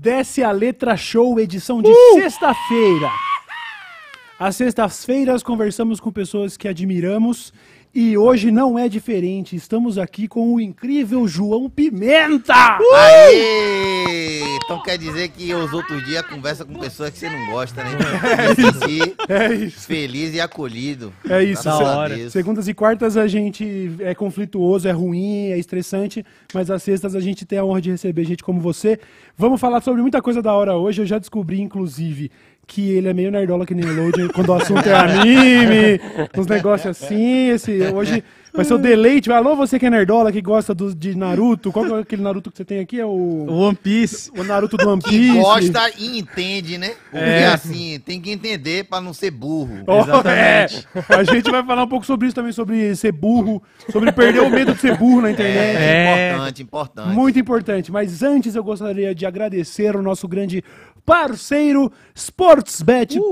Desce a Letra Show, edição de uh! sexta-feira. Às sextas-feiras conversamos com pessoas que admiramos e hoje não é diferente. Estamos aqui com o incrível João Pimenta. Uh! Aê! Então quer dizer que os outros dias conversa com pessoas que você não gosta, né? É isso. É feliz e acolhido. É isso. Da tá hora. Segundas e quartas a gente é conflituoso, é ruim, é estressante, mas às sextas a gente tem a honra de receber gente como você. Vamos falar sobre muita coisa da hora hoje. Eu já descobri, inclusive, que ele é meio nerdola que nem o Load, quando o assunto é anime, uns negócios assim. Esse, hoje vai ser o deleite. Alô, você que é nerdola, que gosta do, de Naruto. Qual é aquele Naruto que você tem aqui? É o... One Piece. O Naruto do One Piece. Que gosta e entende, né? É. Porque é. assim, tem que entender pra não ser burro. Oh, Exatamente. É. A gente vai falar um pouco sobre isso também, sobre ser burro, sobre perder o medo de ser burro na internet. É, é. importante, importante. Muito importante. Mas antes eu gostaria de agradecer o nosso grande parceiro sportsbet.io.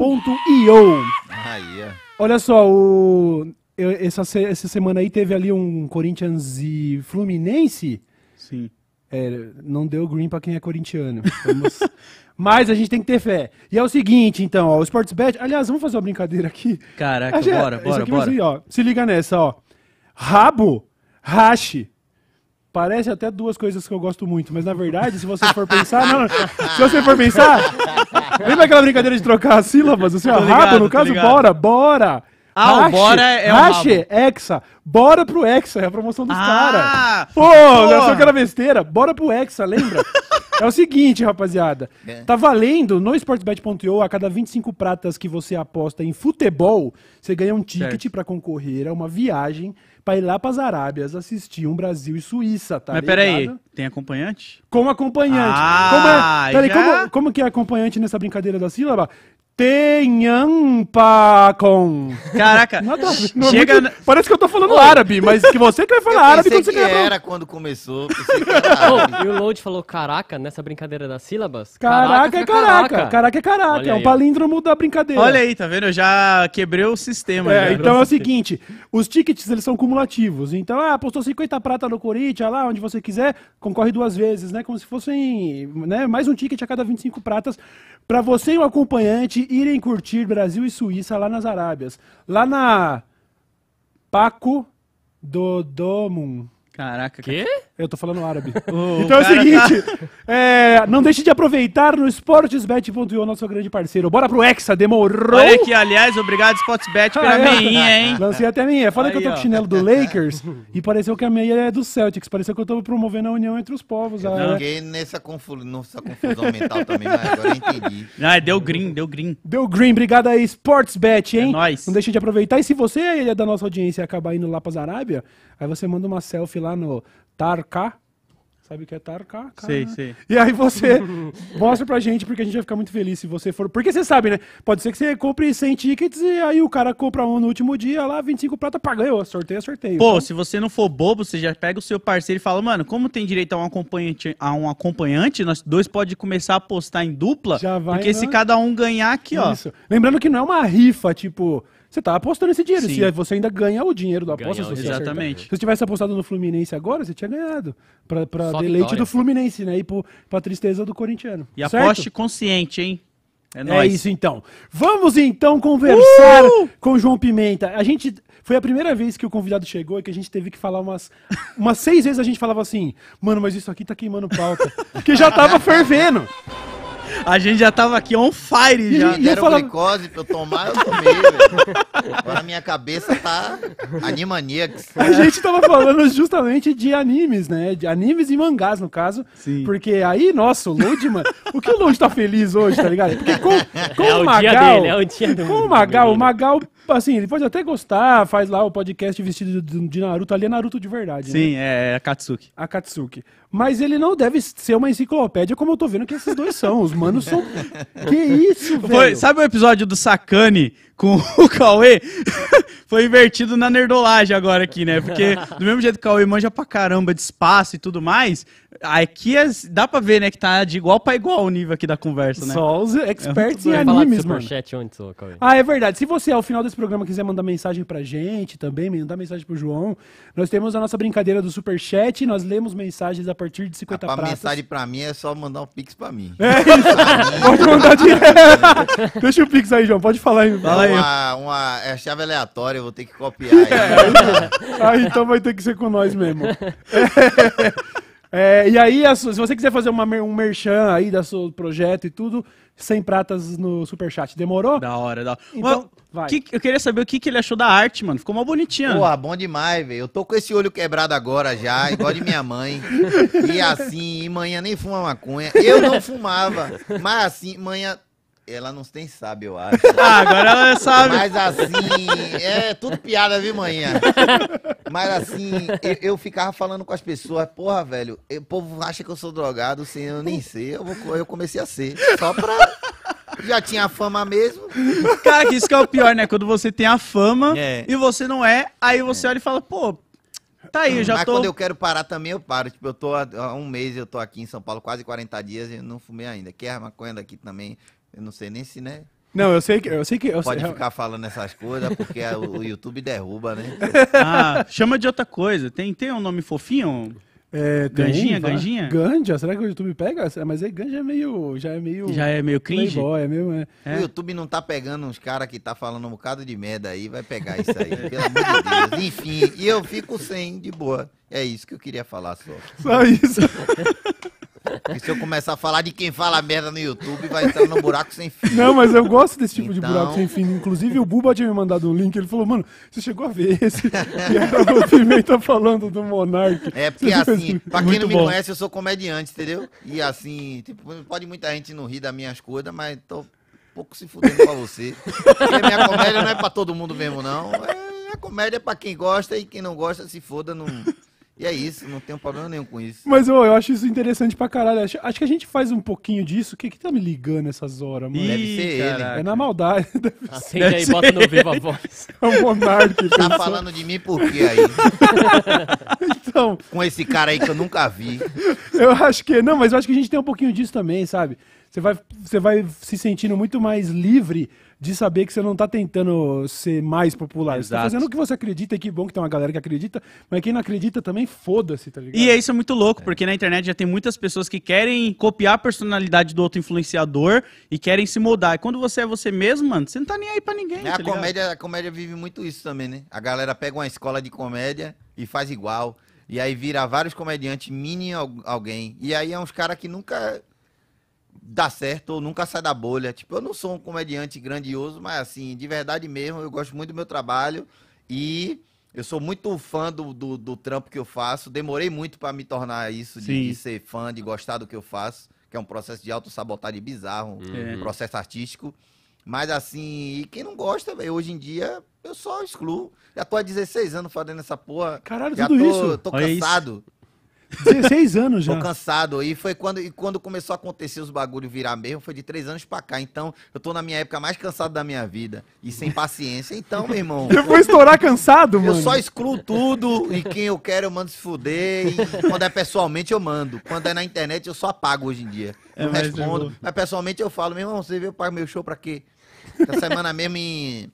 Ah, yeah. Olha só, o... Eu, essa, essa semana aí teve ali um Corinthians e Fluminense. Sim. É, não deu green para quem é corintiano. Vamos... Mas a gente tem que ter fé. E é o seguinte, então, ó, o Sportsbet. Aliás, vamos fazer uma brincadeira aqui. Caraca, gente, bora, bora, bora. Ser, ó, se liga nessa, ó. Rabo, rache. Parece até duas coisas que eu gosto muito, mas na verdade, se você for pensar, não, se você for pensar, lembra aquela brincadeira de trocar as sílabas, assim, seu ligado, rabo, no caso, bora, bora. Ah, Hache, bora é o Hache, Hexa. Bora pro Hexa, é a promoção dos ah, caras. Pô, porra. é só aquela besteira. Bora pro Hexa, lembra? é o seguinte, rapaziada. É. Tá valendo no sportsbet.io a cada 25 pratas que você aposta em futebol, você ganha um ticket para concorrer a uma viagem para ir lá para as Arábias assistir um Brasil e Suíça, tá? Mas ligado? peraí, tem acompanhante? Com acompanhante. Ah, como, é, peraí, como, como que é acompanhante nessa brincadeira da sílaba? Tenhampa com. Caraca, é é chega. É muito, parece que eu tô falando Oi. árabe, mas que você quer falar árabe quando então você que quer. Era quando começou. e o Load falou caraca nessa brincadeira das sílabas? Caraca, caraca é caraca. Caraca, é caraca. é um palíndromo ó. da brincadeira. Olha aí, tá vendo? Eu já quebrei o sistema. É, então é o seguinte: os tickets eles são cumulativos. Então, ah, postou 50 prata no Corinthians, lá onde você quiser, concorre duas vezes, né? Como se fossem né, mais um ticket a cada 25 pratas para você e o acompanhante irem curtir Brasil e Suíça lá nas Arábias. Lá na Paco Dodomum. Caraca. Quê? Cara. Eu tô falando árabe. Oh, então é o tá- seguinte: tá... é, não deixe de aproveitar no Sportsbet.io, nosso grande parceiro. Bora pro Hexa, demorou! Olha aqui, aliás, obrigado, Sportsbet, pela ah, é. meinha, hein? Lancei até a meinha. É Falei que eu tô com chinelo do Lakers e pareceu que a meia é do Celtics. Pareceu que eu tô promovendo a união entre os povos. Eu não, fiquei nessa, confu... nessa confusão mental também, mas agora entendi. Ah, deu green, deu green. Deu green, obrigado aí, Sportsbet, é hein? É nóis. Não deixe de aproveitar. E se você é da nossa audiência acabar indo lá pra Arábia, aí você manda uma selfie lá no Tarka. Sabe o que é Tarka? Sei, sei. E aí você mostra pra gente, porque a gente vai ficar muito feliz se você for. Porque você sabe, né? Pode ser que você compre 100 tickets e aí o cara compra um no último dia lá, 25 prata, paga eu, sorteio, é sorteio. Pô, tá? se você não for bobo, você já pega o seu parceiro e fala, mano, como tem direito a um acompanhante, a um acompanhante nós dois pode começar a postar em dupla. Já vai. Porque se né? cada um ganhar aqui, Isso. ó. Lembrando que não é uma rifa, tipo. Você tá apostando esse dinheiro. Sim. Se você ainda ganha o dinheiro da aposta, se Exatamente. Acertar. Se você tivesse apostado no Fluminense agora, você tinha ganhado. Pra, pra deleite vitória. do Fluminense, né? E pro, pra tristeza do corintiano. E certo? aposte consciente, hein? É, é, isso então. Vamos então conversar uh! com João Pimenta. A gente foi a primeira vez que o convidado chegou e que a gente teve que falar umas umas seis vezes a gente falava assim: "Mano, mas isso aqui tá queimando pauta", que já tava fervendo. A gente já tava aqui on fire já. Eu falava... glicose pra eu tomar, eu tomei, velho. Agora minha cabeça tá animaniacs. A gente tava falando justamente de animes, né? De animes e mangás, no caso. Sim. Porque aí, nossa, o Load, mano... O que o Load tá feliz hoje, tá ligado? Porque com, com é o, o Magal... Dele, é o dia dele. Com o Magal, o Magal assim, ele pode até gostar, faz lá o podcast vestido de Naruto, ali é Naruto de verdade. Né? Sim, né? é, é a Katsuki. A Katsuki. Mas ele não deve ser uma enciclopédia como eu tô vendo que esses dois são. Os manos são. que isso, velho? Foi, sabe o episódio do Sacane com o Cauê? Foi invertido na nerdolagem agora aqui, né? Porque do mesmo jeito que o Cauê manja pra caramba de espaço e tudo mais, Aqui é, dá pra ver, né, que tá de igual pra igual o nível aqui da conversa, né? Só os experts em animes, mano. Chat ah, é verdade. Se você, ao final desse programa, quiser mandar mensagem pra gente também, mandar mensagem pro João, nós temos a nossa brincadeira do super chat, nós lemos mensagens a partir de 50 ah, pra pratas. mensagem pra mim é só mandar um pix pra mim. É isso. Pode mandar direto. Deixa o pix aí, João, pode falar aí. Fala aí. Uma, uma é chave aleatória, eu vou ter que copiar. Aí. É, então vai ter que ser com nós mesmo. É. É, e aí, se você quiser fazer uma, um merchan aí do seu projeto e tudo, sem pratas no superchat. Demorou? Da hora, da hora. Então, vai. que, eu queria saber o que, que ele achou da arte, mano. Ficou uma bonitinha. Pô, bom demais, velho. Eu tô com esse olho quebrado agora já, igual de minha mãe. e assim, manhã nem fuma maconha. Eu não fumava, mas assim, manhã ela não tem sabe, eu acho. Ah, agora ela é sabe. Mas assim, é tudo piada, viu, manhã? Mas assim, eu, eu, ficava falando com as pessoas, porra, velho, o povo acha que eu sou drogado, sem eu nem ser, eu, vou, eu comecei a ser. Só pra. Já tinha fama mesmo. Cara, isso que é o pior, né? Quando você tem a fama é. e você não é, aí você é. olha e fala, pô, Tá aí, eu já Mas tô... quando eu quero parar também, eu paro. Tipo, eu tô há um mês, eu tô aqui em São Paulo, quase 40 dias e não fumei ainda. Quer é maconha daqui também? Eu não sei nem se, né? Não, eu sei que. Eu sei que eu Pode sei, ficar eu... falando essas coisas, porque o YouTube derruba, né? Ah, chama de outra coisa. Tem, tem um nome fofinho? É, ganjinha, ganjinha? Ganja, será que o YouTube pega? Mas aí é, ganja é meio. Já é meio. Já é meio cringe? Playboy, é meio, é. O é. YouTube não tá pegando uns caras que tá falando um bocado de merda aí, vai pegar isso aí, pelo amor de Deus. Enfim, e eu fico sem, de boa. É isso que eu queria falar só. Só isso. Porque se eu começar a falar de quem fala merda no YouTube, vai entrar no buraco sem fim. Não, mas eu gosto desse tipo então... de buraco então- sem fim. Inclusive, o Buba tinha me mandado um link. Ele falou, mano, você chegou a ver esse? e era o Pimenta tá falando do Monark. É, porque assim, pra quem Muito não me bom. conhece, eu sou comediante, entendeu? E assim, tipo, pode muita gente não rir das minhas coisas, mas tô um pouco se fudendo pra você. Porque minha comédia não é pra todo mundo mesmo, não. É, a comédia é pra quem gosta e quem não gosta, se foda, não. E é isso, não tenho problema nenhum com isso. Mas ô, eu acho isso interessante pra caralho. Acho, acho que a gente faz um pouquinho disso. O que que tá me ligando essas horas, mano? Deve ser ele. É na maldade. Acende aí, bota no Viva Voz. É o Monark. Tá falando de mim por quê aí? Então, Com esse cara aí que eu nunca vi. eu acho que. Não, mas eu acho que a gente tem um pouquinho disso também, sabe? Você vai, você vai se sentindo muito mais livre de saber que você não está tentando ser mais popular. Exato. Você tá fazendo o que você acredita, e que bom que tem uma galera que acredita, mas quem não acredita também, foda-se, tá ligado? E é isso é muito louco, é. porque na internet já tem muitas pessoas que querem copiar a personalidade do outro influenciador e querem se moldar. E quando você é você mesmo, mano, você não tá nem aí pra ninguém, é, tá a, comédia, a comédia vive muito isso também, né? A galera pega uma escola de comédia e faz igual. E aí vira vários comediantes, mini alguém. E aí é uns caras que nunca dá certo ou nunca sai da bolha. Tipo, eu não sou um comediante grandioso, mas assim, de verdade mesmo, eu gosto muito do meu trabalho e eu sou muito fã do, do, do trampo que eu faço. Demorei muito para me tornar isso, de, de, ser fã, de gostar do que eu faço, que é um processo de autossabotagem bizarro, uhum. um é. processo artístico. Mas assim, e quem não gosta, véio, hoje em dia eu só excluo. Já tô há 16 anos fazendo essa porra. Caralho, já tudo tô, isso. Tô Olha cansado. Isso. 16 anos já. Tô cansado. E foi quando, e quando começou a acontecer os bagulhos virar mesmo, foi de 3 anos pra cá. Então, eu tô na minha época mais cansado da minha vida. E sem paciência. Então, meu irmão. Eu vou estourar cansado, mano. Eu só excluo tudo. E quem eu quero, eu mando se fuder. E quando é pessoalmente, eu mando. Quando é na internet, eu só apago hoje em dia. É, Não é, respondo. Mas, mas pessoalmente, eu falo, meu irmão, você veio pagar meu show pra quê? Essa semana mesmo em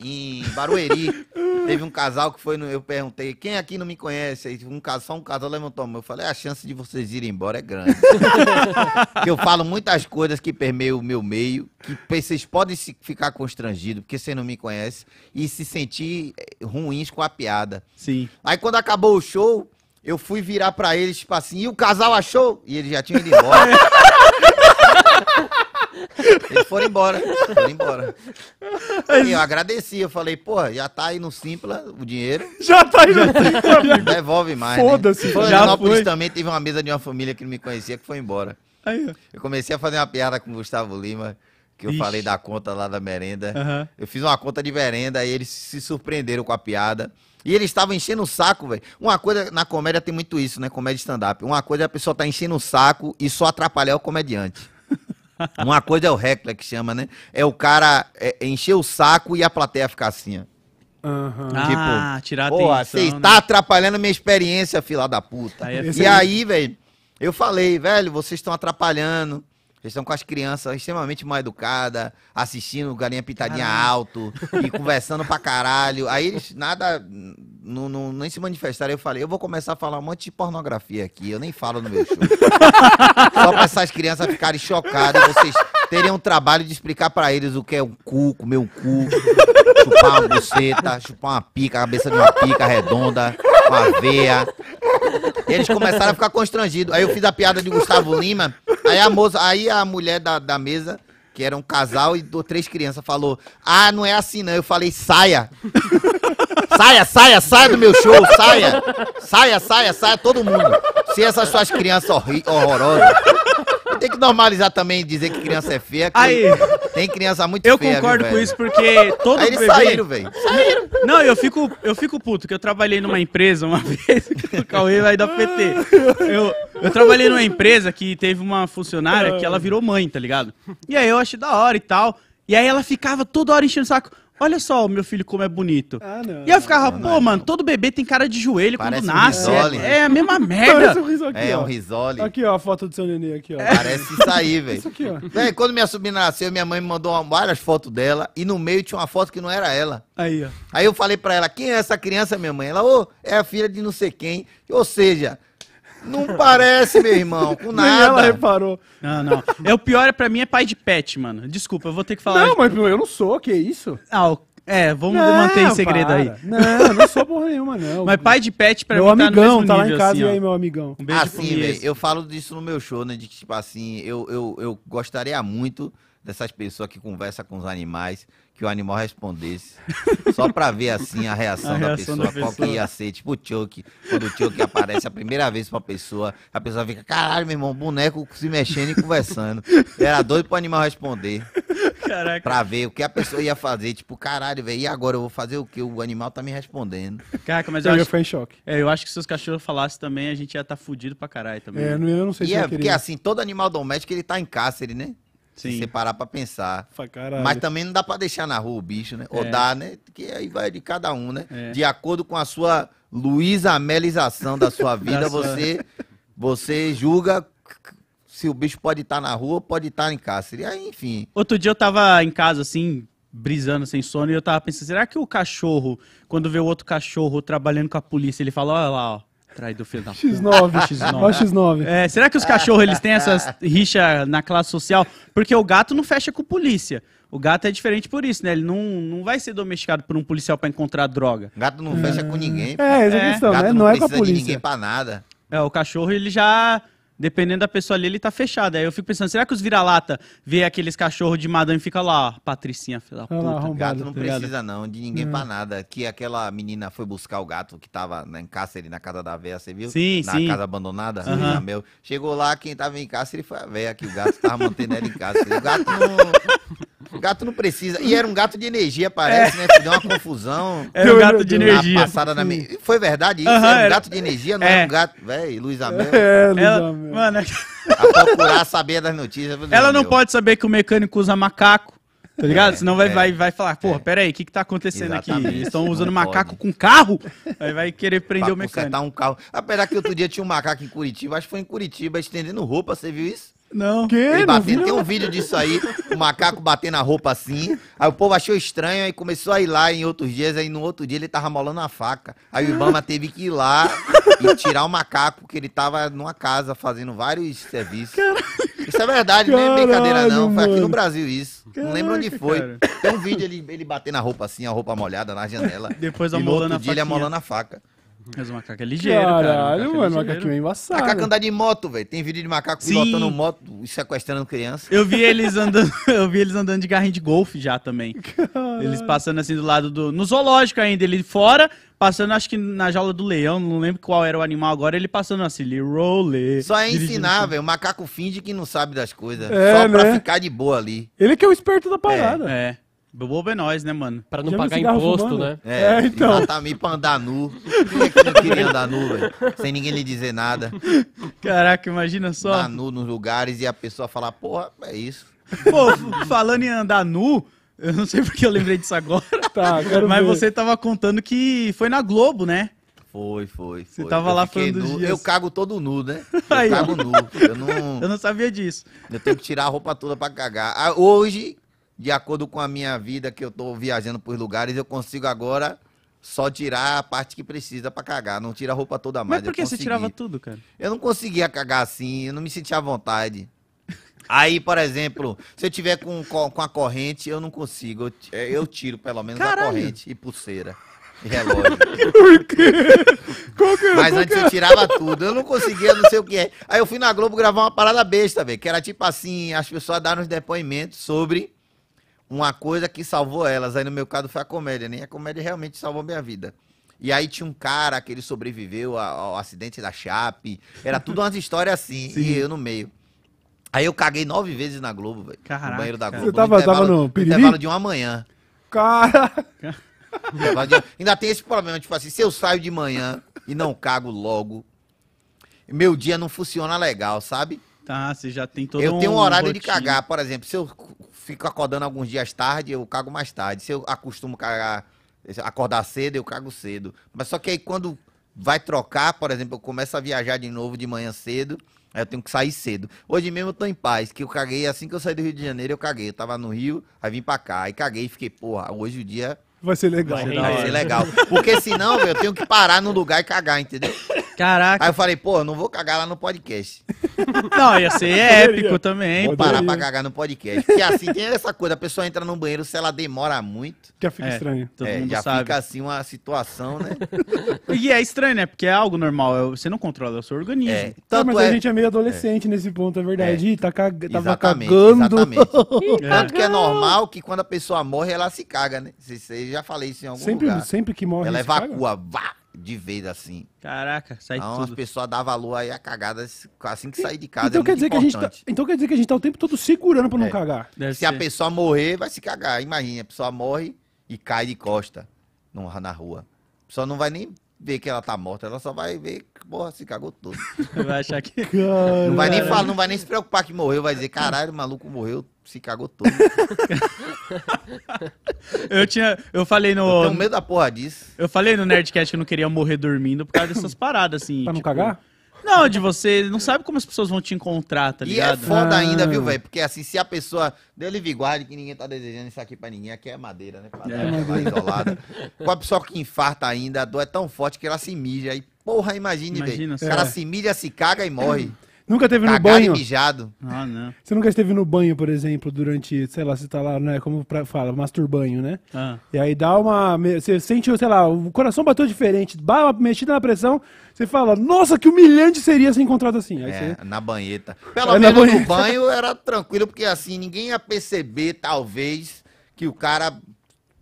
em Barueri, teve um casal que foi, no, eu perguntei, quem aqui não me conhece? Aí um casal, só um casal levantou a mão. Eu falei, a chance de vocês irem embora é grande. eu falo muitas coisas que permeiam o meu meio, que vocês podem se, ficar constrangidos, porque vocês não me conhecem, e se sentir eh, ruins com a piada. Sim. Aí quando acabou o show, eu fui virar pra eles, tipo assim, e o casal achou? E ele já tinha ido embora. Eles foram embora. Foram embora. Aí eu agradeci, eu falei, porra, já tá aí no Simpla o dinheiro. Já tá aí no Simpla, Devolve mais. Né? Foda-se. Né? Florianópolis também teve uma mesa de uma família que não me conhecia que foi embora. Aí, eu comecei a fazer uma piada com o Gustavo Lima que eu Ixi. falei da conta lá da merenda. Uhum. Eu fiz uma conta de merenda e eles se surpreenderam com a piada. E eles estavam enchendo o saco, velho. Uma coisa, na comédia tem muito isso, né? Comédia stand-up. Uma coisa é a pessoa tá enchendo o saco e só atrapalhar o comediante. Uma coisa é o heckler que chama, né? É o cara é, encher o saco e a plateia ficar assim, ó. Uhum. Tipo, ah, tirar a Você né? está né? atrapalhando minha experiência, fila da puta. Aí é e aí, velho, eu falei, velho, vocês estão atrapalhando. Eles estão com as crianças extremamente mal educadas, assistindo Galinha Pitadinha alto e conversando pra caralho. Aí eles nada, não, não, nem se manifestaram. Eu falei, eu vou começar a falar um monte de pornografia aqui, eu nem falo no meu show. Só pra essas crianças ficarem chocadas, vocês terem um trabalho de explicar pra eles o que é um cu, comer um cu, chupar uma buceta, chupar uma pica, a cabeça de uma pica redonda uma veia Eles começaram a ficar constrangidos. Aí eu fiz a piada de Gustavo Lima. Aí a moça, aí a mulher da, da mesa, que era um casal e do, três crianças, falou: Ah, não é assim não. Eu falei, saia. Saia, saia, saia do meu show, saia. Saia, saia, saia todo mundo. Se essas suas crianças horri- horrorosas. Tem que normalizar também dizer que criança é feia. Aí. Tem criança muito Eu feia. Eu concordo com isso porque todo Aí eles bebê- saíram, velho. Não, eu fico, eu fico puto, que eu trabalhei numa empresa uma vez, o Cauê vai dar PT. Eu, eu trabalhei numa empresa que teve uma funcionária que ela virou mãe, tá ligado? E aí eu achei da hora e tal. E aí ela ficava toda hora enchendo o saco olha só o meu filho como é bonito. Ah, não, e eu ficava, não, pô, não, é mano, todo bebê tem cara de joelho Parece quando nasce. Um é, risole, é, é, a mesma merda. Um aqui, é, ó. um risole. Aqui, ó, a foto do seu neném aqui, ó. É. Parece isso aí, velho. Isso aqui, ó. Véi, quando minha sobrinha nasceu, minha mãe me mandou várias fotos dela e no meio tinha uma foto que não era ela. Aí, ó. Aí eu falei pra ela, quem é essa criança, minha mãe? Ela, ô, oh, é a filha de não sei quem. Ou seja, não parece, meu irmão, com nada. Nem ela reparou. Não, não. É, o pior é pra mim é pai de pet, mano. Desculpa, eu vou ter que falar. Não, mas eu não sou, que isso? Ah, o é, vamos não, manter em segredo para. aí. Não, não sou porra nenhuma, não. Mas pai de pet pra meu mim amigão, tá no mesmo tá lá em casa, assim, e aí, meu amigão? Um beijo assim, pro véio, eu falo disso no meu show, né? De que, tipo assim, eu, eu, eu gostaria muito dessas pessoas que conversam com os animais, que o animal respondesse. só para ver assim a reação, a da, reação pessoa, da, pessoa, qual que ia ser. Tipo o Choke, quando o Choke aparece a primeira vez pra pessoa, a pessoa fica, caralho, meu irmão, boneco se mexendo e conversando. Era doido pro animal responder. Caraca. Pra ver o que a pessoa ia fazer. Tipo, caralho, velho, e agora eu vou fazer o que? O animal tá me respondendo. Caraca, mas eu, eu acho... em choque. É, eu acho que se os cachorros falassem também, a gente ia estar tá fudido pra caralho também. É, eu não sei e se é, eu queria. Porque assim, todo animal doméstico, ele tá em cárcere, né? Sim. Se você parar pra pensar. Caralho. Mas também não dá pra deixar na rua o bicho, né? É. Ou dá, né? Que aí vai de cada um, né? É. De acordo com a sua Luísa Amelização da sua vida, da você, sua... você julga se o bicho pode estar tá na rua ou pode estar tá em cárcere, Aí, enfim. Outro dia eu tava em casa, assim, brisando sem sono, e eu tava pensando, será que o cachorro, quando vê o outro cachorro trabalhando com a polícia, ele fala, olha lá, ó Traído filho da X9, X9. X9. É, será que os cachorros eles têm essas rixa na classe social? Porque o gato não fecha com polícia. O gato é diferente por isso, né? Ele não, não vai ser domesticado por um policial para encontrar droga. Gato não fecha com ah. ninguém. É, essa é a é. questão, né? Não, não é com a polícia. Não ninguém pra nada. É, o cachorro ele já Dependendo da pessoa ali, ele tá fechado. Aí eu fico pensando, será que os vira-lata vê aqueles cachorros de madame e fica lá, ó, Patricinha, filha da puta. Lá, gato não tá precisa ligado. não, de ninguém hum. pra nada. Que aquela menina foi buscar o gato que tava em cárcere na casa da véia, você viu? Sim, na sim. casa abandonada, uhum. meu. Chegou lá, quem tava em cárcere foi a véia, que o gato tava mantendo ela em cárcere. O gato não... O gato não precisa. E era um gato de energia, parece, é. né? Deu uma confusão. Era um gato de energia. Passada na me... Foi verdade isso? Uh -huh, era um era... gato de energia, não é. era um gato. Véi, Luiz Amel. É, Luiz Ela... Amel. Mano, a procurar saber das notícias. Ela não meu. pode saber que o mecânico usa macaco. Tá ligado? É, Senão vai, é, vai, vai falar, porra, é. peraí, o que, que tá acontecendo Exatamente. aqui? Eles estão usando macaco com carro? Aí vai querer prender pra o mecânico. um carro. Apesar que outro dia tinha um macaco em Curitiba, acho que foi em Curitiba, estendendo roupa, você viu isso? Não. Que? Ele batendo, tem um vídeo disso aí, o macaco batendo a roupa assim. Aí o povo achou estranho e começou a ir lá em outros dias. Aí no outro dia ele tava molando a faca. Aí o Ibama teve que ir lá e tirar o macaco, que ele tava numa casa fazendo vários serviços. Caralho. Isso é verdade, é Caralho, não é brincadeira não. Mano. Foi aqui no Brasil isso. não lembro onde foi. Cara. Tem um vídeo ele, ele batendo a roupa assim, a roupa molhada na janela. Depois a e no outro dia faquinha. ele amolando a faca. Mas o macaco é ligeiro, Caralho, cara. Caralho, é mano, o é macaco é embaçado. Macaco andar de moto, velho. Tem vídeo de macaco Sim. pilotando moto e sequestrando criança. Eu vi eles andando, eu vi eles andando de carrinho de golfe já também. Caralho. Eles passando assim do lado do. No zoológico ainda, ele fora, passando, acho que na jaula do leão, não lembro qual era o animal agora, ele passando assim, rolê. Só é ensinar, assim. velho. O macaco finge que não sabe das coisas. É, só né? pra ficar de boa ali. Ele que é o esperto da parada. É. é. Bobo é nós, né, mano? Pra não Já pagar imposto, fumando? né? É, é então. Tatami tá pra andar nu. como é que não queria andar nu, velho? Sem ninguém lhe dizer nada. Caraca, imagina só. Andar nu nos lugares e a pessoa falar, porra, é isso. Pô, falando em andar nu, eu não sei porque eu lembrei disso agora. tá, quero Mas ver. você tava contando que foi na Globo, né? Foi, foi. Você foi. tava eu lá falando nu. Eu cago todo nu, né? Eu cago nu. Eu não... eu não sabia disso. Eu tenho que tirar a roupa toda pra cagar. Ah, hoje, de acordo com a minha vida, que eu estou viajando por lugares, eu consigo agora só tirar a parte que precisa para cagar, não tira a roupa toda mais. Mas por que você tirava tudo, cara? Eu não conseguia cagar assim, eu não me sentia à vontade. Aí, por exemplo, se eu tiver com, com a corrente, eu não consigo. Eu, eu tiro pelo menos Caralho. a corrente e pulseira. E relógio. Por quê? É, Mas antes eu tirava tudo. Eu não conseguia, não sei o que é. Aí eu fui na Globo gravar uma parada besta, velho. Que era tipo assim, as pessoas daram uns depoimentos sobre uma coisa que salvou elas. Aí no meu caso foi a comédia, nem né? a comédia realmente salvou minha vida. E aí tinha um cara que ele sobreviveu ao, acidente da Chape. Era tudo umas histórias assim, Sim. e eu no meio. Aí eu caguei nove vezes na Globo, velho. No banheiro da Globo. Você tava no intervalo, tava no intervalo de uma manhã. Cara! De... Ainda tem esse problema, tipo assim, se eu saio de manhã e não cago logo, meu dia não funciona legal, sabe? Tá, você já tem todo Eu tenho um horário de cagar, por exemplo, se eu fico acordando alguns dias tarde, eu cago mais tarde. Se eu acostumo cagar, acordar cedo, eu cago cedo. Mas só que aí quando vai trocar, por exemplo, eu começo a viajar de novo de manhã cedo, aí eu tenho que sair cedo. Hoje mesmo eu tô em paz, que eu caguei assim que eu saí do Rio de Janeiro, eu caguei. Eu tava no Rio, aí vim pra cá, aí caguei e fiquei, porra, hoje o dia Vai ser legal. Vai, vai ser legal. Porque senão, eu tenho que parar num lugar e cagar, entendeu? Caraca. Aí eu falei, pô, não vou cagar lá no podcast. Não, ia ser épico também. Vou parar pra cagar no podcast. Porque assim, tem essa coisa, a pessoa entra no banheiro, se ela demora muito... Já fica é, estranho. Todo é, mundo já sabe. fica assim uma situação, né? e é estranho, né? Porque é algo normal, é você não controla é o seu organismo. É, tá, tanto mas é... a gente é meio adolescente é. nesse ponto, é verdade. É. Tá caga... Tava exatamente, cagando. Exatamente. É. Tanto que é normal que quando a pessoa morre, ela se caga, né? Você já falei isso em algum sempre, lugar. Sempre que morre, Ela evacua, caga? vá! de vez assim. Caraca, sai então, tudo. Então as pessoas dão valor aí a cagada assim, assim que sair de casa. Então, é quer, dizer que a gente tá, então quer dizer que a gente tá o tempo todo segurando pra não é. cagar. Deve se ser. a pessoa morrer, vai se cagar. Imagina, a pessoa morre e cai de costa na rua. A pessoa não vai nem ver que ela tá morta, ela só vai ver porra, se cagou todo. Vai achar que. Caralho. Não vai nem falar, não vai nem se preocupar que morreu, vai dizer, caralho, o maluco morreu, se cagou todo. eu tinha. Eu falei no. Eu tenho medo da porra disso. Eu falei no Nerdcast que eu não queria morrer dormindo por causa dessas paradas, assim. Pra não tipo... cagar? Não, de você não sabe como as pessoas vão te encontrar, tá ligado? E é foda ah. ainda, viu, velho? Porque assim, se a pessoa. dele lhe que ninguém tá desejando isso aqui pra ninguém, aqui é madeira, né? Pra é. Dar, é tá isolada. Com a pessoa que infarta ainda, a dor é tão forte que ela se mija e Porra, imagine, velho. O cara é. se milha, se caga e morre. Nunca teve Cagado no banho. E mijado. Ah, não. Você nunca esteve no banho, por exemplo, durante, sei lá, você tá lá, né? Como pra, fala, masturbanho, né? Ah. E aí dá uma. Você sente, sei lá, o coração bateu diferente, dá mexida na pressão, você fala, nossa, que humilhante seria ser encontrado assim. Aí é, você... na banheta. Pelo é, menos no banho era tranquilo, porque assim, ninguém ia perceber, talvez, que o cara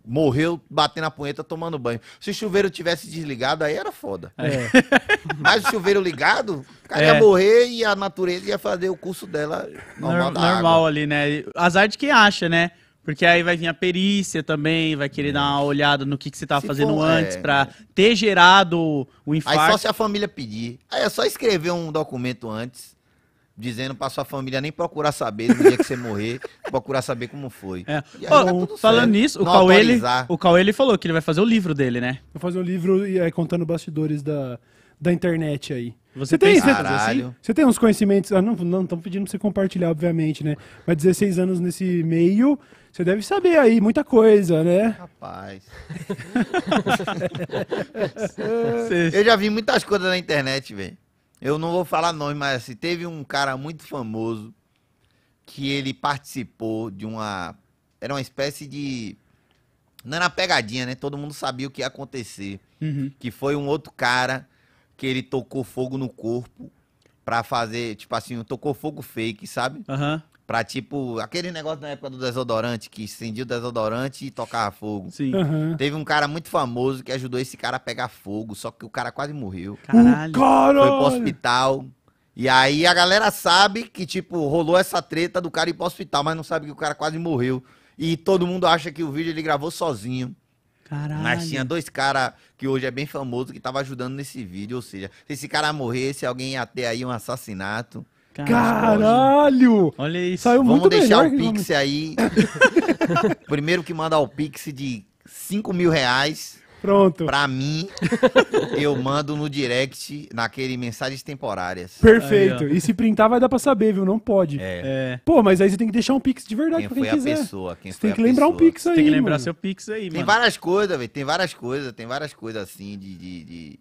morreu batendo a punheta tomando banho. Se o chuveiro tivesse desligado, aí era foda. É. Mas o chuveiro ligado, o cara é. ia morrer e a natureza ia fazer o curso dela normal, normal ali, né? Azar de quem acha, né? Porque aí vai vir a perícia também, vai querer é. dar uma olhada no que, que você tá estava fazendo for, antes é, para ter gerado o infarto. Aí só se a família pedir. Aí é só escrever um documento antes dizendo para sua família nem procurar saber no dia que você morrer, procurar saber como foi. É. Aí, oh, tá falando nisso, o Cauê, ele, o Cauê ele falou que ele vai fazer o livro dele, né? Vou fazer um livro e é, contando bastidores da, da internet aí. Você, você tem, você, você tem uns conhecimentos. Ah, não, não estão pedindo pra você compartilhar, obviamente, né? Mas 16 anos nesse meio, você deve saber aí muita coisa, né? Rapaz. eu já vi muitas coisas na internet, velho. Eu não vou falar nome, mas assim, teve um cara muito famoso que ele participou de uma. Era uma espécie de. Não era pegadinha, né? Todo mundo sabia o que ia acontecer. Uhum. Que foi um outro cara que ele tocou fogo no corpo pra fazer, tipo assim, tocou fogo fake, sabe? Uhum. Pra tipo, aquele negócio na época do desodorante, que estendia o desodorante e tocava fogo. Sim. Uhum. Teve um cara muito famoso que ajudou esse cara a pegar fogo, só que o cara quase morreu. Caralho. Caralho. Foi pro hospital. E aí a galera sabe que, tipo, rolou essa treta do cara ir pro hospital, mas não sabe que o cara quase morreu. E todo mundo acha que o vídeo ele gravou sozinho. Caralho. Mas tinha dois caras que hoje é bem famoso que tava ajudando nesse vídeo. Ou seja, se esse cara morresse, alguém ia ter aí um assassinato. Caralho! Olha isso. Saiu Vamos muito deixar melhor, o Pix aí. Primeiro que mandar o Pix de 5 mil reais. Pronto. Pra mim, eu mando no direct, naquele mensagens temporárias. Perfeito. Aí, e se printar, vai dar pra saber, viu? Não pode. É. é. Pô, mas aí você tem que deixar um pix de verdade quem pra quem foi quiser. a pessoa? Quem você tem que lembrar pessoa. um pix aí, Tem que lembrar mano. seu pix aí, tem mano. Várias tem várias coisas, velho. Tem várias coisas. Tem várias coisas, assim, de... de, de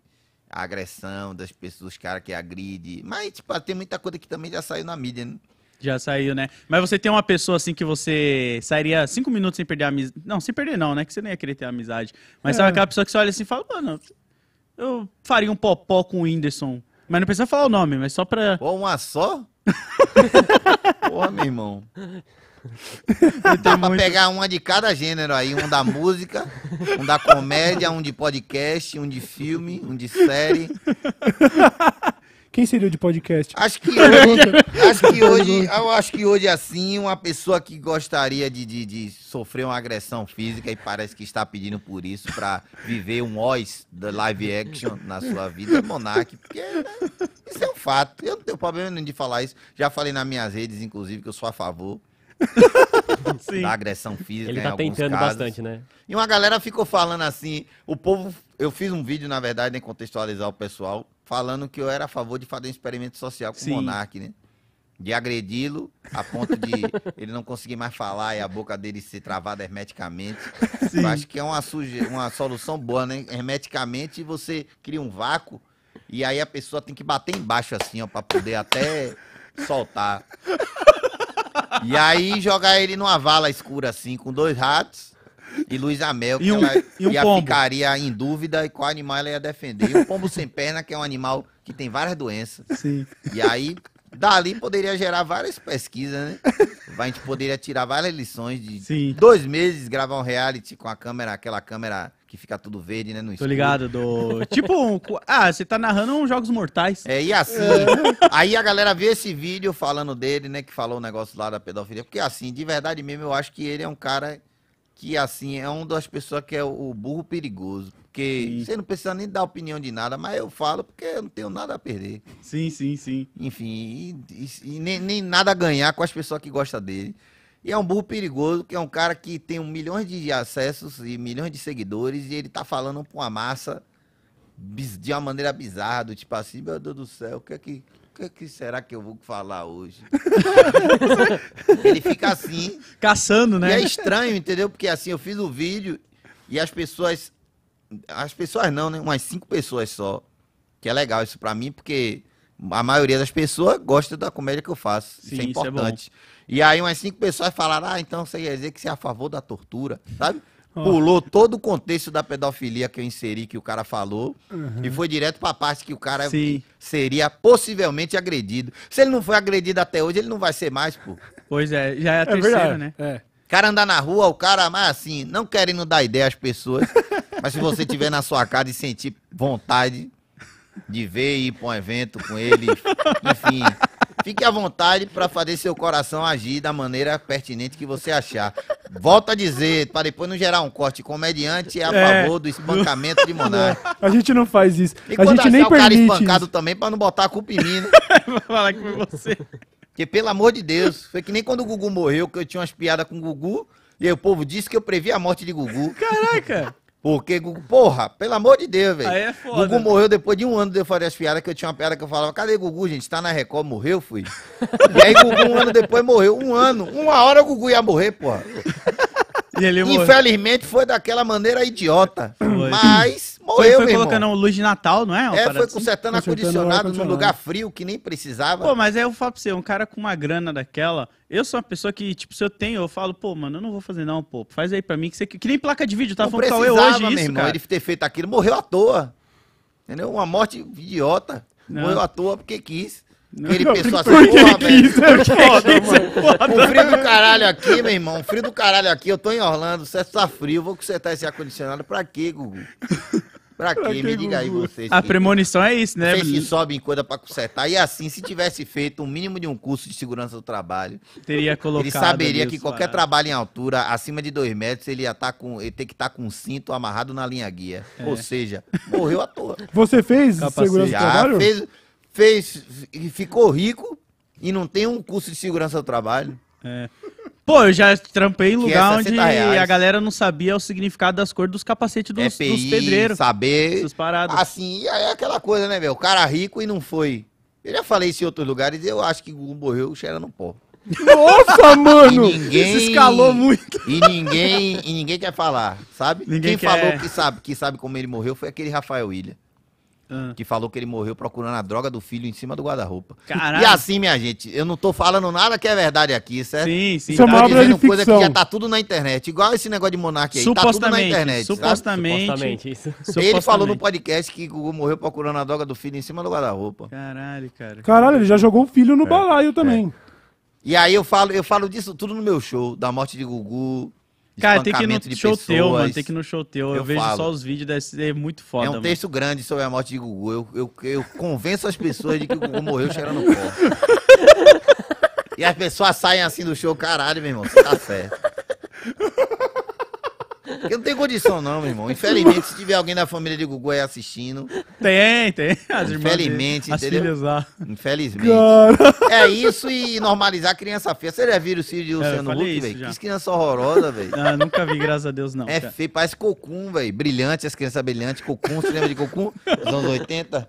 a agressão das pessoas, os caras que agride. Mas, tipo, ah, tem muita coisa que também já saiu na mídia, né? Já saiu, né? Mas você tem uma pessoa assim que você sairia cinco minutos sem perder a amizade. Não, sem perder não, né? Que você nem ia querer ter amizade. Mas é. sabe aquela pessoa que você olha assim e fala, mano, eu faria um popó com o Whindersson. Mas não precisa falar o nome, mas só pra. Ou uma só? Porra, meu irmão. Dá pra muito... pegar uma de cada gênero aí, um da música, um da comédia, um de podcast, um de filme, um de série. Quem seria o de podcast? Acho que hoje, acho que hoje, eu acho que hoje assim, uma pessoa que gostaria de, de, de, sofrer uma agressão física e parece que está pedindo por isso para viver um Oz da live action na sua vida é Monark, porque né, isso é um fato. Eu não tenho problema nenhum de falar isso. Já falei nas minhas redes, inclusive, que eu sou a favor Sim. Da agressão física. Ele tá em tentando casos. bastante, né? E uma galera ficou falando assim. O povo. Eu fiz um vídeo, na verdade, em contextualizar o pessoal, falando que eu era a favor de fazer um experimento social com Sim. o Monark, né? de agredi-lo a ponto de ele não conseguir mais falar e a boca dele ser travada hermeticamente. Sim. Eu acho que é uma, suje... uma solução boa, né? Hermeticamente você cria um vácuo e aí a pessoa tem que bater embaixo assim, ó, para poder até soltar. E aí jogar ele numa vala escura assim, com dois ratos e Luiz Amel, que e um, ela e ia pombo. ficaria em dúvida e qual animal ela ia defender. E o pombo sem perna, que é um animal que tem várias doenças. Sim. E aí, dali poderia gerar várias pesquisas, né? A gente poderia tirar várias lições de Sim. dois meses, gravar um reality com a câmera, aquela câmera que fica tudo verde, né? No escuro. ligado, do. tipo um. Ah, você tá narrando uns um Jogos Mortais. É, e assim. É. aí a galera vê esse vídeo falando dele, né? Que falou o um negócio lá da pedofilia. Porque assim, de verdade mesmo, eu acho que ele é um cara que, assim, é uma das pessoas que é o burro perigoso. Porque sim. você não precisa nem dar opinião de nada, mas eu falo porque eu não tenho nada a perder. Sim, sim, sim. Enfim, e, e, e nem, nem nada a ganhar com as pessoas que gostam dele. E é um burro perigoso, que é um cara que tem um milhões de acessos e milhões de seguidores, e ele tá falando com uma massa de uma maneira bizarra, do tipo assim, meu Deus do céu, o que é que. O que, é que será que eu vou falar hoje? ele fica assim. Caçando, né? E é estranho, entendeu? Porque assim, eu fiz o vídeo e as pessoas. As pessoas não, né? Umas cinco pessoas só. Que é legal isso pra mim, porque a maioria das pessoas gosta da comédia que eu faço. É Sim, isso é importante. Isso é e aí umas cinco pessoas falaram, ah, então você ia dizer que você é a favor da tortura, sabe? Pulou todo o contexto da pedofilia que eu inseri, que o cara falou, uhum. e foi direto pra parte que o cara Sim. seria possivelmente agredido. Se ele não foi agredido até hoje, ele não vai ser mais, pô. Pois é, já é a é terceira, verdade. né? É. O cara andar na rua, o cara, mas assim, não querendo dar ideia às pessoas, mas se você tiver na sua casa e sentir vontade de ver e ir pra um evento com ele, enfim, Fique à vontade para fazer seu coração agir da maneira pertinente que você achar. Volto a dizer, para depois não gerar um corte, comediante é a é. favor do espancamento de monarca. A gente não faz isso. E a gente nem o permite. o cara espancado isso. também, para não botar a culpa em mim, né? falar que você. Porque, pelo amor de Deus, foi que nem quando o Gugu morreu, que eu tinha umas piadas com o Gugu, e o povo disse que eu previ a morte de Gugu. Caraca! Porque, Gugu, porra, pelo amor de Deus, velho. Aí é foda. Gugu né? morreu depois de um ano de eu fazer as piadas, que eu tinha uma piada que eu falava, cadê Gugu, gente? Tá na Record, morreu, fui. e aí Gugu um ano depois morreu. Um ano. Uma hora o Gugu ia morrer, porra. Infelizmente morreu. foi daquela maneira idiota. Foi. Mas morreu, foi, foi colocando irmão. luz de Natal, não é? é, foi assim? consertando ar-condicionado num lugar frio que nem precisava. Pô, mas aí eu falo pra você, um cara com uma grana daquela, eu sou uma pessoa que, tipo, se eu tenho, eu falo, pô, mano, eu não vou fazer não, pô. Faz aí pra mim que você... Que nem placa de vídeo, tá falando eu hoje isso, irmão, cara. ele ter feito aquilo, morreu à toa. Entendeu? Uma morte idiota. Não. Morreu à toa porque quis. Não, ele pensou assim, porra, é velho. É um frio do caralho aqui, meu irmão. Um frio do caralho aqui. Eu tô em Orlando, o César tá frio. Vou consertar esse ar-condicionado pra quê, Gugu? Pra quê? Me diga aí vocês. A premonição é isso, né? Vocês se sobem coisa pra consertar. E assim, se tivesse feito o um mínimo de um curso de segurança do trabalho, teria colocado. Ele saberia que qualquer trabalho em altura, acima de dois metros, ele ia tá com. Ele que estar tá com um cinto amarrado na linha guia. É. Ou seja, morreu à toa. Você fez Capacete. segurança do trabalho? Fez, fez. Ficou rico e não tem um curso de segurança do trabalho. É. Pô, eu já trampei em lugar é onde reais. a galera não sabia o significado das cores dos capacetes dos, EPI, é dos pedreiros. Saber. Essas Assim, é aquela coisa, né, velho? O cara rico e não foi. Eu já falei isso em outros lugares, eu acho que o morreu cheirando pó. Nossa, mano! ninguém, Isso escalou muito. E ninguém, e ninguém quer falar, sabe? Ninguém Quem quer... falou que sabe, que sabe como ele morreu foi aquele Rafael Ilha. Ah. Que falou que ele morreu procurando a droga do filho em cima do guarda-roupa. E assim, minha gente, eu não tô falando nada que é verdade aqui, certo? Sim, sim. Isso é uma obra de coisa que já tá tudo na internet. Igual esse negócio de monarquia aí, tá tudo na internet. Supostamente. Supostamente, isso. Ele falou no podcast que Gugu morreu procurando a droga do filho em cima do guarda-roupa. Caralho, cara. Caralho, ele já jogou o filho no é, balaio é. também. É. E aí eu falo, eu falo disso tudo no meu show, da morte de Gugu, Cara, tem que ir no show teu, mano. Tem que ir no show teu. Eu, eu vejo falo. só os vídeos, deve ser muito foda. É um mano. texto grande sobre a morte de Gugu. Eu, eu, eu convenço as pessoas de que o Gugu morreu cheirando pó. e as pessoas saem assim do show, caralho, meu irmão. Você tá certo. Porque não tem condição, não, meu irmão. Infelizmente, se tiver alguém da família de Gugu aí assistindo. Tem, tem. As infelizmente, irmãs dele, entendeu? As filhas lá. Infelizmente. Cara. É isso e normalizar a criança feia. Você já viu o filho de Luciano Huck, velho? Que criança horrorosa, velho. Ah, nunca vi, graças a Deus, não. É cara. feio, parece cocum, velho. Brilhante, as crianças brilhantes. Cocum, você lembra de cocum? Dos anos 80?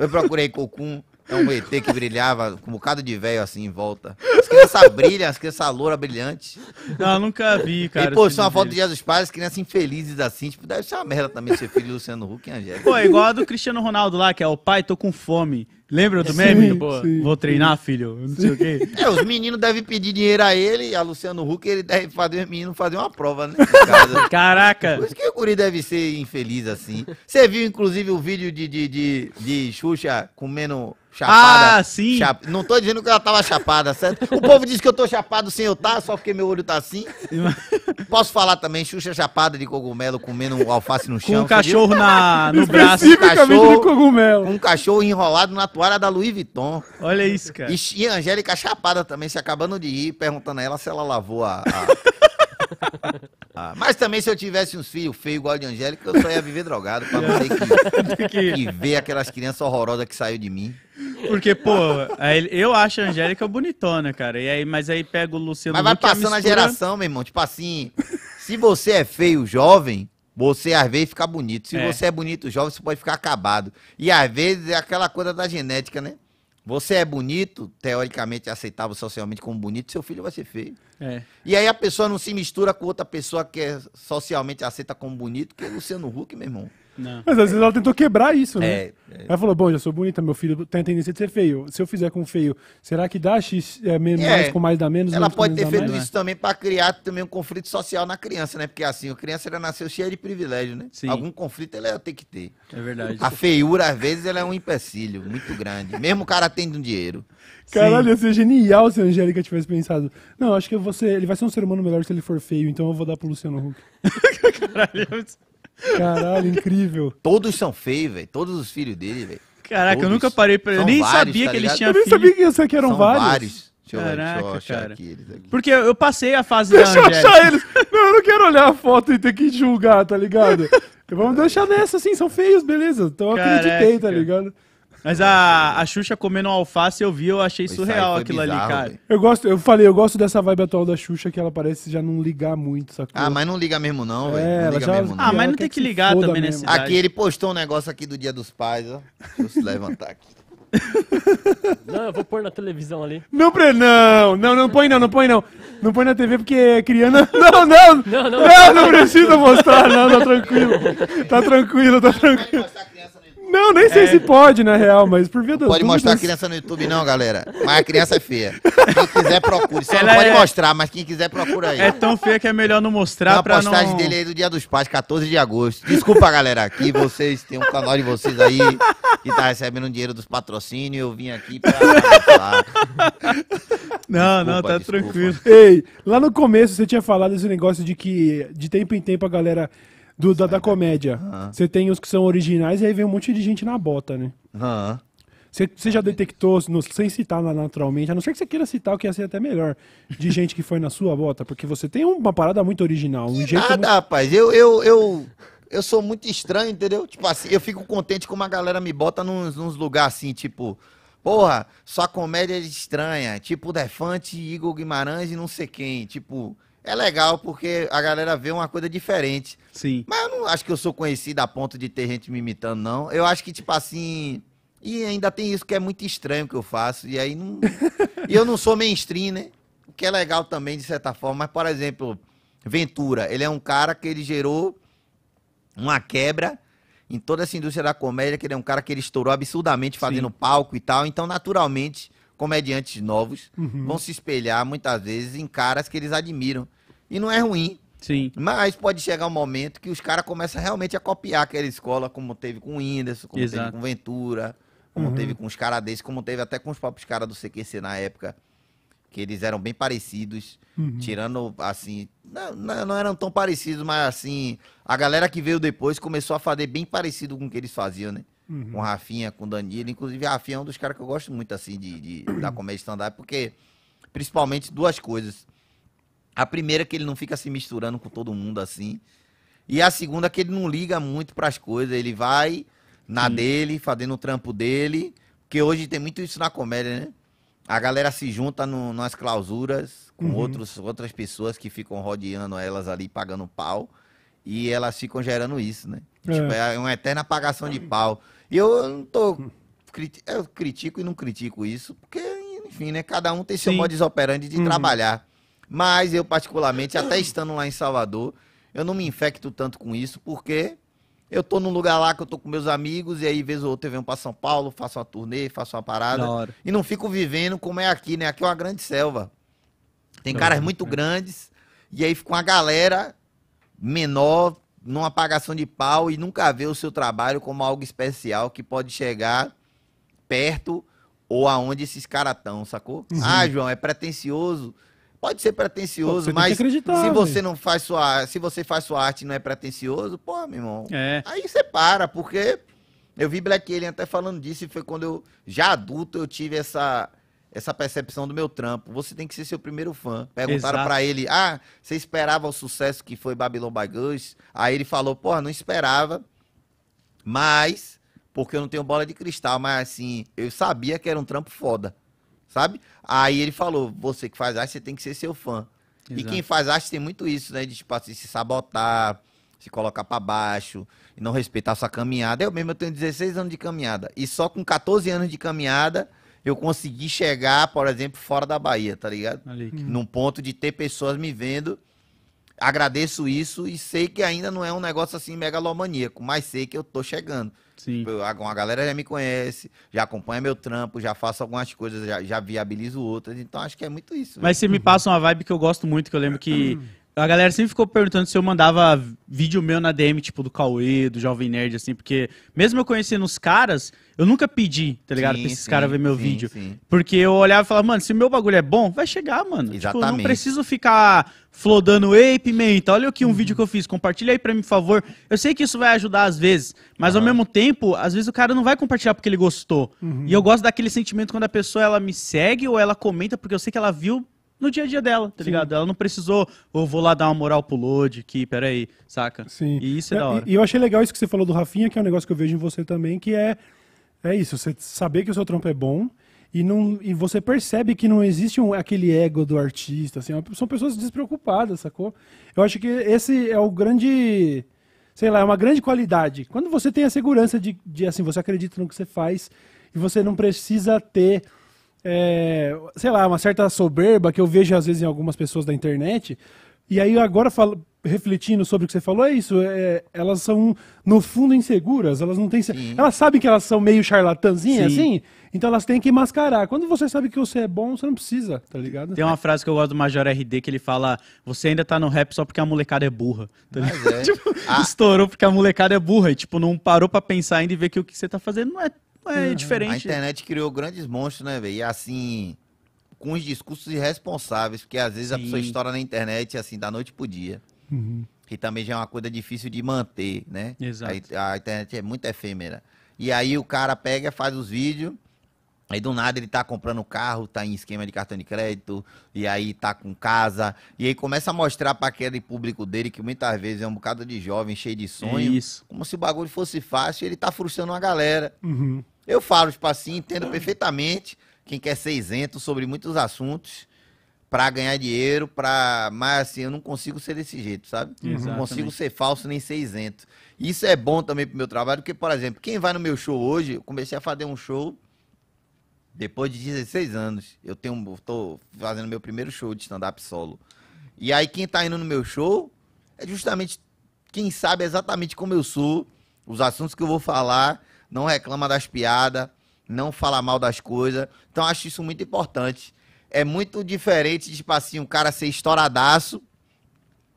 Eu procurei cocum. É um ET que brilhava com um bocado de velho assim em volta. As crianças brilham, as crianças loura brilhante. Não, nunca vi, cara. E postou uma foto de dos Pais, as crianças infelizes assim. Tipo, deve ser uma merda também ser filho do Luciano Huck e Angélica. Pô, é igual a do Cristiano Ronaldo lá, que é o pai, tô com fome. Lembra do meme? Sim, Pô, sim, vou treinar, sim. filho. Não sei o quê. É, os meninos devem pedir dinheiro a ele, a Luciano Huck, ele deve fazer os meninos fazer uma prova, né? Caraca! Por isso que o Guri deve ser infeliz assim. Você viu, inclusive, o vídeo de, de, de, de Xuxa comendo Chapada. Ah, sim. Chap... Não tô dizendo que ela tava chapada, certo? O povo diz que eu tô chapado sem eu tá, só porque meu olho tá assim. Posso falar também, Xuxa chapada de cogumelo comendo um alface no chão. Com um cachorro na, no braço. Um cachorro, de cogumelo. um cachorro enrolado na toalha da Louis Vuitton. Olha isso, cara. E, e Angélica chapada também, se acabando de ir, perguntando a ela se ela lavou a... a... Ah, mas também se eu tivesse uns filhos feios igual a de Angélica, eu só ia viver drogado pra não ter que, que... ver aquelas crianças horrorosas que saiu de mim. Porque, pô, eu acho a Angélica bonitona, cara. E aí, mas aí pega o Luciano. Mas vai Huck, passando a, mistura... a geração, meu irmão. Tipo assim, se você é feio jovem, você às vezes fica bonito. Se é. você é bonito jovem, você pode ficar acabado. E às vezes é aquela coisa da genética, né? Você é bonito, teoricamente é aceitável socialmente como bonito, seu filho vai ser feio. É. E aí a pessoa não se mistura com outra pessoa que é socialmente aceita como bonito, que é Luciano Huck, meu irmão. Não. Mas às vezes ela tentou quebrar isso, né? É, é. Ela falou: bom, já sou bonita, meu filho tem a tendência de ser feio. Se eu fizer com feio, será que dá X é, menos, é. mais com mais dá menos? Ela pode ter feito isso também para criar também um conflito social na criança, né? Porque assim, a criança ela nasceu cheia de privilégio, né? Sim. Algum conflito ela tem que ter. É verdade. A feiura, às vezes, ela é um empecilho muito grande. Mesmo o cara tendo um dinheiro. Caralho, ia ser genial se a Angélica tivesse pensado. Não, acho que você, ele vai ser um ser humano melhor se ele for feio, então eu vou dar pro Luciano Huck. Caralho. É Caralho, incrível. Todos são feios, velho. Todos os filhos dele, velho. Caraca, Todos. eu nunca parei pra. ele. eu nem vários, sabia tá que eles tinham filhos. Eu nem filho. sabia que isso aqui eram são vários. vários. Deixa eu, Caraca, eu achar cara. aqui, eles aqui. Porque eu passei a fase Deixa da eu achar eles. Não, eu não quero olhar a foto e ter que julgar, tá ligado? Vamos deixar nessa, assim, são feios, beleza. Então eu acreditei, tá ligado? Mas a, a Xuxa comendo um alface eu vi, eu achei surreal aquilo bizarro, ali, cara. Eu gosto, eu falei, eu gosto dessa vibe atual da Xuxa que ela parece já não ligar muito, sacou? Ah, mas não liga mesmo não, velho. É, não liga já- mesmo não. Ah, mas não tem que ligar também mesmo. nesse Aqui ele postou um negócio aqui do Dia dos Pais, ó. Deixa eu se levantar aqui. Não, eu vou pôr na televisão ali. Não, pre... não, não, não põe não, não põe não. Não põe na TV porque é criança. Não, não, não, Não, não. não, precisa mostrar, não, tá tranquilo. Tá tranquilo, tá tranquilo. Não, nem sei é. se pode, na real, mas por via das Pode mostrar a criança no YouTube, não, galera. Mas a criança é feia. Quem quiser, procure. Só Ela não pode é... mostrar, mas quem quiser, procura aí. É tão feia que é melhor não mostrar pra não... a postagem dele aí do Dia dos Pais, 14 de agosto. Desculpa, galera, aqui vocês, tem um canal de vocês aí que tá recebendo dinheiro dos patrocínios, eu vim aqui pra... não, desculpa, não, tá desculpa. tranquilo. Ei, lá no começo você tinha falado esse negócio de que de tempo em tempo a galera do, da, da comédia. Você tem os que são originais e aí vem um monte de gente na bota, né? Você já detectou, no, sem citar naturalmente, a não ser que você queira citar o que ia ser até melhor, de gente que foi na sua bota, porque você tem uma parada muito original. Um jeito nada, muito... rapaz. Eu, eu, eu, eu sou muito estranho, entendeu? Tipo assim, eu fico contente como a galera me bota nos, nos lugares assim, tipo, porra, só comédia é estranha, tipo Defante, Igor Guimarães e não sei quem. Tipo, é legal porque a galera vê uma coisa diferente. Sim. Mas eu não acho que eu sou conhecido a ponto de ter gente me imitando, não. Eu acho que, tipo assim. E ainda tem isso que é muito estranho que eu faço. E aí não. e eu não sou mainstream, né? O que é legal também, de certa forma. Mas, por exemplo, Ventura, ele é um cara que ele gerou uma quebra em toda essa indústria da comédia, que ele é um cara que ele estourou absurdamente fazendo Sim. palco e tal. Então, naturalmente, comediantes novos uhum. vão se espelhar muitas vezes em caras que eles admiram. E não é ruim. Sim. Mas pode chegar um momento que os caras começam realmente a copiar aquela escola, como teve com o Whindersson, como Exato. teve com o Ventura, como uhum. teve com os caras desses, como teve até com os próprios caras do CQC na época, que eles eram bem parecidos, uhum. tirando, assim, não, não, não, eram tão parecidos, mas assim, a galera que veio depois começou a fazer bem parecido com o que eles faziam, né? Uhum. Com Rafinha, com Danilo, inclusive Rafinha é um dos caras que eu gosto muito, assim, de, de da comédia stand-up, porque, principalmente, duas coisas a primeira é que ele não fica se misturando com todo mundo assim. E a segunda é que ele não liga muito para as coisas, ele vai na dele, fazendo o trampo dele, porque hoje tem muito isso na comédia, né? A galera se junta no, nas clausuras com uhum. outros, outras pessoas que ficam rodeando elas ali, pagando pau, e elas ficam gerando isso, né? É. Tipo, é uma eterna apagação de pau. E eu não tô. Eu critico e não critico isso, porque, enfim, né? Cada um tem seu Sim. modo desoperante de uhum. trabalhar. Mas eu, particularmente, até estando lá em Salvador, eu não me infecto tanto com isso, porque eu tô num lugar lá que eu tô com meus amigos, e aí, vez ou outra, eu venho pra São Paulo, faço uma turnê, faço uma parada. E não fico vivendo como é aqui, né? Aqui é uma grande selva. Tem caras é. muito grandes, e aí fica uma galera menor, numa apagação de pau, e nunca vê o seu trabalho como algo especial que pode chegar perto ou aonde esses caras estão, sacou? Uhum. Ah, João, é pretencioso Pode ser pretencioso, mas se você não faz sua, se você faz sua arte e não é pretencioso, pô, meu irmão. É. Aí você para, porque eu vi Black Alien até falando disso e foi quando eu já adulto eu tive essa essa percepção do meu trampo. Você tem que ser seu primeiro fã. Perguntaram para ele: "Ah, você esperava o sucesso que foi Babylon by Guns?" Aí ele falou: "Porra, não esperava, mas porque eu não tenho bola de cristal, mas assim, eu sabia que era um trampo foda." sabe? Aí ele falou: você que faz arte, você tem que ser seu fã. Exato. E quem faz arte tem muito isso, né? De tipo assim, se sabotar, se colocar para baixo, e não respeitar sua caminhada. Eu mesmo eu tenho 16 anos de caminhada. E só com 14 anos de caminhada eu consegui chegar, por exemplo, fora da Bahia, tá ligado? Ali. Uhum. Num ponto de ter pessoas me vendo. Agradeço isso e sei que ainda não é um negócio assim megalomaníaco, mas sei que eu tô chegando. Sim. Tipo, a galera já me conhece, já acompanha meu trampo, já faço algumas coisas, já, já viabilizo outras. Então acho que é muito isso. Mas né? você me passa uma vibe que eu gosto muito, que eu lembro que uhum a galera sempre ficou perguntando se eu mandava vídeo meu na DM, tipo, do Cauê, do Jovem Nerd, assim, porque mesmo eu conhecendo os caras, eu nunca pedi, tá ligado? Sim, pra esses caras ver meu sim, vídeo. Sim. Porque eu olhava e falava, mano, se o meu bagulho é bom, vai chegar, mano. Tipo, Exatamente. Tipo, eu não preciso ficar flodando, ei, pimenta, olha aqui um uhum. vídeo que eu fiz, compartilha aí pra mim, por favor. Eu sei que isso vai ajudar às vezes, mas uhum. ao mesmo tempo, às vezes o cara não vai compartilhar porque ele gostou. Uhum. E eu gosto daquele sentimento quando a pessoa, ela me segue ou ela comenta porque eu sei que ela viu no dia a dia dela, tá Sim. ligado? Ela não precisou, ou vou lá dar uma moral pro Load aqui, peraí, saca? Sim. E isso é, é da hora. E eu achei legal isso que você falou do Rafinha, que é um negócio que eu vejo em você também, que é, é isso, você saber que o seu trampo é bom e, não, e você percebe que não existe um, aquele ego do artista, assim, é são pessoas despreocupadas, sacou? Eu acho que esse é o grande, sei lá, é uma grande qualidade. Quando você tem a segurança de, de assim, você acredita no que você faz e você não precisa ter é, sei lá, uma certa soberba que eu vejo às vezes em algumas pessoas da internet. E aí agora refletindo sobre o que você falou, é isso. É, elas são, no fundo, inseguras. Elas não têm. Sim. Elas sabem que elas são meio charlatanzinhas, assim. Então elas têm que mascarar. Quando você sabe que você é bom, você não precisa, tá ligado? Tem uma frase que eu gosto do Major RD que ele fala: Você ainda tá no rap só porque a molecada é burra. Tá ligado? É. tipo, ah. Estourou porque a molecada é burra. E, tipo, não parou pra pensar ainda e ver que o que você tá fazendo não é é, uhum. diferente. A internet criou grandes monstros, né, velho? E assim, com os discursos irresponsáveis, porque às vezes Sim. a pessoa estoura na internet, assim, da noite pro dia. Uhum. Que também já é uma coisa difícil de manter, né? Exato. A, a internet é muito efêmera. E aí o cara pega, faz os vídeos Aí do nada ele tá comprando carro, tá em esquema de cartão de crédito, e aí tá com casa, e aí começa a mostrar para aquele público dele que muitas vezes é um bocado de jovem, cheio de sonho, Isso. como se o bagulho fosse fácil, ele tá frustrando uma galera. Uhum. Eu falo, tipo assim, entendo perfeitamente quem quer ser isento sobre muitos assuntos para ganhar dinheiro, para, mas assim, eu não consigo ser desse jeito, sabe? Uhum. Não consigo ser falso nem ser isento. Isso é bom também pro meu trabalho, porque por exemplo, quem vai no meu show hoje, eu comecei a fazer um show depois de 16 anos, eu tenho, tô fazendo meu primeiro show de stand-up solo. E aí quem tá indo no meu show é justamente quem sabe exatamente como eu sou, os assuntos que eu vou falar, não reclama das piadas, não fala mal das coisas. Então acho isso muito importante. É muito diferente de, tipo assim, um cara ser estouradaço,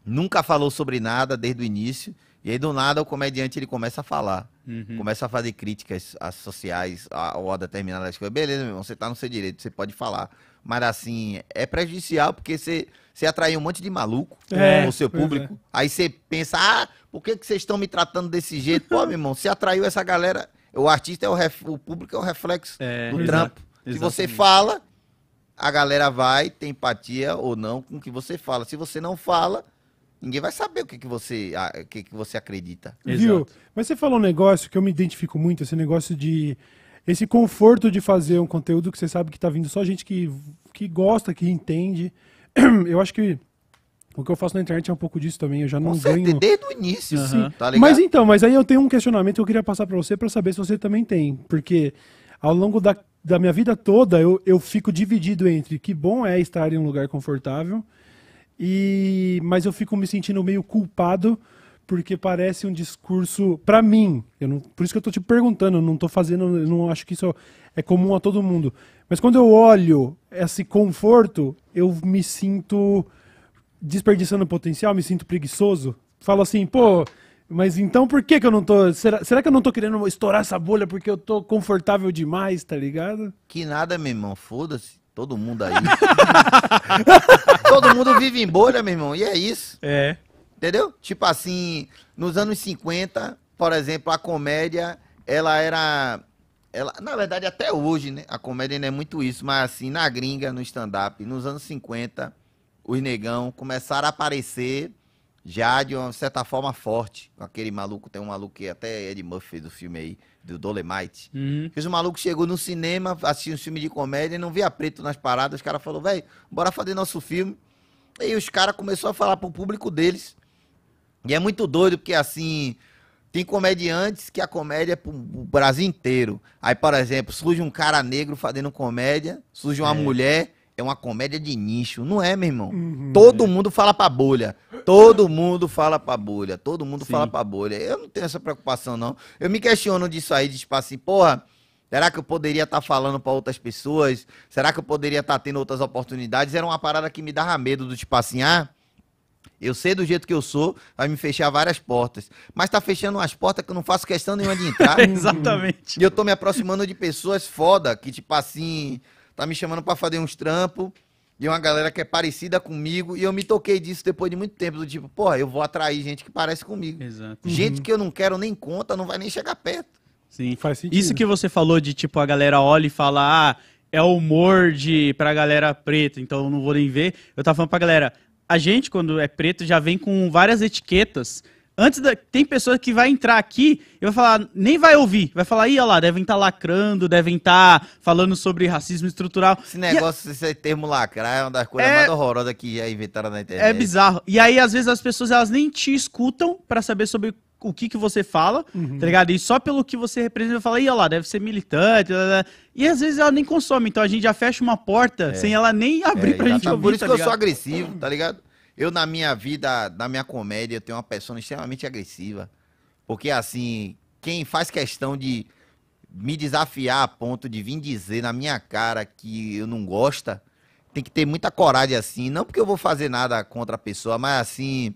nunca falou sobre nada desde o início, e aí do nada o comediante ele começa a falar. Uhum. Começa a fazer críticas às sociais a, ou a determinadas coisas. Beleza, meu irmão, você tá no seu direito, você pode falar. Mas assim, é prejudicial porque você, você atrai um monte de maluco é, é. no seu público. É. Aí você pensa, ah, por que, que vocês estão me tratando desse jeito? Pô, meu irmão, você atraiu essa galera. O artista é o, ref, o público é o reflexo é, do trampo. Se você fala, a galera vai ter empatia ou não com o que você fala. Se você não fala, Ninguém vai saber o que, que, você, o que, que você acredita. Viu? Exato. Mas você falou um negócio que eu me identifico muito, esse negócio de. Esse conforto de fazer um conteúdo que você sabe que está vindo só gente que, que gosta, que entende. Eu acho que o que eu faço na internet é um pouco disso também. Eu já não ganho. desde o início, uhum. sim. Tá mas então, mas aí eu tenho um questionamento que eu queria passar para você para saber se você também tem. Porque ao longo da, da minha vida toda eu, eu fico dividido entre que bom é estar em um lugar confortável e mas eu fico me sentindo meio culpado porque parece um discurso para mim. Não, por isso que eu estou te perguntando, eu não estou fazendo, não acho que isso é comum a todo mundo. Mas quando eu olho esse conforto, eu me sinto desperdiçando potencial, me sinto preguiçoso. Falo assim, pô, mas então por que, que eu não tô. Será, será que eu não tô querendo estourar essa bolha porque eu tô confortável demais, tá ligado? Que nada, meu irmão, foda-se. Todo mundo aí. Todo mundo vive em bolha, meu irmão. E é isso. É. Entendeu? Tipo assim, nos anos 50, por exemplo, a comédia, ela era. Ela, na verdade, até hoje, né? A comédia não é muito isso, mas assim, na gringa, no stand-up, nos anos 50, os negão começaram a aparecer já de uma certa forma forte. Aquele maluco, tem um maluco que até Ed Murphy fez o filme aí do Dolemite. Uhum. os malucos chegou no cinema, assistiu um filme de comédia e não via preto nas paradas. Os caras falaram, velho, bora fazer nosso filme. E os caras começaram a falar pro público deles. E é muito doido, porque assim. Tem comediantes que a comédia é pro Brasil inteiro. Aí, por exemplo, surge um cara negro fazendo comédia, surge uma é. mulher é uma comédia de nicho. Não é, meu irmão. Uhum, todo é. mundo fala pra bolha. Todo mundo fala pra bolha. Todo mundo Sim. fala pra bolha. Eu não tenho essa preocupação, não. Eu me questiono disso aí, de tipo assim, porra. Será que eu poderia estar tá falando para outras pessoas? Será que eu poderia estar tá tendo outras oportunidades? Era uma parada que me dava medo do tipo assim, ah, eu sei do jeito que eu sou, vai me fechar várias portas. Mas tá fechando umas portas que eu não faço questão nenhuma de entrar. Exatamente. E eu tô me aproximando de pessoas foda, que tipo assim, tá me chamando para fazer uns trampos de uma galera que é parecida comigo. E eu me toquei disso depois de muito tempo. Do tipo, porra, eu vou atrair gente que parece comigo. Exato. Gente uhum. que eu não quero nem conta, não vai nem chegar perto. Sim. Faz sentido. Isso que você falou de tipo, a galera olha e fala, ah, é humor de pra galera preta, então eu não vou nem ver. Eu tava falando pra galera, a gente, quando é preto, já vem com várias etiquetas Antes da, tem pessoas que vai entrar aqui e vai falar, nem vai ouvir, vai falar, ih, olha lá, devem estar tá lacrando, devem estar tá falando sobre racismo estrutural. Esse negócio, e, esse termo lacrar é uma das coisas é, mais horrorosas que já inventaram na internet. É bizarro. E aí, às vezes, as pessoas elas nem te escutam para saber sobre o que, que você fala, uhum. tá ligado? E só pelo que você representa, fala, ih, olha lá, deve ser militante. Blá, blá. E às vezes ela nem consome, então a gente já fecha uma porta é. sem ela nem abrir é, pra gente ouvir. Por isso tá que eu sou agressivo, tá ligado? Eu, na minha vida, na minha comédia, eu tenho uma pessoa extremamente agressiva. Porque, assim, quem faz questão de me desafiar a ponto de vir dizer na minha cara que eu não gosta, tem que ter muita coragem, assim. Não porque eu vou fazer nada contra a pessoa, mas, assim.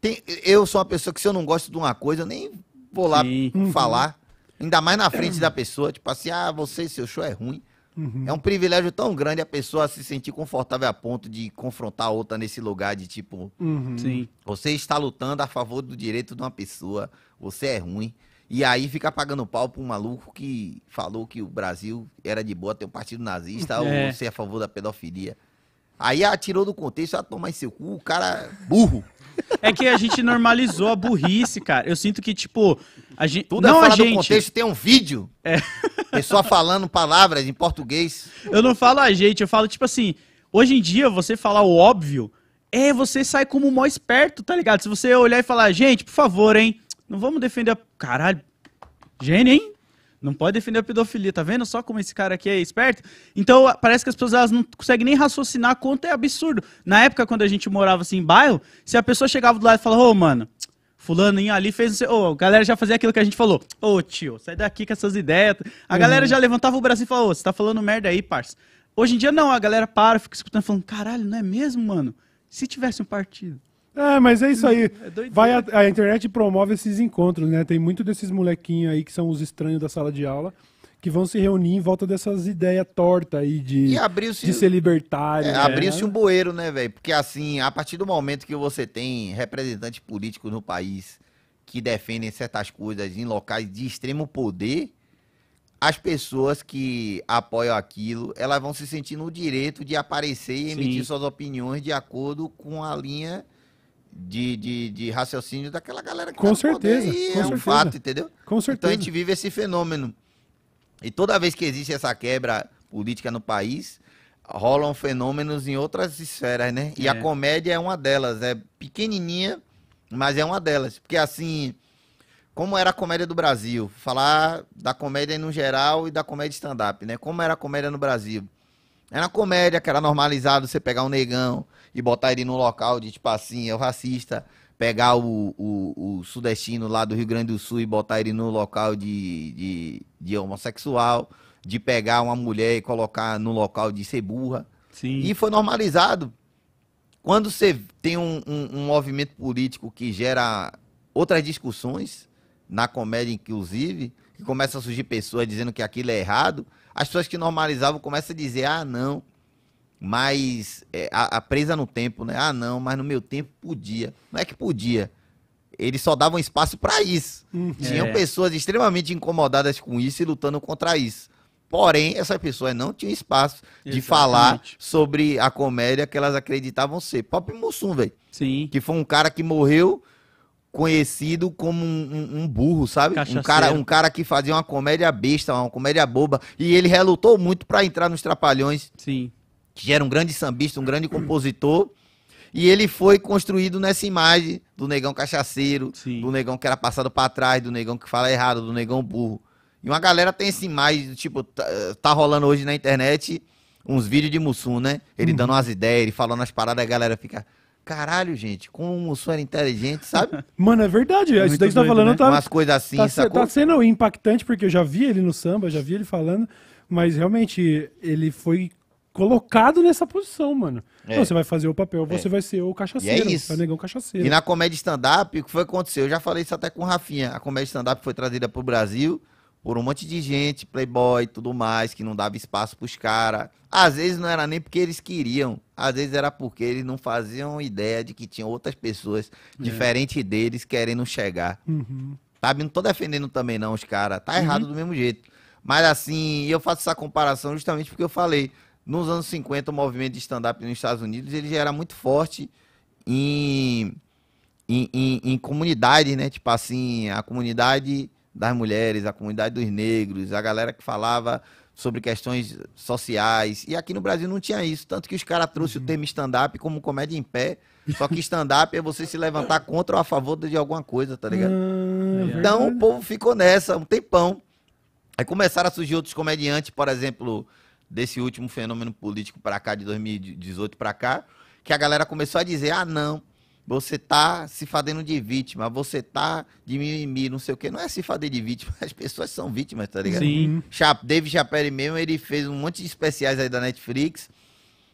Tem, eu sou uma pessoa que, se eu não gosto de uma coisa, eu nem vou lá Sim. falar. Ainda mais na frente da pessoa. Tipo assim, ah, você, seu show é ruim. Uhum. É um privilégio tão grande a pessoa se sentir confortável a ponto de confrontar a outra nesse lugar de tipo. Uhum. Sim. Você está lutando a favor do direito de uma pessoa, você é ruim. E aí fica pagando pau pra um maluco que falou que o Brasil era de boa ter um partido nazista é. ou é a favor da pedofilia. Aí atirou do contexto, a ah, tomar seu cu, o cara é burro. É que a gente normalizou a burrice, cara. Eu sinto que, tipo, a gente. Tudo é não é fora a gente. contexto tem um vídeo. É. Pessoa falando palavras em português. Eu não falo a gente, eu falo tipo assim, hoje em dia você falar o óbvio, é você sai como o maior esperto, tá ligado? Se você olhar e falar, gente, por favor, hein, não vamos defender a... Caralho, gênio, hein? Não pode defender a pedofilia, tá vendo só como esse cara aqui é esperto? Então, parece que as pessoas elas não conseguem nem raciocinar quanto é absurdo. Na época, quando a gente morava assim em bairro, se a pessoa chegava do lado e falava, ô, oh, mano, fulano ali fez não a galera já fazia aquilo que a gente falou. Ô, tio, sai daqui com essas ideias. A uhum. galera já levantava o braço e falou, ô, você tá falando merda aí, parça. Hoje em dia não, a galera para, fica escutando falando, caralho, não é mesmo, mano? Se tivesse um partido. É, mas é isso aí. É Vai a, a, internet promove esses encontros, né? Tem muito desses molequinhos aí que são os estranhos da sala de aula que vão se reunir em volta dessas ideias tortas aí de, de ser libertário. É, né? Abriu-se um bueiro, né, velho? Porque assim, a partir do momento que você tem representantes políticos no país que defendem certas coisas em locais de extremo poder, as pessoas que apoiam aquilo, elas vão se sentir no direito de aparecer e emitir Sim. suas opiniões de acordo com a linha de, de, de raciocínio daquela galera que com tá certeza, com é certeza. um fato, entendeu? Com certeza. Então a gente vive esse fenômeno. E toda vez que existe essa quebra política no país, rolam fenômenos em outras esferas, né? E é. a comédia é uma delas. É pequenininha, mas é uma delas. Porque assim, como era a comédia do Brasil? Falar da comédia no geral e da comédia stand-up, né? Como era a comédia no Brasil? Era comédia que era normalizado você pegar um negão e botar ele num local de tipo assim, é o racista pegar o, o, o, sudestino lá do Rio Grande do Sul e botar ele no local de, de, de homossexual, de pegar uma mulher e colocar no local de ser burra. Sim. E foi normalizado. Quando você tem um, um, um movimento político que gera outras discussões, na comédia inclusive, que começa a surgir pessoas dizendo que aquilo é errado, as pessoas que normalizavam começam a dizer, ah, não, mas é, a, a, presa no tempo, né? Ah, não, mas no meu tempo podia. Não é que podia. Eles só davam espaço para isso. Hum. Tinham é. pessoas extremamente incomodadas com isso e lutando contra isso. Porém, essas pessoas não tinham espaço Exatamente. de falar sobre a comédia que elas acreditavam ser. Pop Mussum, velho. Sim. Que foi um cara que morreu conhecido como um, um, um burro, sabe? Um cara, um cara que fazia uma comédia besta, uma comédia boba. E ele relutou muito para entrar nos trapalhões. Sim que era um grande sambista, um grande compositor. E ele foi construído nessa imagem do negão cachaceiro, Sim. do negão que era passado para trás, do negão que fala errado, do negão burro. E uma galera tem essa imagem, tipo, tá, tá rolando hoje na internet uns vídeos de Mussum, né? Ele uhum. dando umas ideias, ele falando as paradas, a galera fica. Caralho, gente, como o Mussum era inteligente, sabe? Mano, é verdade. É isso daí que você tá falando né? tá. Umas coisas assim, tá, sacou? tá sendo impactante, porque eu já vi ele no samba, já vi ele falando, mas realmente ele foi colocado nessa posição, mano. É. Então, você vai fazer o papel, é. você é. vai ser o cachaceiro. E é isso. cachaceiro. E na comédia stand-up, o que foi que aconteceu? Eu já falei isso até com o Rafinha. A comédia stand-up foi trazida pro Brasil por um monte de gente, playboy, tudo mais, que não dava espaço pros caras. Às vezes não era nem porque eles queriam, às vezes era porque eles não faziam ideia de que tinha outras pessoas é. diferentes deles querendo chegar. Uhum. Sabe? Tá, não tô defendendo também não os caras, tá uhum. errado uhum. do mesmo jeito. Mas assim, eu faço essa comparação justamente porque eu falei, nos anos 50, o movimento de stand-up nos Estados Unidos ele já era muito forte em, em, em, em comunidade, né? Tipo assim, a comunidade das mulheres, a comunidade dos negros, a galera que falava sobre questões sociais. E aqui no Brasil não tinha isso. Tanto que os caras trouxeram o uhum. termo stand-up como comédia em pé. Só que stand-up é você se levantar contra ou a favor de alguma coisa, tá ligado? Ah, é então o povo ficou nessa um tempão. Aí começaram a surgir outros comediantes, por exemplo, desse último fenômeno político para cá, de 2018 para cá, que a galera começou a dizer: ah, não, você tá se fazendo de vítima, você tá de mimimi, não sei o quê. Não é se fazer de vítima, as pessoas são vítimas, tá ligado? Sim. Cha David Chapelle mesmo, ele fez um monte de especiais aí da Netflix.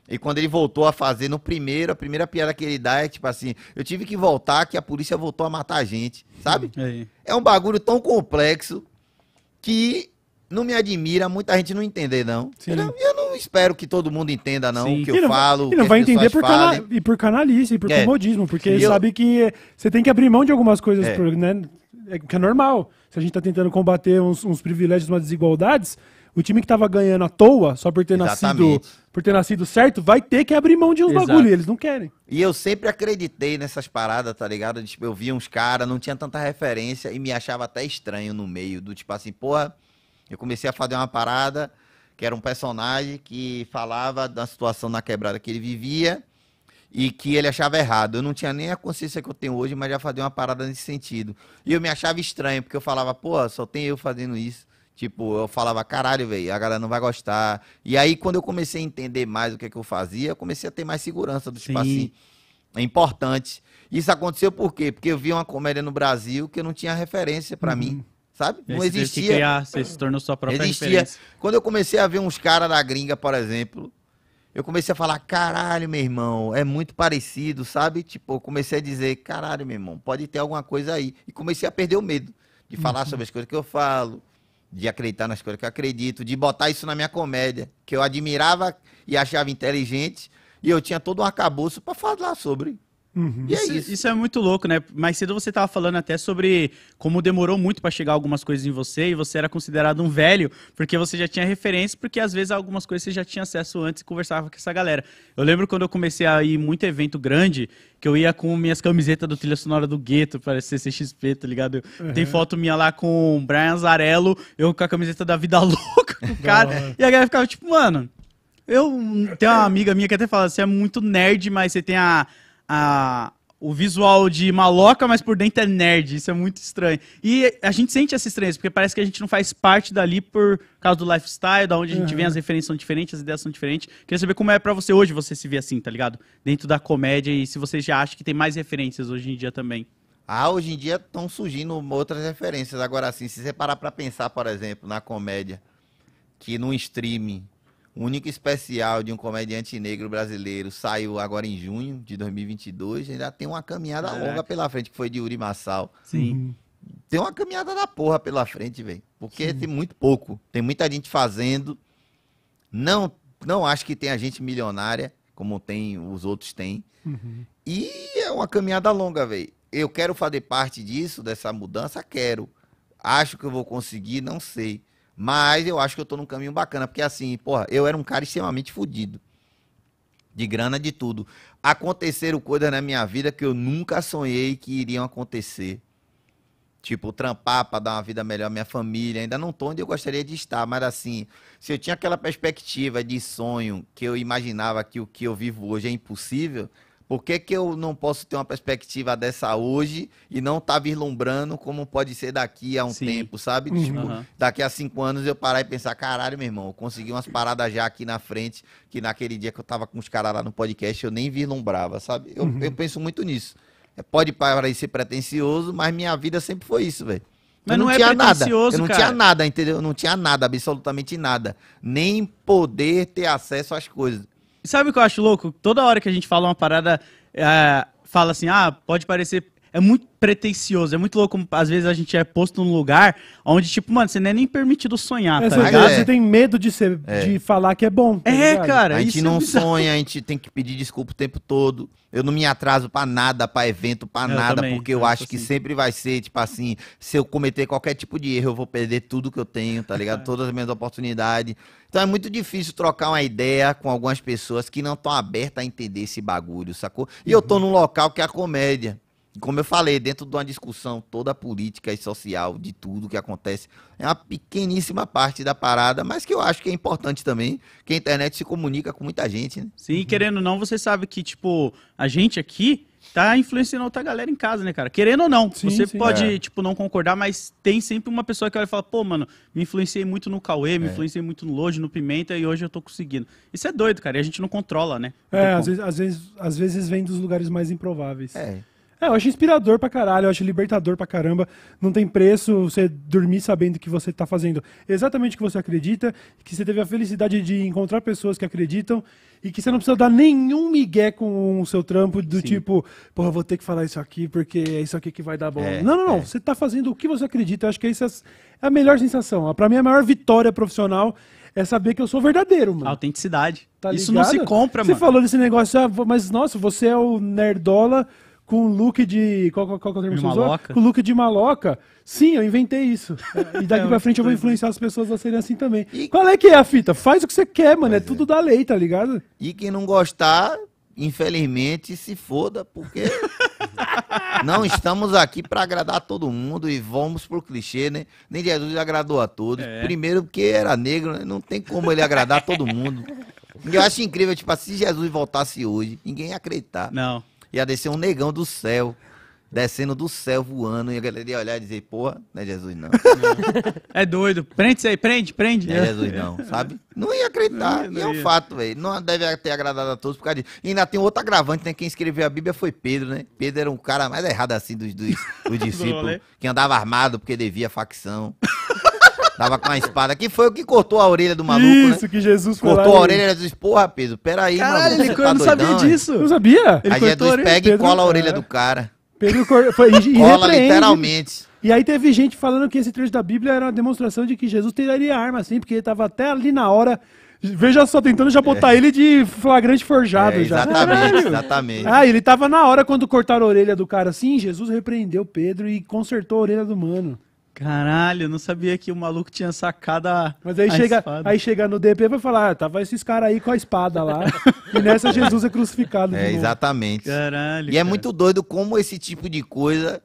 E quando ele voltou a fazer no primeiro, a primeira piada que ele dá é tipo assim: eu tive que voltar que a polícia voltou a matar a gente, sabe? Uhum. É, é um bagulho tão complexo que não me admira muita gente não entender, não. Eu, não. eu, não. espero que todo mundo entenda, não, o que eu não, falo. E não vai entender por cana, e por canalice, e por é. comodismo, porque e ele eu... sabe que você tem que abrir mão de algumas coisas, é. Por, né? É, que é normal. Se a gente está tentando combater uns, uns privilégios, umas desigualdades, o time que estava ganhando à toa, só por ter nascido por ter nascido certo, vai ter que abrir mão de uns Exato. bagulho, eles não querem. E eu sempre acreditei nessas paradas, tá ligado? Tipo, eu via uns caras, não tinha tanta referência e me achava até estranho no meio, do tipo assim, porra, eu comecei a fazer uma parada que era um personagem que falava da situação na quebrada que ele vivia e que ele achava errado. Eu não tinha nem a consciência que eu tenho hoje, mas já fazia uma parada nesse sentido. E eu me achava estranho, porque eu falava, pô, só tem eu fazendo isso. Tipo, eu falava, caralho, velho, a galera não vai gostar. E aí, quando eu comecei a entender mais o que, é que eu fazia, eu comecei a ter mais segurança do tipo Sim. assim. É importante. Isso aconteceu por quê? Porque eu vi uma comédia no Brasil que eu não tinha referência para uhum. mim. Sabe? Não existia. criar, você se tornou sua própria existia. Quando eu comecei a ver uns caras da gringa, por exemplo, eu comecei a falar, caralho, meu irmão, é muito parecido, sabe? Tipo, eu comecei a dizer, caralho, meu irmão, pode ter alguma coisa aí. E comecei a perder o medo de falar uhum. sobre as coisas que eu falo, de acreditar nas coisas que eu acredito, de botar isso na minha comédia, que eu admirava e achava inteligente, e eu tinha todo um arcabouço para falar sobre. Uhum. E é isso, é isso. isso, é muito louco, né? Mais cedo você tava falando até sobre como demorou muito para chegar algumas coisas em você e você era considerado um velho, porque você já tinha referência, porque às vezes algumas coisas você já tinha acesso antes e conversava com essa galera. Eu lembro quando eu comecei a ir muito evento grande, que eu ia com minhas camisetas do trilha sonora do Gueto, parece CCXP, tá ligado? Uhum. Tem foto minha lá com o Brian Azarello, eu com a camiseta da Vida Louca com o cara, e a galera ficava tipo, mano, eu tenho uma amiga minha que até fala, você é muito nerd, mas você tem a, a, o visual de maloca, mas por dentro é nerd. Isso é muito estranho. E a gente sente essa estranheza, porque parece que a gente não faz parte dali por causa do lifestyle, da onde a gente uhum. vem, as referências são diferentes, as ideias são diferentes. Queria saber como é para você hoje você se vê assim, tá ligado? Dentro da comédia e se você já acha que tem mais referências hoje em dia também. Ah, hoje em dia estão surgindo outras referências. Agora, assim, se você parar pra pensar, por exemplo, na comédia, que no streaming o único especial de um comediante negro brasileiro saiu agora em junho de 2022. Ainda tem uma caminhada Caraca. longa pela frente, que foi de Uri Massal. Sim. Uhum. Tem uma caminhada da porra pela frente, velho. Porque Sim. tem muito pouco. Tem muita gente fazendo. Não, não acho que tenha gente milionária, como tem os outros têm. Uhum. E é uma caminhada longa, velho. Eu quero fazer parte disso, dessa mudança? Quero. Acho que eu vou conseguir? Não sei. Mas eu acho que eu tô num caminho bacana, porque assim, porra, eu era um cara extremamente fodido. De grana, de tudo. Aconteceram coisas na minha vida que eu nunca sonhei que iriam acontecer. Tipo, trampar para dar uma vida melhor à minha família. Ainda não tô onde eu gostaria de estar, mas assim, se eu tinha aquela perspectiva de sonho que eu imaginava que o que eu vivo hoje é impossível, por que, que eu não posso ter uma perspectiva dessa hoje e não tá vislumbrando como pode ser daqui a um Sim. tempo, sabe? Uhum. Tipo, daqui a cinco anos eu parar e pensar, caralho, meu irmão, eu consegui umas paradas já aqui na frente, que naquele dia que eu tava com os caras lá no podcast, eu nem vislumbrava, sabe? Eu, uhum. eu penso muito nisso. É, pode parecer pretencioso, mas minha vida sempre foi isso, velho. Mas eu não, não é tinha nada. Eu não cara. tinha nada, entendeu? Eu não tinha nada, absolutamente nada. Nem poder ter acesso às coisas. Sabe o que eu acho louco? Toda hora que a gente fala uma parada, é, fala assim, ah, pode parecer é muito pretencioso, é muito louco como às vezes a gente é posto num lugar onde, tipo, mano, você não é nem permitido sonhar, é, tá ligado? Você tem medo de, ser, é. de falar que é bom. Tá é, ligado? cara. A gente é não é sonha, a gente tem que pedir desculpa o tempo todo. Eu não me atraso para nada, para evento, para nada, também, porque eu, acho assim. que sempre vai ser, tipo assim, se eu cometer qualquer tipo de erro, eu vou perder tudo que eu tenho, tá ligado? É. Todas as minhas oportunidades. Então é muito difícil trocar uma ideia com algumas pessoas que não estão abertas a entender esse bagulho, sacou? E uhum. eu tô uhum. num local que é a comédia. Como eu falei, dentro de uma discussão toda política e social, de tudo que acontece, é uma pequeníssima parte da parada, mas que eu acho que é importante também, que a internet se comunica com muita gente, né? Sim, querendo ou não, você sabe que, tipo, a gente aqui tá influenciando outra galera em casa, né, cara? Querendo ou não, sim, você sim, pode, é. tipo, não concordar, mas tem sempre uma pessoa que olha e fala, pô, mano, me influenciei muito no Cauê, me é. influenciei muito no Lojo, no Pimenta, e hoje eu tô conseguindo. Isso é doido, cara, e a gente não controla, né? é, às vezes, às, vezes, às vezes vem dos lugares mais improváveis. É. É, eu acho inspirador pra caralho, eu acho libertador pra caramba. Não tem preço você dormir sabendo que você tá fazendo exatamente o que você acredita, que você teve a felicidade de encontrar pessoas que acreditam e que você não precisa dar nenhum migué com o seu trampo do Sim. tipo, porra, vou ter que falar isso aqui porque é isso aqui que vai dar bom. É, não, não, não. É. Você tá fazendo o que você acredita. Eu acho que essa é a melhor sensação. Pra mim, a maior vitória profissional é saber que eu sou verdadeiro, mano. Autenticidade. Tá isso não se compra, você mano. Você falou desse negócio, ah, mas nossa, você é o nerdola com o look de. Qual, qual, qual que é o termo que você Com look de maloca. Sim, eu inventei isso. É, e daqui é, pra então, frente eu vou então influenciar as pessoas a serem assim também. E... Qual é que é a fita? Faz o que você quer, mano. É, é tudo da lei, tá ligado? E quem não gostar, infelizmente, se foda, porque. não estamos aqui para agradar todo mundo e vamos pro clichê, né? Nem Jesus agradou a todos. É. Primeiro porque era negro, né? não tem como ele agradar todo mundo. E eu acho incrível, tipo, se Jesus voltasse hoje, ninguém ia acreditar. Não. Ia descer um negão do céu. Descendo do céu, voando, e a galera ia olhar e dizer, porra, não é Jesus não. É doido. Prende isso aí, prende, prende. Não é Jesus não, sabe? Não ia acreditar. Não ia, não e é um fato, velho. Não deve ter agradado a todos por causa disso. E ainda tem outro agravante, né? Quem escreveu a Bíblia foi Pedro, né? Pedro era um cara mais errado assim dos, dos, dos né? discípulos, que andava armado porque devia facção. Tava com a espada, que foi o que cortou a orelha do maluco, né? Isso, né? que Jesus foi Cortou lá, a orelha e disse, porra, Pedro, peraí, Caralho, maluco, ele tá eu não sabia disso. Não sabia? Ele Aí Jesus pega Pedro, e cola a orelha do cara. Pedro cor... foi, e, cola literalmente. E aí teve gente falando que esse trecho da Bíblia era uma demonstração de que Jesus teria arma, assim, porque ele tava até ali na hora... Veja só, tentando já botar é. ele de flagrante forjado. É, exatamente, já. exatamente. Ah, ele tava na hora quando cortaram a orelha do cara assim, Jesus repreendeu Pedro e consertou a orelha do mano. Caralho, não sabia que o maluco tinha sacado a. Mas aí, a chega, espada. aí chega no DP e vai falar: ah, tava esses caras aí com a espada lá. e nessa Jesus é crucificado. É, exatamente. Caralho. E é cara. é muito doido como esse tipo de coisa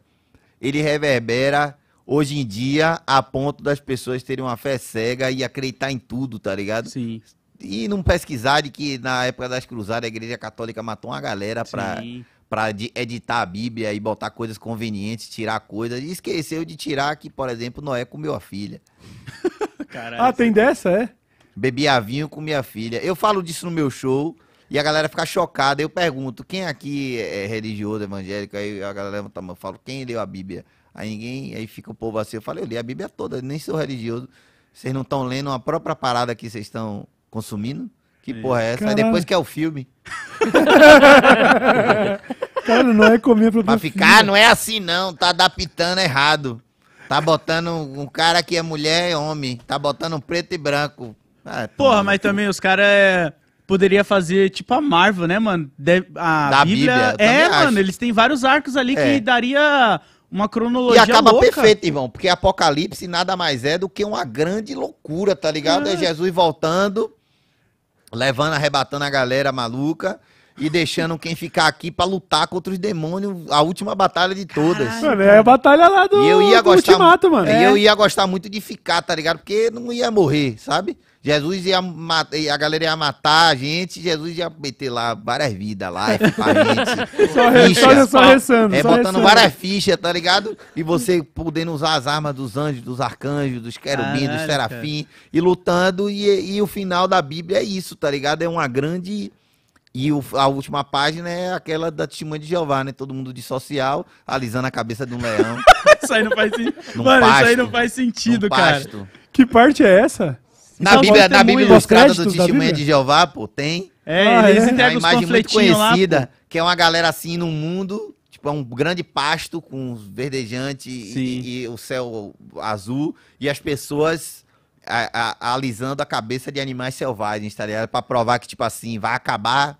ele reverbera hoje em dia a ponto das pessoas terem uma fé cega e acreditar em tudo, tá ligado? Sim. E não pesquisar de que na época das cruzadas a igreja católica matou uma galera Sim para editar a Bíblia e botar coisas convenientes, tirar coisas. E esqueceu de tirar que, por exemplo, Noé comeu a filha. Caralho, ah, tem é dessa, é? Bebia vinho com minha filha. Eu falo disso no meu show e a galera fica chocada. Eu pergunto, quem aqui é religioso, evangélico? Aí a galera levanta a mão, eu falo, quem leu a Bíblia? Aí ninguém, aí fica o povo assim. Eu falo, eu li a Bíblia toda, nem sou religioso. Vocês não estão lendo a própria parada que vocês estão consumindo? Que porra é essa? Caralho. Aí depois que é o filme. Cara, não é comer pra ficar, filho. não é assim não, tá adaptando errado. Tá botando um cara que é mulher e é homem. Tá botando preto e branco. Ah, é Porra, mas também os caras é... poderia fazer tipo a Marvel, né, mano? De... A da Bíblia. Bíblia é, acho. mano, eles têm vários arcos ali é. que daria uma cronologia. E acaba louca. perfeito, irmão, porque Apocalipse nada mais é do que uma grande loucura, tá ligado? É, é Jesus voltando levando, arrebatando a galera maluca e deixando quem ficar aqui para lutar contra os demônios, a última batalha de todas. mano, é a batalha lá do, e eu ia do gostar, ultimato, mano. E é. eu ia gostar muito de ficar, tá ligado? Porque não ia morrer, sabe? Jesus ia matar, a galera ia matar a gente, Jesus ia meter lá várias vidas lá é pra gente. só, ficha, só, só ressando, é, só botando ressando. várias fichas, tá ligado? E você podendo usar as armas dos anjos, dos arcanjos, dos querubins, dos serafim, e lutando, e, e o final da Bíblia é isso, tá ligado? É uma grande. E o, a última página é aquela da testemunha de Jeová, né? Todo mundo de social, alisando a cabeça de um leão. isso aí não faz sentido. Mano, pasto, isso aí não faz sentido, cara. Que parte é essa? Na então, Bíblia, na Bíblia ilustrada do Testemunha de Jeová, pô, tem. É, ah, eles é. entregam uma imagem muito conhecida, lá, que é uma galera assim no mundo, tipo, é um grande pasto com verdejante e, e, o céu azul, e as pessoas a, a, alisando a cabeça de animais selvagens, tá ligado? Pra provar que, tipo assim, vai acabar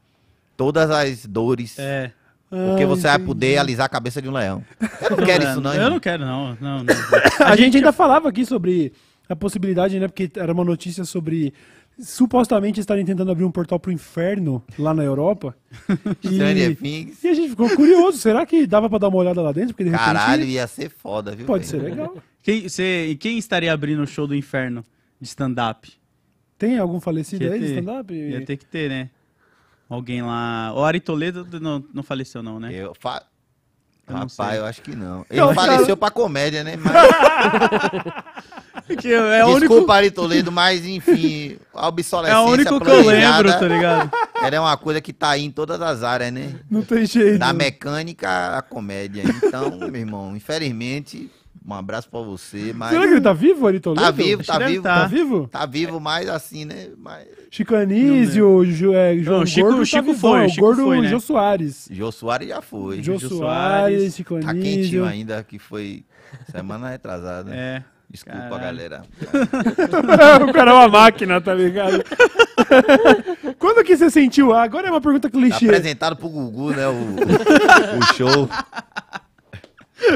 todas as dores. É. Porque você vai poder entendi. alisar a cabeça de um leão. Eu não, não quero isso, não. Eu irmão. não quero, não. não, não. A, a gente, gente ainda falava aqui sobre a possibilidade, né? Porque era uma notícia sobre supostamente estarem tentando abrir um portal pro inferno lá na Europa. e, e a gente ficou curioso, será que dava para dar uma olhada lá dentro? Porque de repente, Caralho, ia ser foda, viu? Pode ser legal. Quem, cê, e quem estaria abrindo o show do inferno de stand-up? Tem algum falecido ia aí ter, de stand-up? Ia ter que ter, né? Alguém lá. O Ari Toledo não, não faleceu, não, né? Eu fa... Eu Rapaz, eu acho que não. Ele não, faleceu cara... pra comédia, né? Mas... Que é Desculpa, único... Ari Toledo, mas enfim, a obsolescência É o único que eu lembro, tá ligado? Ela é uma coisa que tá aí em todas as áreas, né? Não tem jeito. Da mecânica à comédia. Então, meu irmão, infelizmente, um abraço pra você, mas... Será que ele tá vivo, Ari Toledo? Tá vivo, tá vivo. Tá. tá. tá. vivo? Tá vivo, mas assim, né? Mas... Chico jo, é, João Não, Chico, Gordo tá Chico foi, o Chico Gordo foi, né? Jô Soares. Jô Soares já foi. Jô, Soares, Soares, Chico Tá quentinho ainda, que foi semana retrasada. é. Desculpa, galera. o cara é uma máquina, tá ligado? Quando que você sentiu? Ah, agora é uma pergunta clichê. Apresentado pro Gugu, né? O, o show.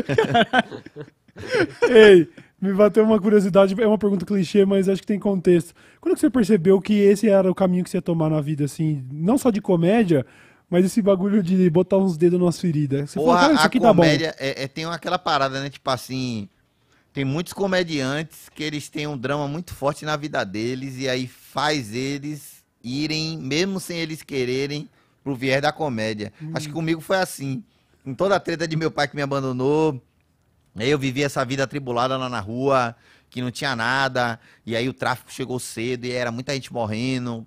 Ei, me bateu uma curiosidade. É uma pergunta clichê, mas acho que tem contexto. Quando que você percebeu que esse era o caminho que você ia tomar na vida, assim? Não só de comédia, mas esse bagulho de botar uns dedos nas feridas. Você Porra, cara, isso aqui a tá comédia bom. É, é, tem aquela parada, né? Tipo assim tem muitos comediantes que eles têm um drama muito forte na vida deles e aí faz eles irem, mesmo sem eles quererem, pro viés da comédia. Hum. Acho que comigo foi assim. com toda a treta de meu pai que me abandonou, eu vivi essa vida atribulada lá na rua, que não tinha nada, e aí o tráfico chegou cedo e era muita gente morrendo,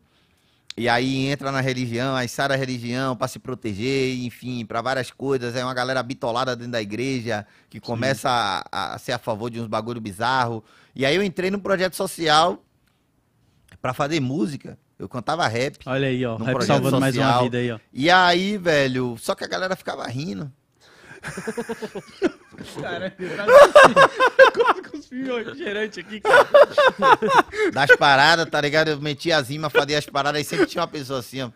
e aí entra na religião, aí sai da religião para se proteger, enfim, para várias coisas. É uma galera bitolada dentro da igreja que começa a, a, ser a favor de uns bagulho bizarro. E aí eu entrei num projeto social para fazer música. Eu cantava rap. Olha aí, ó. Num rap projeto salvando social. mais uma vida aí, ó. E aí, velho, só que a galera ficava rindo. Caralho, tá cuspindo refrigerante aqui, cara. Das paradas, tá ligado? Eu meti as rimas, fazia as paradas, e sempre tinha uma pessoa assim, ó.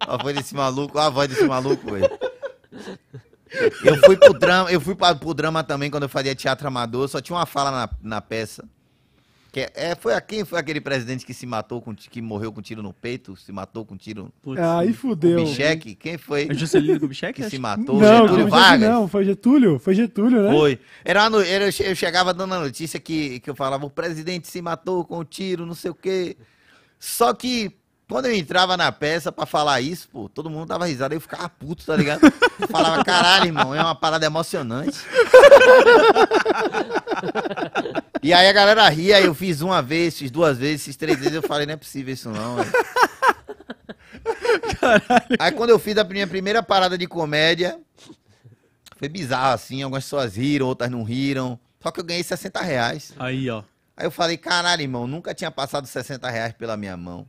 a voz desse maluco, a voz desse maluco, velho. Eu fui pro drama, eu fui pra, pro drama também quando eu fazia teatro amador, só tinha uma fala na, na peça. Que é, é foi a quem foi aquele presidente que se matou com que morreu com tiro no peito, se matou com tiro. Putz, ah, aí fudeu. Kubitschek, quem foi? É Juscelino Kubitschek que se matou, não, Getúlio Kubitschek Vargas. Não, foi Getúlio, foi Getúlio, né? Foi. Era, no, era eu chegava dando a notícia que que eu falava o presidente se matou com um tiro, não sei o quê. Só que quando eu entrava na peça pra falar isso, pô, todo mundo dava risada, eu ficava puto, tá ligado? Eu falava, caralho, irmão, é uma parada emocionante. e aí a galera ria, eu fiz uma vez, fiz duas vezes, fiz três vezes, eu falei, não é possível isso não, Caralho. Aí quando eu fiz a minha primeira parada de comédia, foi bizarro, assim, algumas pessoas riram, outras não riram. Só que eu ganhei 60 reais. Aí, ó. Aí eu falei, caralho, irmão, nunca tinha passado 60 reais pela minha mão.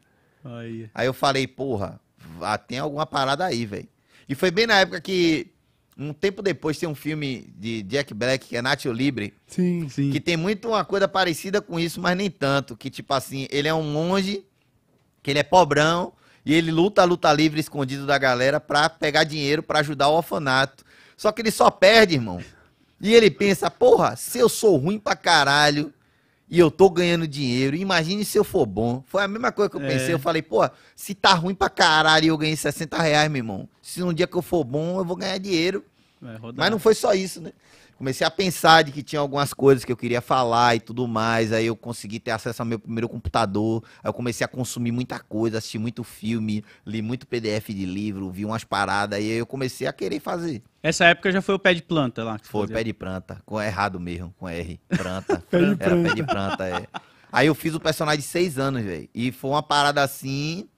Aí. aí eu falei, porra, ah, tem alguma parada aí, velho. E foi bem na época que um tempo depois tem um filme de Jack Black que é Nacho Libre. Sim, sim. Que tem muito uma coisa parecida com isso, mas nem tanto. Que, tipo assim, ele é um monge, que ele é pobrão, e ele luta a luta livre escondido da galera pra pegar dinheiro para ajudar o orfanato. Só que ele só perde, irmão. E ele pensa, porra, se eu sou ruim pra caralho, e eu tô ganhando dinheiro. Imagine se eu for bom. Foi a mesma coisa que eu é. pensei. Eu falei, pô, se tá ruim pra caralho e eu ganhei 60 reais, meu irmão. Se um dia que eu for bom, eu vou ganhar dinheiro. Mas não foi só isso, né? comecei a pensar de que tinha algumas coisas que eu queria falar e tudo mais. Aí eu consegui ter acesso ao meu primeiro computador. Aí eu comecei a consumir muita coisa, assisti muito filme, li muito PDF de livro, vi umas paradas. E aí eu comecei a querer fazer. Essa época já foi o pé de planta lá? foi fazia. pé de planta, com é errado mesmo, com R. Planta. pé de é, planta. Era pé de planta, é. Aí eu fiz o personagem de seis anos, velho. E foi uma parada assim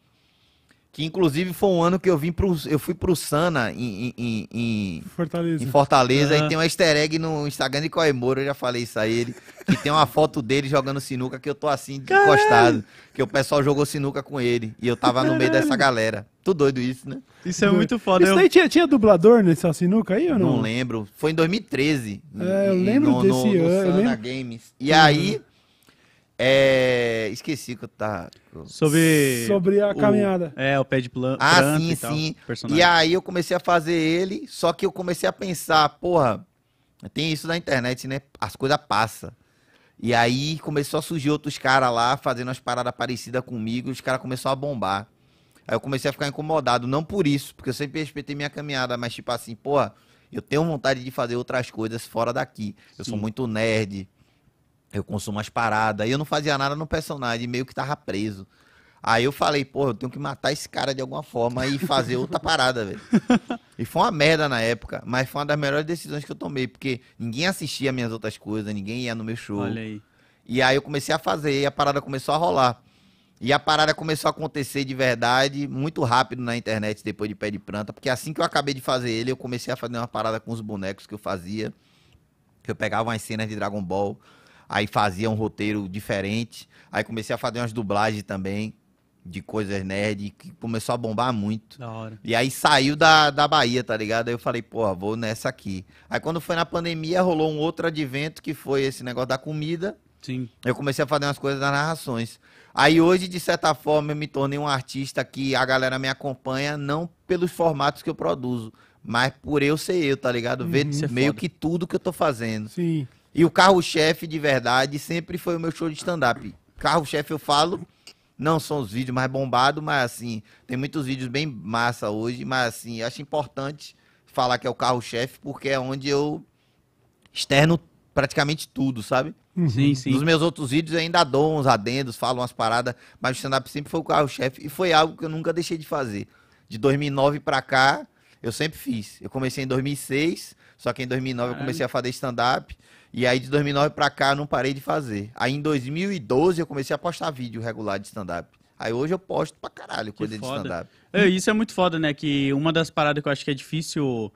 que inclusive foi um ano que eu vim pro. Eu fui pro Sana em, em, em Fortaleza. Em Fortaleza E tem um easter egg no Instagram de Coimoro, eu já falei isso a ele. Que tem uma foto dele jogando sinuca que eu tô assim, Caralho. encostado. Que o pessoal jogou sinuca com ele. E eu tava Caralho. no meio dessa galera. tudo doido isso, né? Isso é muito foda. Isso eu... daí tinha, tinha dublador nessa sinuca aí ou não? Não lembro. Foi em 2013. É, eu lembro no, desse no, ano. No Sana lembro... Games. E uhum. aí é, esqueci que eu tava. Sobre. Sobre a o, caminhada. É, o pé de plano. Ah, sim, e tal, sim. Personagem. E aí eu comecei a fazer ele, só que eu comecei a pensar, porra, tem isso na internet, né? As coisas passam. E aí começou a surgir outros caras lá fazendo as paradas parecidas comigo, os caras começaram a bombar. Aí eu comecei a ficar incomodado, não por isso, porque eu sempre respeitei minha caminhada, mas tipo assim, porra, eu tenho vontade de fazer outras coisas fora daqui. Eu sou muito nerd eu consumo as paradas. E eu não fazia nada no personagem, meio que tava preso. Aí eu falei, pô, eu tenho que matar esse cara de alguma forma e fazer outra parada, velho. E foi uma merda na época, mas foi uma das melhores decisões que eu tomei, porque ninguém assistia minhas outras coisas, ninguém ia no meu show. Olha aí. E aí eu comecei a fazer e a parada começou a rolar. E a parada começou a acontecer de verdade muito rápido na internet depois de Pé de Planta, porque assim que eu acabei de fazer ele, eu comecei a fazer uma parada com os bonecos que eu fazia. Que eu pegava umas cenas de Dragon Ball, aí fazia um roteiro diferente. Aí comecei a fazer umas dublagens também, de coisas nerd, que começou a bombar muito. Da hora. E aí saiu da, da Bahia, tá ligado? Aí eu falei, porra, vou nessa aqui. Aí quando foi na pandemia, rolou um outro advento, que foi esse negócio da comida. Sim. Eu comecei a fazer umas coisas das narrações. Aí hoje, de certa forma, eu me tornei um artista que a galera me acompanha, não pelos formatos que eu produzo, mas por eu ser eu, tá ligado? Ver uhum. é meio é que tudo que eu tô fazendo. Sim. E o carro-chefe de verdade sempre foi o meu show de stand-up. Carro-chefe eu falo, não são os vídeos mais bombados, mas assim, tem muitos vídeos bem massa hoje, mas assim, acho importante falar que é o carro-chefe, porque é onde eu externo praticamente tudo, sabe? Uhum. Sim, sim. Nos meus outros vídeos eu ainda dou uns adendos, falo umas paradas, mas o stand-up sempre foi o carro-chefe e foi algo que eu nunca deixei de fazer. De 2009 para cá, eu sempre fiz. Eu comecei em 2006, só que em 2009 Caralho. eu comecei a fazer stand-up. E aí de 2009 para cá eu não parei de fazer. Aí em 2012 eu comecei a postar vídeo regular de stand-up. Aí hoje eu posto pra caralho coisa de stand-up. É, isso é muito foda, né? Que uma das paradas que eu acho que é difícil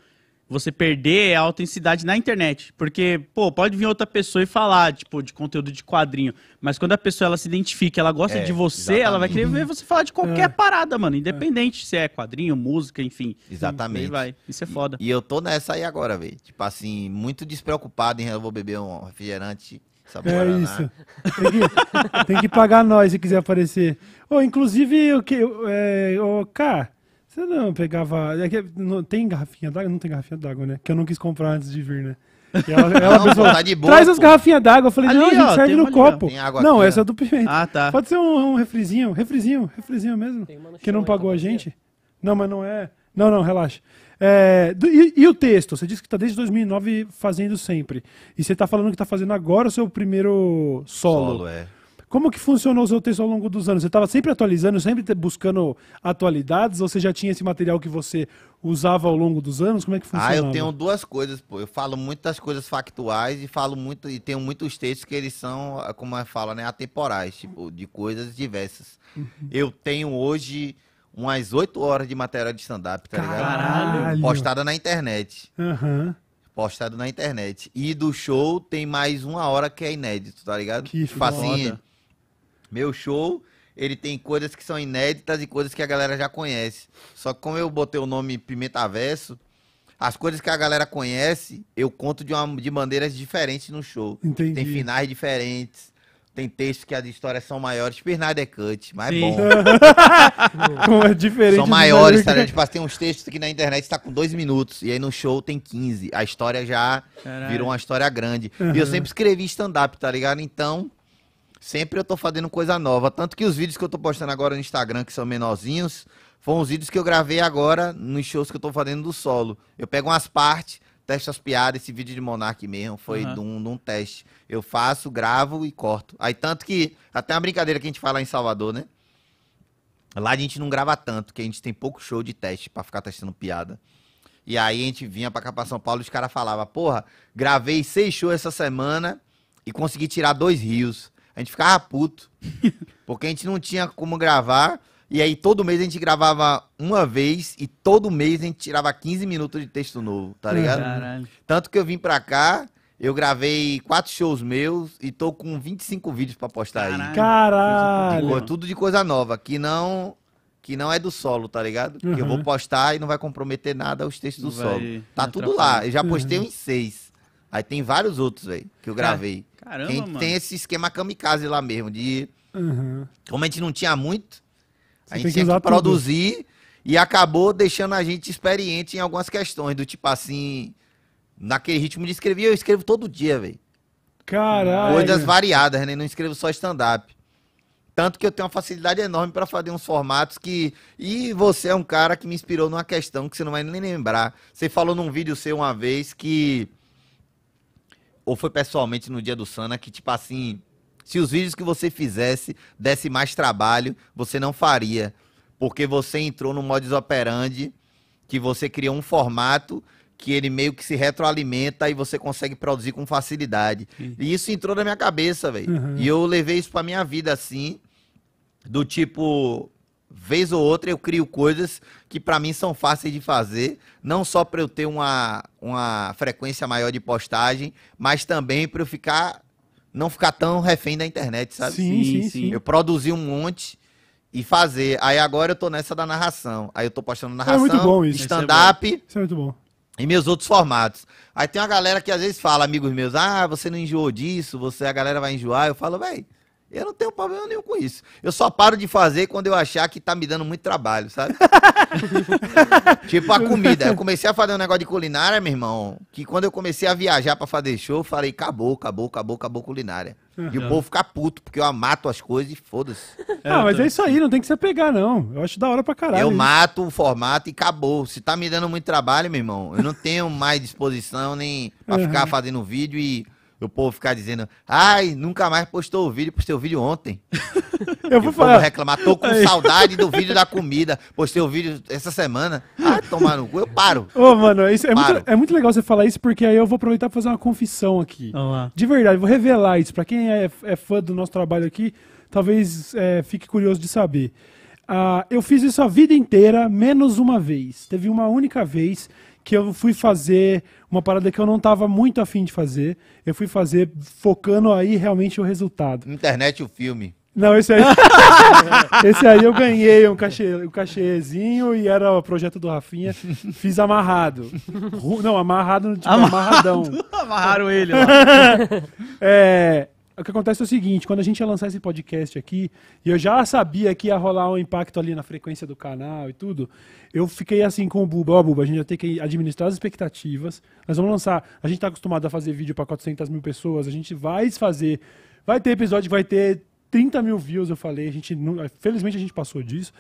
você perder a autenticidade na internet. Porque, pô, pode vir outra pessoa e falar, tipo, de conteúdo de quadrinho. Mas quando a pessoa ela se identifica, ela gosta é, de você, exatamente. ela vai querer ver você falar de qualquer é. parada, mano. É. Independente é. se é quadrinho, música, enfim. Exatamente. vai. Isso é foda. E, e eu tô nessa aí agora, velho. Tipo assim, muito despreocupado em eu vou beber um refrigerante. É isso. Tem que, tem que, pagar nós se quiser aparecer. Ou, oh, inclusive, o que. É, oh, cara, você não pegava. É que não, tem garrafinha d'água? Não tem garrafinha d'água, né? Que eu não quis comprar antes de vir, né? E ela, ela não, pensou, tá boa, traz pô. as garrafinhas d'água. Eu falei, ali, não, a gente ó, serve no copo. não, aqui, essa é do Pimenta. Ah, tá. Pode ser um, um refrizinho, refrizinho, refrizinho mesmo. Que não pagou tá a gente. Não, mas não é. Não, não, relaxa. É, do, e, e, o texto? Você disse que está desde 2009 fazendo sempre. E você está falando que está fazendo agora o seu primeiro solo. Solo, é. Como que funcionou o seu texto ao longo dos anos? Você estava sempre atualizando, sempre buscando atualidades, ou você já tinha esse material que você usava ao longo dos anos? Como é que funcionava? Ah, eu tenho duas coisas, pô. Eu falo muitas coisas factuais e falo muito e tenho muitos textos que eles são, ah, como eu falo, né, atemporais, tipo, de coisas diversas. Uhum. Eu tenho hoje umas oito horas de matéria de stand-up, tá Caralho. ligado? Caralho! Postada na internet. Aham. Uhum postado na internet. E do show tem mais uma hora que é inédito, tá ligado? Que tipo assim, meu show, ele tem coisas que são inéditas e coisas que a galera já conhece. Só que como eu botei o nome Pimenta Verso, as coisas que a galera conhece, eu conto de, uma, de maneiras diferentes no show. Entendi. Tem finais diferentes. Tem textos que as histórias são maiores. Bernardo é cut, mas é Sim. é bom. é diferente. São maiores, tá? Tipo, assim, tem uns textos que na internet está com dois minutos. E aí no show tem 15. A história já Caralho. virou uma história grande. Uhum. E eu sempre escrevi stand-up, tá ligado? Então, Sempre eu tô fazendo coisa nova. Tanto que os vídeos que eu tô postando agora no Instagram, que são menorzinhos, foram os vídeos que eu gravei agora nos shows que eu tô fazendo do solo. Eu pego umas partes, testo as piadas. Esse vídeo de Monark mesmo foi uhum. de, um, teste. Eu faço, gravo e corto. Aí tanto que. Até uma brincadeira que a gente fala em Salvador, né? Lá a gente não grava tanto, que a gente tem pouco show de teste para ficar testando piada. E aí a gente vinha pra cá pra São Paulo e os caras falavam, porra, gravei seis shows essa semana e consegui tirar dois rios a gente ficava puto. porque a gente não tinha como gravar. E aí todo mês a gente gravava uma vez e todo mês a gente tirava 15 minutos de texto novo, tá ligado? Caralho. Tanto que eu vim pra cá, eu gravei quatro shows meus e tô com 25 vídeos pra postar Caralho. aí. Caralho! tudo de coisa nova, que não que não é do solo, tá ligado? Uhum. Que eu vou postar e não vai comprometer nada os textos não do solo. Tá tudo lá. Eu já postei uhum. uns seis. Aí tem vários outros, velho, que eu gravei. Caramba, Quem mano. Tem esse esquema kamikaze lá mesmo, de... Uhum. Como a gente não tinha muito, Você a gente tinha que, que produzir tudo. e acabou deixando a gente experiente em algumas questões, do tipo assim, naquele ritmo de escrever, eu escrevo todo dia, velho. Caralho. Coisas variadas, né? Não escrevo só stand-up. Tanto que eu tenho uma facilidade enorme para fazer uns formatos que. E você é um cara que me inspirou numa questão que você não vai nem lembrar. Você falou num vídeo seu uma vez que ou foi pessoalmente no dia do Sana que, tipo assim, se os vídeos que você fizesse desse mais trabalho, você não faria. Porque você entrou no modus operandi que você criou um formato que ele meio que se retroalimenta e você consegue produzir com facilidade. Sim. E isso entrou na minha cabeça, velho. Uhum. E eu levei isso pra minha vida assim, do tipo, vez ou outra eu crio coisas que para mim são fáceis de fazer, não só para eu ter uma, uma frequência maior de postagem, mas também para eu ficar não ficar tão refém da internet, sabe? Sim, sim, sim, sim. Eu produzi um monte e fazer. Aí agora eu tô nessa da narração. Aí eu tô postando é narração, stand-up. Isso, é isso é muito bom. E meus outros formatos. Aí tem uma galera que às vezes fala, amigos meus, ah, você não enjoou disso, você a galera vai enjoar. Eu falo, velho, eu não tenho problema nenhum com isso. Eu só paro de fazer quando eu achar que tá me dando muito trabalho, sabe? tipo a comida. Eu comecei a fazer um negócio de culinária, meu irmão, que quando eu comecei a viajar para fazer show, eu falei, acabou, acabou, acabou, acabou culinária. E o povo fica puto, porque eu mato as coisas e foda-se. Ah, mas é isso aí, não tem que se apegar, não. Eu acho da hora pra caralho. Eu isso. mato o formato e acabou. Se tá me dando muito trabalho, meu irmão, eu não tenho mais disposição nem pra uhum. ficar fazendo vídeo e o povo ficar dizendo, ai, nunca mais postou o vídeo, postei o vídeo ontem. Eu vou falar. reclamar, tô com Aí. saudade do vídeo da comida, postei o vídeo essa semana. Ah, tomar no cu, eu paro. Ô, mano, é isso é, Muito, é muito legal você falar isso, porque aí eu vou aproveitar pra fazer uma confissão aqui. De verdade, vou revelar isso. Pra quem é, é fã do nosso trabalho aqui, talvez é, fique curioso de saber. Ah, eu fiz isso a vida inteira, menos uma vez. Teve uma única vez que eu fui fazer uma parada que eu não estava muito afim de fazer. Eu fui fazer focando aí realmente o resultado. Internet o filme. Não, esse aí. esse aí eu ganhei um, cachê, um cachêzinho e era o projeto do Rafinha. Fiz amarrado. Ru- Não, amarrado, tipo, amarradão. Amarraram ele lá. É, o que acontece é o seguinte, quando a gente ia lançar esse podcast aqui, e eu já sabia que ia rolar um impacto ali na frequência do canal e tudo, eu fiquei assim com o Buba, ó oh, Buba, a gente vai ter que administrar as expectativas, nós vamos lançar, a gente está acostumado a fazer vídeo para 400 mil pessoas, a gente vai fazer, vai ter episódio que vai ter 30 mil views, eu falei, a gente, felizmente a gente passou disso.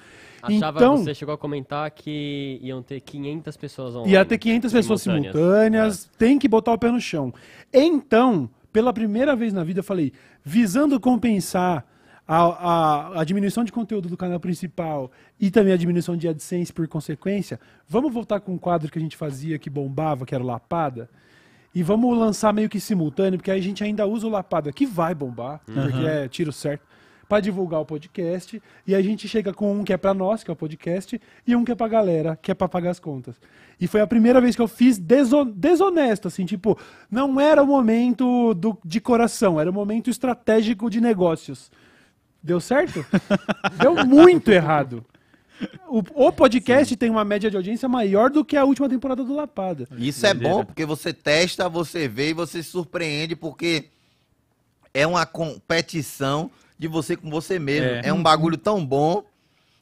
Achava, então, você chegou a comentar que iam ter 500 pessoas online. Ia ter 500 né, pessoas simultâneas, é. tem que botar o pé no chão. Então pela primeira vez na vida, eu falei, visando compensar a, a, a, diminuição de conteúdo do canal principal e também a diminuição de AdSense por consequência, vamos voltar com um quadro que a gente fazia que bombava, que era o Lapada, e vamos lançar meio que simultâneo, porque aí a gente ainda usa o Lapada, que vai bombar, uhum. porque é tiro certo para divulgar o podcast. E a gente chega com um que é para nós, que é o podcast, e um que é para galera, que é para pagar as contas. E foi a primeira vez que eu fiz deson desonesto, assim, tipo, não era o momento do, de coração, era o momento estratégico de negócios. Deu certo? Deu muito errado. O, o, podcast Sim. tem uma média de audiência maior do que a última temporada do Lapada. Isso é, é bom, porque você testa, você vê e você se surpreende, porque é uma competição de você com você mesmo. É, é um uhum. bagulho tão bom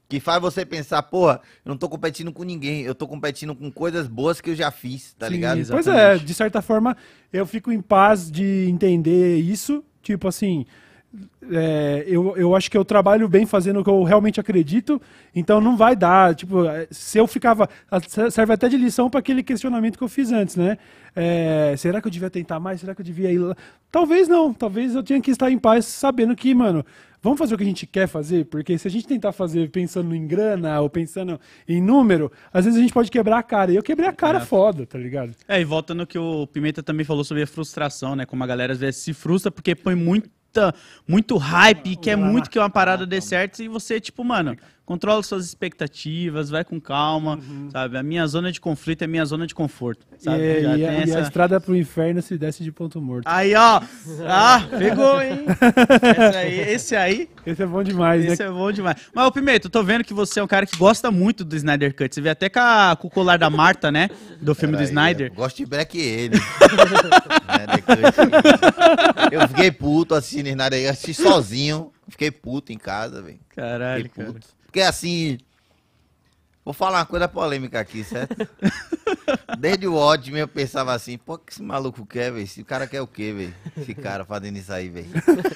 que faz você pensar, porra, eu não tô competindo com ninguém, eu tô competindo com coisas boas que eu já fiz, tá Sim, ligado? Exatamente. Pois é, de certa forma, eu fico em paz de entender isso, tipo assim, é, eu, eu acho que eu trabalho bem fazendo o que eu realmente acredito, então não vai dar. Tipo, é, se eu ficava. Serve até de lição para aquele questionamento que eu fiz antes, né? É, será que eu devia tentar mais? Será que eu devia ir lá? Talvez não, talvez eu tenha que estar em paz sabendo que, mano, vamos fazer o que a gente quer fazer, porque se a gente tentar fazer pensando em grana ou pensando em número, às vezes a gente pode quebrar a cara. E eu quebrei a cara é. foda, tá ligado? É, e volta no que o Pimenta também falou sobre a frustração, né? Como a galera às vezes se frustra porque põe muito muita, muito hype, quer é muito que uma parada né, dê certo, e você, tipo, mano, Controla suas expectativas, vai com calma, uhum. sabe? A minha zona de conflito é minha zona de conforto, sabe? E, e, a, essa... e a estrada pro inferno se desce de ponto morto. Aí, ó! Ah, pegou, hein? esse, aí, esse aí... Esse é bom demais, né? esse né? é bom demais. Mas, ô Pimenta, eu tô vendo que você é um cara que gosta muito do Snyder Cut. Você vê até com, a, com o colar da Marta, né? Do filme Pera do aí, Snyder. gosto de Black ele. eu fiquei puto assistindo Snyder Cut, assisti sozinho. Fiquei puto em casa, velho. Caralho, cara. Porque assim. Vou falar uma coisa polêmica aqui, certo? Desde o ódio eu pensava assim, pô, que esse maluco quer, velho? Esse cara quer o quê, velho? Esse cara fazendo isso aí, velho.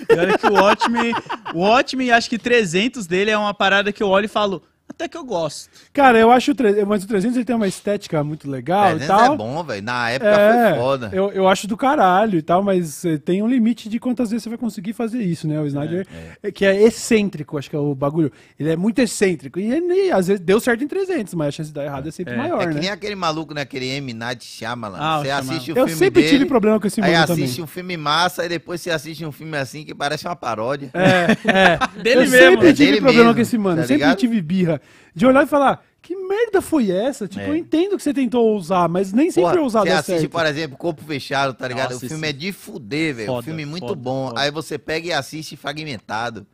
E olha que o Watchmen, o Watchmen, acho que 300 dele é uma parada que eu olho e falo, até que eu gosto. Cara, eu acho o mas o 300 ele tem uma estética muito legal e é tal. é bom, velho. Na época é, foi foda. Eu, eu acho do caralho e tal, mas eh, tem um limite de quantas vezes você vai conseguir fazer isso, né? O Snyder, é, é, é. que é excêntrico, acho que é o bagulho. Ele é muito excêntrico. E ele, às vezes deu certo em 300, mas a chance de dar errado é sempre é. maior, é que né? nem aquele maluco, né? Aquele M. Night Shyamalan. Ah, você assiste o eu filme Eu sempre dele, tive problema com esse maluco Aí assiste um filme massa e depois você assiste um filme assim que parece uma paródia. É, é. dele eu mesmo. sempre tive problema mesmo, com esse mano. Tá sempre tive birra cara, de olhar e falar, que merda foi essa? Tipo, é. eu entendo que você tentou usar mas nem sempre Porra, ousar é você é assiste, certo. por exemplo, Corpo Fechado, tá ligado? Nossa, o filme sim. é de fuder, velho. O filme é muito foda, bom. Foda. Aí você pega e assiste fragmentado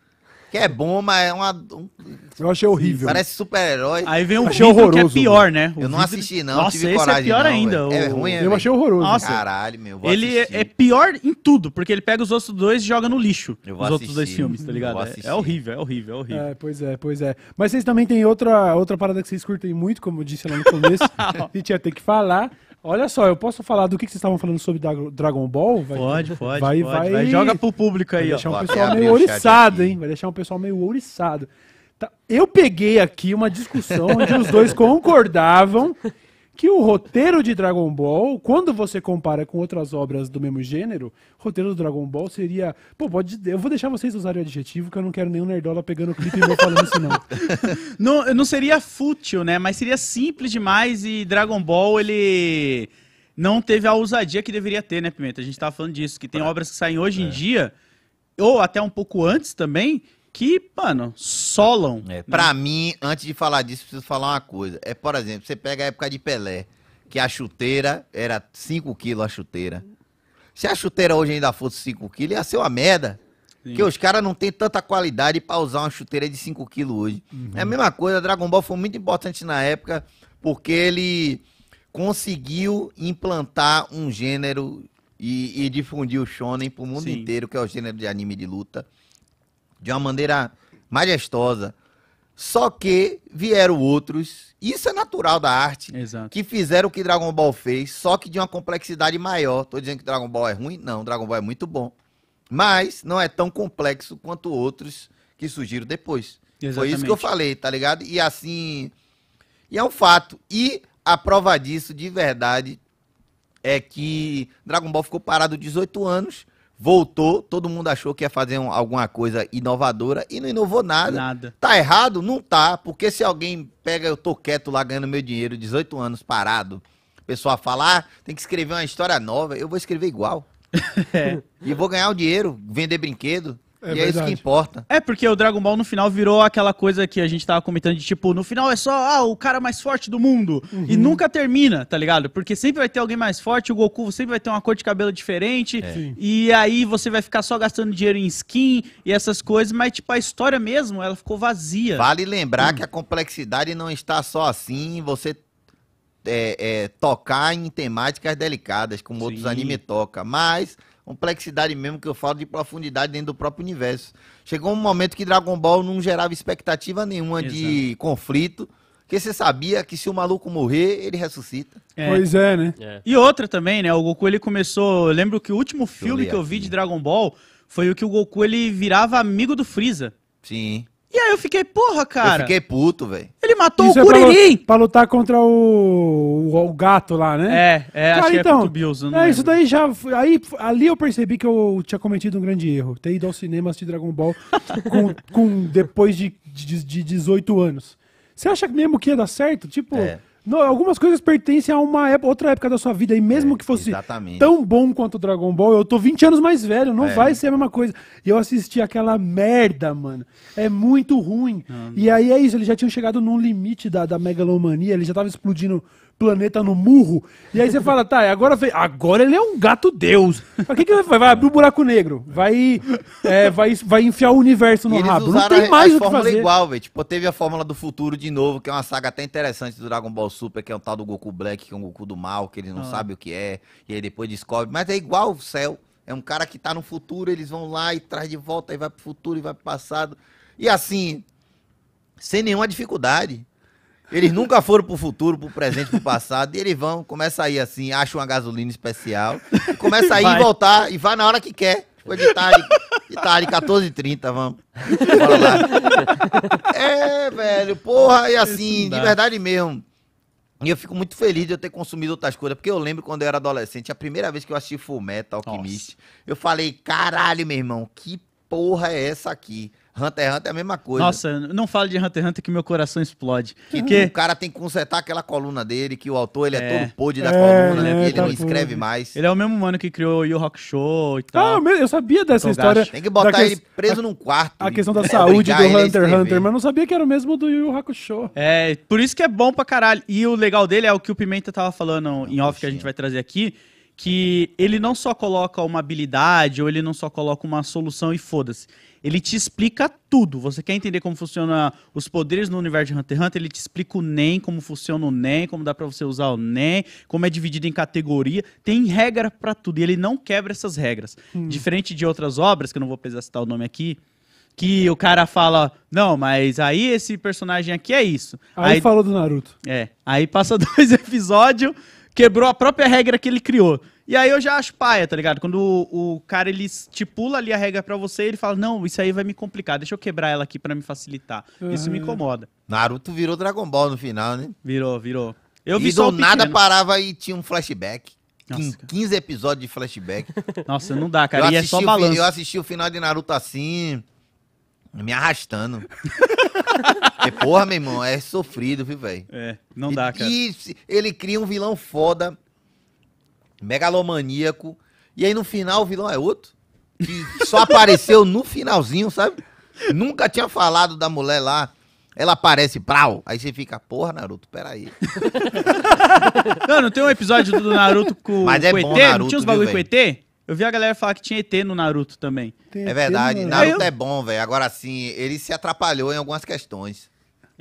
que é bom, mas é uma. Um, eu achei horrível. Parece super-herói. Aí vem um achei que é pior, né? O eu não assisti, não. Nossa, esse é coragem, é pior não, ainda. É o... É ruim, é, Eu achei horroroso. Nossa. Caralho, meu. Ele é, assistir. é pior em tudo, porque ele pega os outros dois e joga no lixo. os assistir. outros dois filmes, tá ligado? É, é, horrível, é horrível, é horrível. É, pois é, pois é. Mas vocês também têm outra, outra parada que vocês curtem muito, como eu disse lá no começo. ia tinha que falar. Olha só, eu posso falar do que, que vocês estavam falando sobre Dragon Ball? Vai, pode, pode. Vai, pode. Vai, vai, joga pro público aí, vai deixar ó. um pessoal meio ouriçado, hein? Vai deixar um pessoal meio ouriçado. Tá. Eu peguei aqui uma discussão onde os dois concordavam que o roteiro de Dragon Ball, quando você compara com outras obras do mesmo gênero, o roteiro do Dragon Ball seria. Pô, pode. Eu vou deixar vocês usarem o adjetivo, que eu não quero nenhum nerdola pegando o clipe e vou falando isso, não. não. Não seria fútil, né? Mas seria simples demais e Dragon Ball, ele. Não teve a ousadia que deveria ter, né, Pimenta? A gente tava falando disso, que tem é. obras que saem hoje é. em dia, ou até um pouco antes também, que, mano, solam. É, pra né? mim, antes de falar disso, preciso falar uma coisa. É, por exemplo, você pega a época de Pelé, que a chuteira era 5 quilos a chuteira. Se a chuteira hoje ainda fosse 5 quilos, ia ser uma merda. Porque Que os caras não têm tanta qualidade pra usar uma chuteira de 5 quilos hoje. Uhum. É a mesma coisa, Dragon Ball foi muito importante na época, porque ele conseguiu implantar um gênero e, e difundir o shonen pro mundo Sim. inteiro, que é o gênero de anime de luta de uma maneira majestosa. Só que vieram outros, isso é natural da arte, Exato. que fizeram o que Dragon Ball fez, só que de uma complexidade maior. Tô dizendo que Dragon Ball é ruim? Não, Dragon Ball é muito bom. Mas não é tão complexo quanto outros que surgiram depois. Exatamente. Foi isso que eu falei, tá ligado? E assim. E é um fato. E a prova disso, de verdade, é que Dragon Ball ficou parado 18 anos voltou, todo mundo achou que ia fazer um, alguma coisa inovadora e não inovou nada. Nada. Tá errado? Não tá, porque se alguém pega, eu tô quieto lá ganhando meu dinheiro, 18 anos parado, a pessoa fala, ah, tem que escrever uma história nova, eu vou escrever igual. é. E vou ganhar o dinheiro, vender brinquedo. É e verdade. é isso que importa. É porque o Dragon Ball no final virou aquela coisa que a gente tava comentando de tipo, no final é só ah, o cara mais forte do mundo. Uhum. E nunca termina, tá ligado? Porque sempre vai ter alguém mais forte, o Goku sempre vai ter uma cor de cabelo diferente. É. E aí você vai ficar só gastando dinheiro em skin e essas coisas, mas tipo, a história mesmo, ela ficou vazia. Vale lembrar que a complexidade não está só assim, você é, é, tocar em temáticas delicadas, como Sim. outros anime toca, mas complexidade mesmo que eu falo de profundidade dentro do próprio universo. Chegou um momento que Dragon Ball não gerava expectativa nenhuma Exato. de conflito. Porque você sabia que se o maluco morrer, ele ressuscita. É. Pois é, né? É. E outra também, né? O Goku ele começou. Eu lembro que o último filme eu que eu vi de Dragon Ball foi o que o Goku ele virava amigo do Freeza. Sim. E aí eu fiquei, porra, cara. Eu fiquei puto, velho. Ele matou Isso o Curirim. É pra, pra, lutar contra o, o, o, gato lá, né? É, é, cara, acho então, que é Bills, não é, isso daí já. Aí, ali eu percebi que eu tinha cometido um grande erro. Ter ido ao cinema assistir Dragon Ball com, com, depois de, de, de 18 anos. Você acha mesmo que ia dar certo? Tipo. É. Não, algumas coisas pertencem a uma época, outra época da sua vida, e mesmo é, que fosse exatamente. tão bom quanto o Dragon Ball, eu tô 20 anos mais velho, não é. vai ser a mesma coisa. E eu assisti aquela merda, mano. É muito ruim. Não, não. E aí é isso, eles já tinham chegado num limite da, da megalomania, ele já tava explodindo planeta no murro. E aí você fala, tá, agora, agora ele é um gato deus. Pra que, que ele vai? Vai abrir o um buraco negro. Vai, é, vai, vai enfiar o universo no rabo. Não tem mais a, a o que fazer. igual, velho. Tipo, teve a Fórmula do Futuro de novo, que é uma saga até interessante do Dragon Ball Super, que é o tal do Goku Black, que é um Goku do mal, que ele não ah. sabe o que é, e aí depois descobre. Mas é igual o céu. É um cara que tá no futuro, eles vão lá e traz de volta, e vai pro futuro, e vai pro passado. E assim, sem nenhuma dificuldade. Eles nunca foram pro futuro, pro presente, pro passado. E eles vão, começa a ir assim, acha uma gasolina especial, começa a ir vai. e voltar, e vai na hora que quer. Foi de tarde, de tarde, 14h30, vamos. Bora lá. É, velho, porra, e é assim, de verdade mesmo. E eu fico muito feliz de eu ter consumido outras coisas, porque eu lembro quando eu era adolescente, a primeira vez que eu assisti Full Metal Alchemist, Nossa. eu falei, caralho, meu irmão, que porra é essa aqui? Hunter x Hunter é a mesma coisa. Nossa, não fale de Hunter x Hunter que meu coração explode. Que porque... O cara tem que consertar aquela coluna dele, que o autor ele é, é todo podre da é, coluna, né? é, ele tá não tudo. escreve mais. Ele é o mesmo mano que criou o Yu Rock Show e ah, tal. Ah, eu sabia dessa história. Tem que botar que... ele preso a... num quarto. A questão da é, saúde do Hunter x Hunter, mas não sabia que era o mesmo do Yu Rock Show. É, por isso que é bom pra caralho. E o legal dele é o que o Pimenta tava falando em off que a gente vai trazer aqui, que ele não só coloca uma habilidade ou ele não só coloca uma solução e foda-se. Ele te explica tudo. Você quer entender como funciona os poderes no universo de Hunter x Hunter? Ele te explica o NEM, como funciona o NEM, como dá para você usar o NEM, como é dividido em categoria. Tem regra para tudo e ele não quebra essas regras. Hum. Diferente de outras obras, que eu não vou precisar citar o nome aqui, que o cara fala, não, mas aí esse personagem aqui é isso. Aí, aí falou do Naruto. É. Aí passa dois episódios, quebrou a própria regra que ele criou. E aí eu já acho paia, tá ligado? Quando o, o cara ele estipula ali a regra para você, ele fala: "Não, isso aí vai me complicar. Deixa eu quebrar ela aqui para me facilitar". Uhum. Isso me é. incomoda. Naruto virou Dragon Ball no final, né? Virou, virou. Eu e vi do nada parava e tinha um flashback. Nossa, 15 episódios de flashback. Nossa, não dá, cara. Eu e é só balanço. Eu assisti o final de Naruto assim, me arrastando. e, é, porra, meu irmão, é sofrido, viu, velho? É, não e, dá, cara. E ele cria um vilão foda megalomaníaco. E aí no final o vilão é outro. Que só apareceu no finalzinho, sabe? Nunca tinha falado da mulher lá. Ela aparece, brau. Aí você fica, porra, Naruto, peraí. não, não tem um episódio do Naruto com, Mas é com bom, ET? Naruto, não tinha uns bagulho com ET? Eu vi a galera falar que tinha ET no Naruto também. Tem é verdade, ET, Naruto é bom, velho. Agora sim, ele se atrapalhou em algumas questões.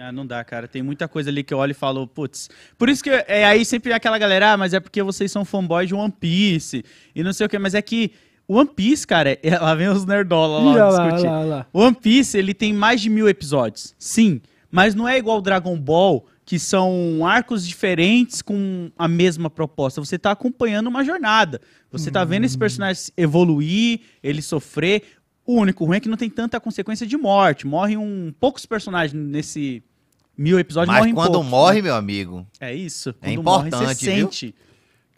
Ah, não dá, cara. Tem muita coisa ali que eu olho e falo, putz. Por isso que é aí sempre é aquela galera, ah, mas é porque vocês são fanboys de One Piece e não sei o que, mas é que One Piece, cara, é, lá vem os nerdola lá, lá, discutir. Lá, lá, One Piece, ele tem mais de mil episódios, sim, mas não é igual Dragon Ball, que são arcos diferentes com a mesma proposta. Você está acompanhando uma jornada, você está vendo esse hum. personagem evoluir, ele sofrer. O único ruim é que não tem tanta consequência de morte. Morrem um, poucos personagens nesse mil episódios Mas morrem quando poucos, morre, né? meu amigo. É isso. É quando é importante, morre, você viu?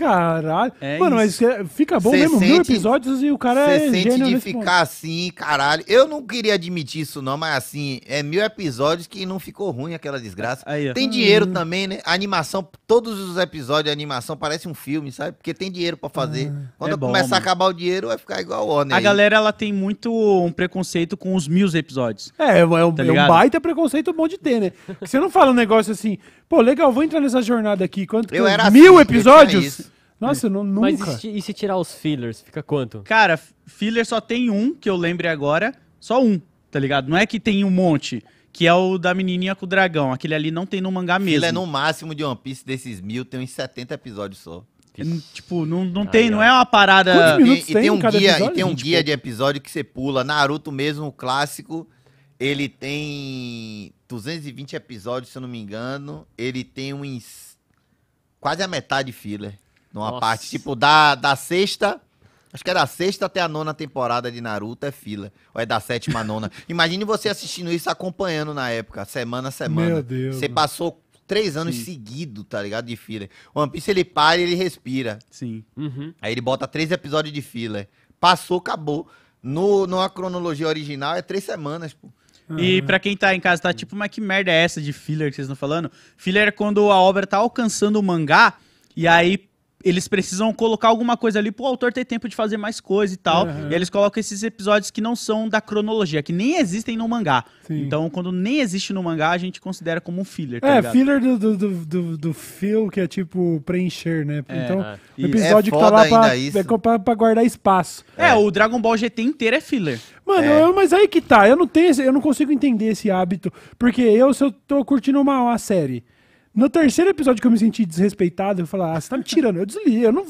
Caralho. É Mano, isso. mas fica bom Cê mesmo, sente, mil episódios e o cara é sente de ficar ponto. assim, caralho. Eu não queria admitir isso não, mas assim, é mil episódios que não ficou ruim aquela desgraça. Aí, tem hum. dinheiro uhum. também, né? A animação, todos os episódios de animação parece um filme, sabe? Porque tem dinheiro para fazer. Ah, Quando é começar a acabar o dinheiro, vai ficar igual o A aí. galera, ela tem muito um preconceito com os mil episódios. É, é, um, é tá é um baita preconceito bom de ter, né? Porque você não fala um negócio assim, pô, legal, vou entrar nessa jornada aqui. Quanto eu era mil assim, episódios? Nossa, não, nunca. Mas e, e se tirar os fillers? Fica quanto? Cara, filler só tem um, que eu lembre agora. Só um, tá ligado? Não é que tem um monte que é o da menininha com o dragão. Aquele ali não tem no mangá mesmo. Ele é no máximo de One Piece desses mil, tem uns 70 episódios só. É, tipo, não, não ah, tem, é. não é uma parada. E, tem, e tem um guia, episódio, e tem um gente, guia de episódio que você pula. Naruto mesmo, o clássico, ele tem 220 episódios, se eu não me engano. Ele tem uns quase a metade filler. Numa Nossa. parte, tipo, da, da sexta. Acho que é da sexta até a nona temporada de Naruto, é fila. Ou é da sétima a nona. Imagine você assistindo isso acompanhando na época, semana a semana. Meu Deus. Você passou três anos seguidos, tá ligado? De fila. One Piece ele para e ele respira. Sim. Uhum. Aí ele bota três episódios de fila. Passou, acabou. No, numa cronologia original é três semanas, pô. Ah, e é. para quem tá em casa, tá tipo, mas que merda é essa de filler que vocês estão falando? Filler é quando a obra tá alcançando o mangá e aí eles precisam colocar alguma coisa ali pro autor ter tempo de fazer mais coisa e tal. Uhum. E eles colocam esses episódios que não são da cronologia, que nem existem no mangá. Sim. Então, quando nem existe no mangá, a gente considera como um filler. Tá é, ligado? filler do, do, do, do, fill, que é tipo preencher, né? É, então, é. o episódio é que tá lá pra, é, pra, pra, guardar espaço. É, o Dragon Ball GT inteiro é filler. Mano, é. eu, mas aí que tá. Eu não tenho, eu não consigo entender esse hábito. Porque eu, se eu tô curtindo uma, uma série. No terceiro episódio que eu me senti desrespeitado, eu falei, ah, você tá me tirando, eu desligo. Eu não...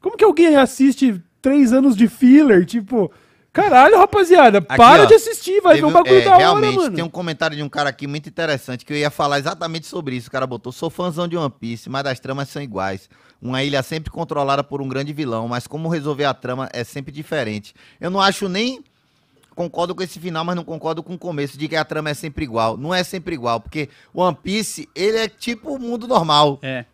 Como que alguém assiste três anos de filler? Tipo, caralho, rapaziada, aqui, para ó, de assistir, vai ver o bagulho é, da realmente, hora, mano. Tem um comentário de um cara aqui muito interessante que eu ia falar exatamente sobre isso. O cara botou, sou fãzão de One Piece, mas as tramas são iguais. Uma ilha sempre controlada por um grande vilão, mas como resolver a trama é sempre diferente. Eu não acho nem concordo com esse final, mas não concordo com o começo, de que a trama é sempre igual. Não é sempre igual, porque One Piece, ele é tipo o mundo normal. É.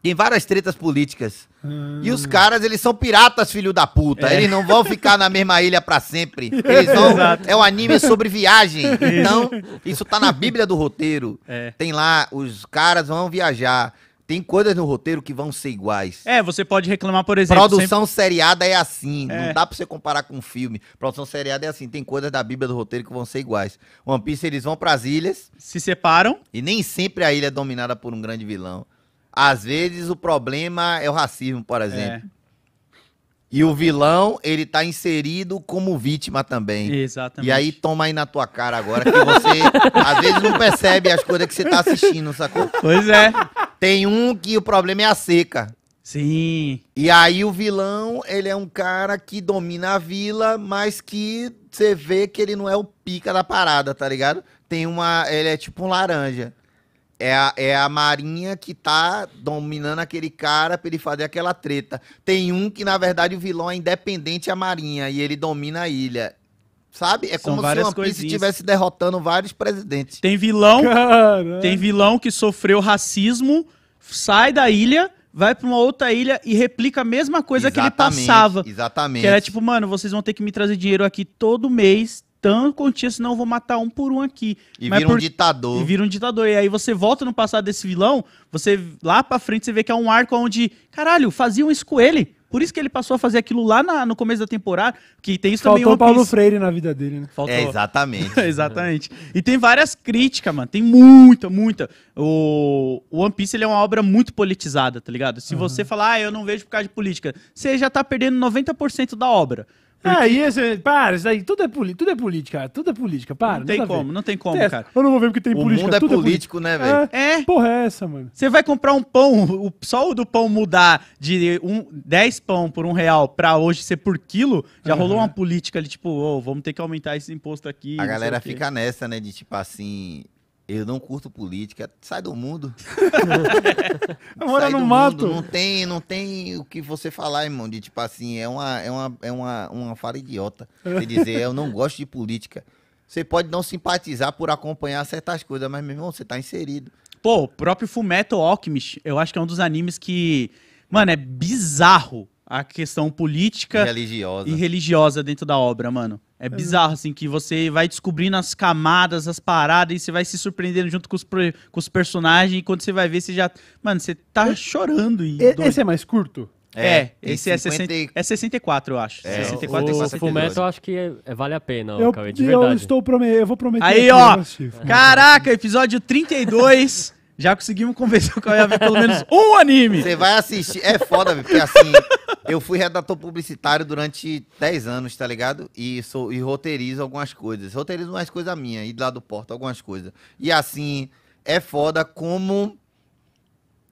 Tem várias tretas políticas. Hum. E os hum. caras, eles são piratas, filho da puta. É. Eles não vão ficar na mesma ilha para sempre. Eles vão... é um anime sobre viagem. Então, isso tá na bíblia do roteiro. É. Tem lá, os caras vão viajar. Tem coisas no roteiro que vão ser iguais. É, você pode reclamar, por exemplo. Produção sempre... seriada é assim. É. Não dá pra você comparar com um filme. Produção seriada é assim. Tem coisas da Bíblia do roteiro que vão ser iguais. One Piece, eles vão pras ilhas. Se separam. E nem sempre a ilha é dominada por um grande vilão. Às vezes o problema é o racismo, por é. exemplo. É. E o vilão, ele tá inserido como vítima também. Exatamente. E aí toma aí na tua cara agora que você às vezes não percebe as coisas que você tá assistindo, sacou? Pois é. Tem um que o problema é a seca. Sim. E aí o vilão, ele é um cara que domina a vila, mas que você vê que ele não é o pica da parada, tá ligado? Tem uma. Ele é tipo um laranja. É a, é a marinha que tá dominando aquele cara pra ele fazer aquela treta. Tem um que, na verdade, o vilão é independente da marinha e ele domina a ilha. Sabe? É São como se One Piece estivesse derrotando vários presidentes. Tem vilão, Caramba. tem vilão que sofreu racismo, sai da ilha, vai para uma outra ilha e replica a mesma coisa exatamente, que ele passava. Exatamente. Que era tipo, mano, vocês vão ter que me trazer dinheiro aqui todo mês, tão quantia, senão eu vou matar um por um aqui. E Mas vira por... um ditador. E vira um ditador. E aí você volta no passado desse vilão, você lá pra frente você vê que é um arco onde, caralho, faziam isso com ele. Por isso que ele passou a fazer aquilo lá na, no começo da temporada, que tem isso Faltou também. Faltou Paulo Freire na vida dele, né? É, Faltou. É, exatamente. exatamente. E tem várias críticas, mano. Tem muita, muita. O, o One Piece ele é uma obra muito politizada, tá ligado? Se uhum. você falar, ah, eu não vejo por causa de política, você já tá perdendo 90% da obra aí Ah, para, isso aí, tudo é, tudo é política, cara, tudo é política, para. Não tem como, não tem como, tem cara. Eu não vou ver porque tem o política. O mundo é, é político, é né, velho? É, é. Porra, é essa, mano. Você vai comprar um pão, o, só o do pão mudar de um, 10 pão por um real pra hoje ser por quilo, já uhum. rolou uma política ali, tipo, oh, vamos ter que aumentar esse imposto aqui. A galera fica nessa, né, de tipo assim, eu não curto política. Sai do mundo. Mora no mato. Não tem, não tem o que você falar, irmão. De tipo assim, é uma, é uma, é uma, uma fala idiota. Você dizer, eu não gosto de política. Você pode não simpatizar por acompanhar certas coisas, mas, meu irmão, você tá inserido. Pô, o próprio Fullmetal Alchemist, eu acho que é um dos animes que... Mano, é bizarro a questão política... Religiosa. E religiosa dentro da obra, mano. É bizarro, assim, que você vai descobrindo as camadas, as paradas, e você vai se surpreendendo junto com os, com os personagens, e quando você vai ver, você já. Mano, você tá esse, chorando. E esse é mais curto? É, é esse é, 50... é, 64, eu acho. É, 64 é, o, o Fumeto eu acho que é, é, vale a pena, eu, Cauê, de verdade. Eu estou prometendo, eu vou prometer. Aí, ó, caraca, episódio 32, já conseguimos convencer o Cauê a ver pelo menos um anime. Você vai assistir. É foda, porque assim, eu fui redator publicitário durante 10 anos, tá ligado? E, sou, e roteirizo algumas coisas. Roteirizo umas coisas minhas, e lá do Porto, algumas coisas. E assim, é foda como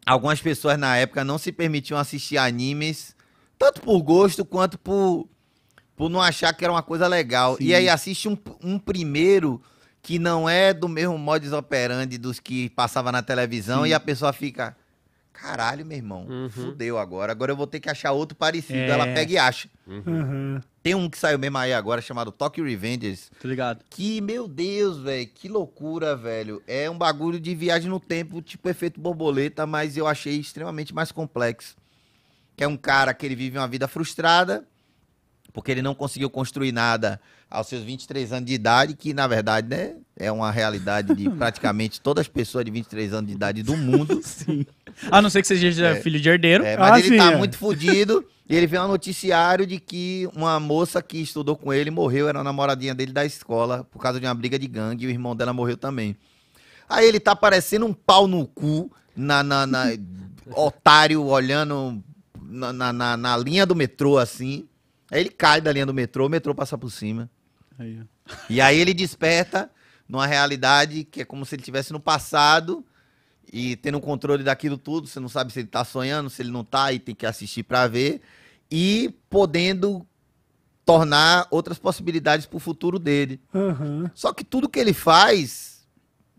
algumas pessoas na época não se permitiam assistir animes, tanto por gosto quanto por, por não achar que era uma coisa legal. Sim. E aí assiste um, um primeiro que não é do mesmo modus operandi dos que passava na televisão Sim. e a pessoa fica. Caralho, meu irmão, uhum. fudeu agora. Agora eu vou ter que achar outro parecido. É. Ela pega e acha. Uhum. uhum. Tem um que saiu mesmo aí agora chamado Tokyo Revengers. Tá ligado? Que, meu Deus, velho, que loucura, velho. É um bagulho de viagem no tempo, tipo efeito borboleta, mas eu achei extremamente mais complexo. Que é um cara que ele vive uma vida frustrada, porque ele não conseguiu construir nada aos seus 23 anos de idade, que na verdade né, é uma realidade de praticamente todas as pessoas de 23 anos de idade do mundo. Sim. A não ser que seja é, filho de herdeiro. É, ah, mas ah, ele sim, tá é. muito fodido. E ele vê um noticiário de que uma moça que estudou com ele morreu, era a namoradinha dele da escola, por causa de uma briga de gangue, e o irmão dela morreu também. Aí ele tá parecendo um pau no cu, na, na, na otário olhando na, na, na linha do metrô assim. Aí ele cai da linha do metrô, o metrô passa por cima. Aí, e aí ele desperta numa realidade que é como se ele estivesse no passado e tendo o controle daquilo tudo. Você não sabe se ele está sonhando, se ele não está e tem que assistir para ver. E podendo tornar outras possibilidades para o futuro dele. Uhum. Só que tudo que ele faz,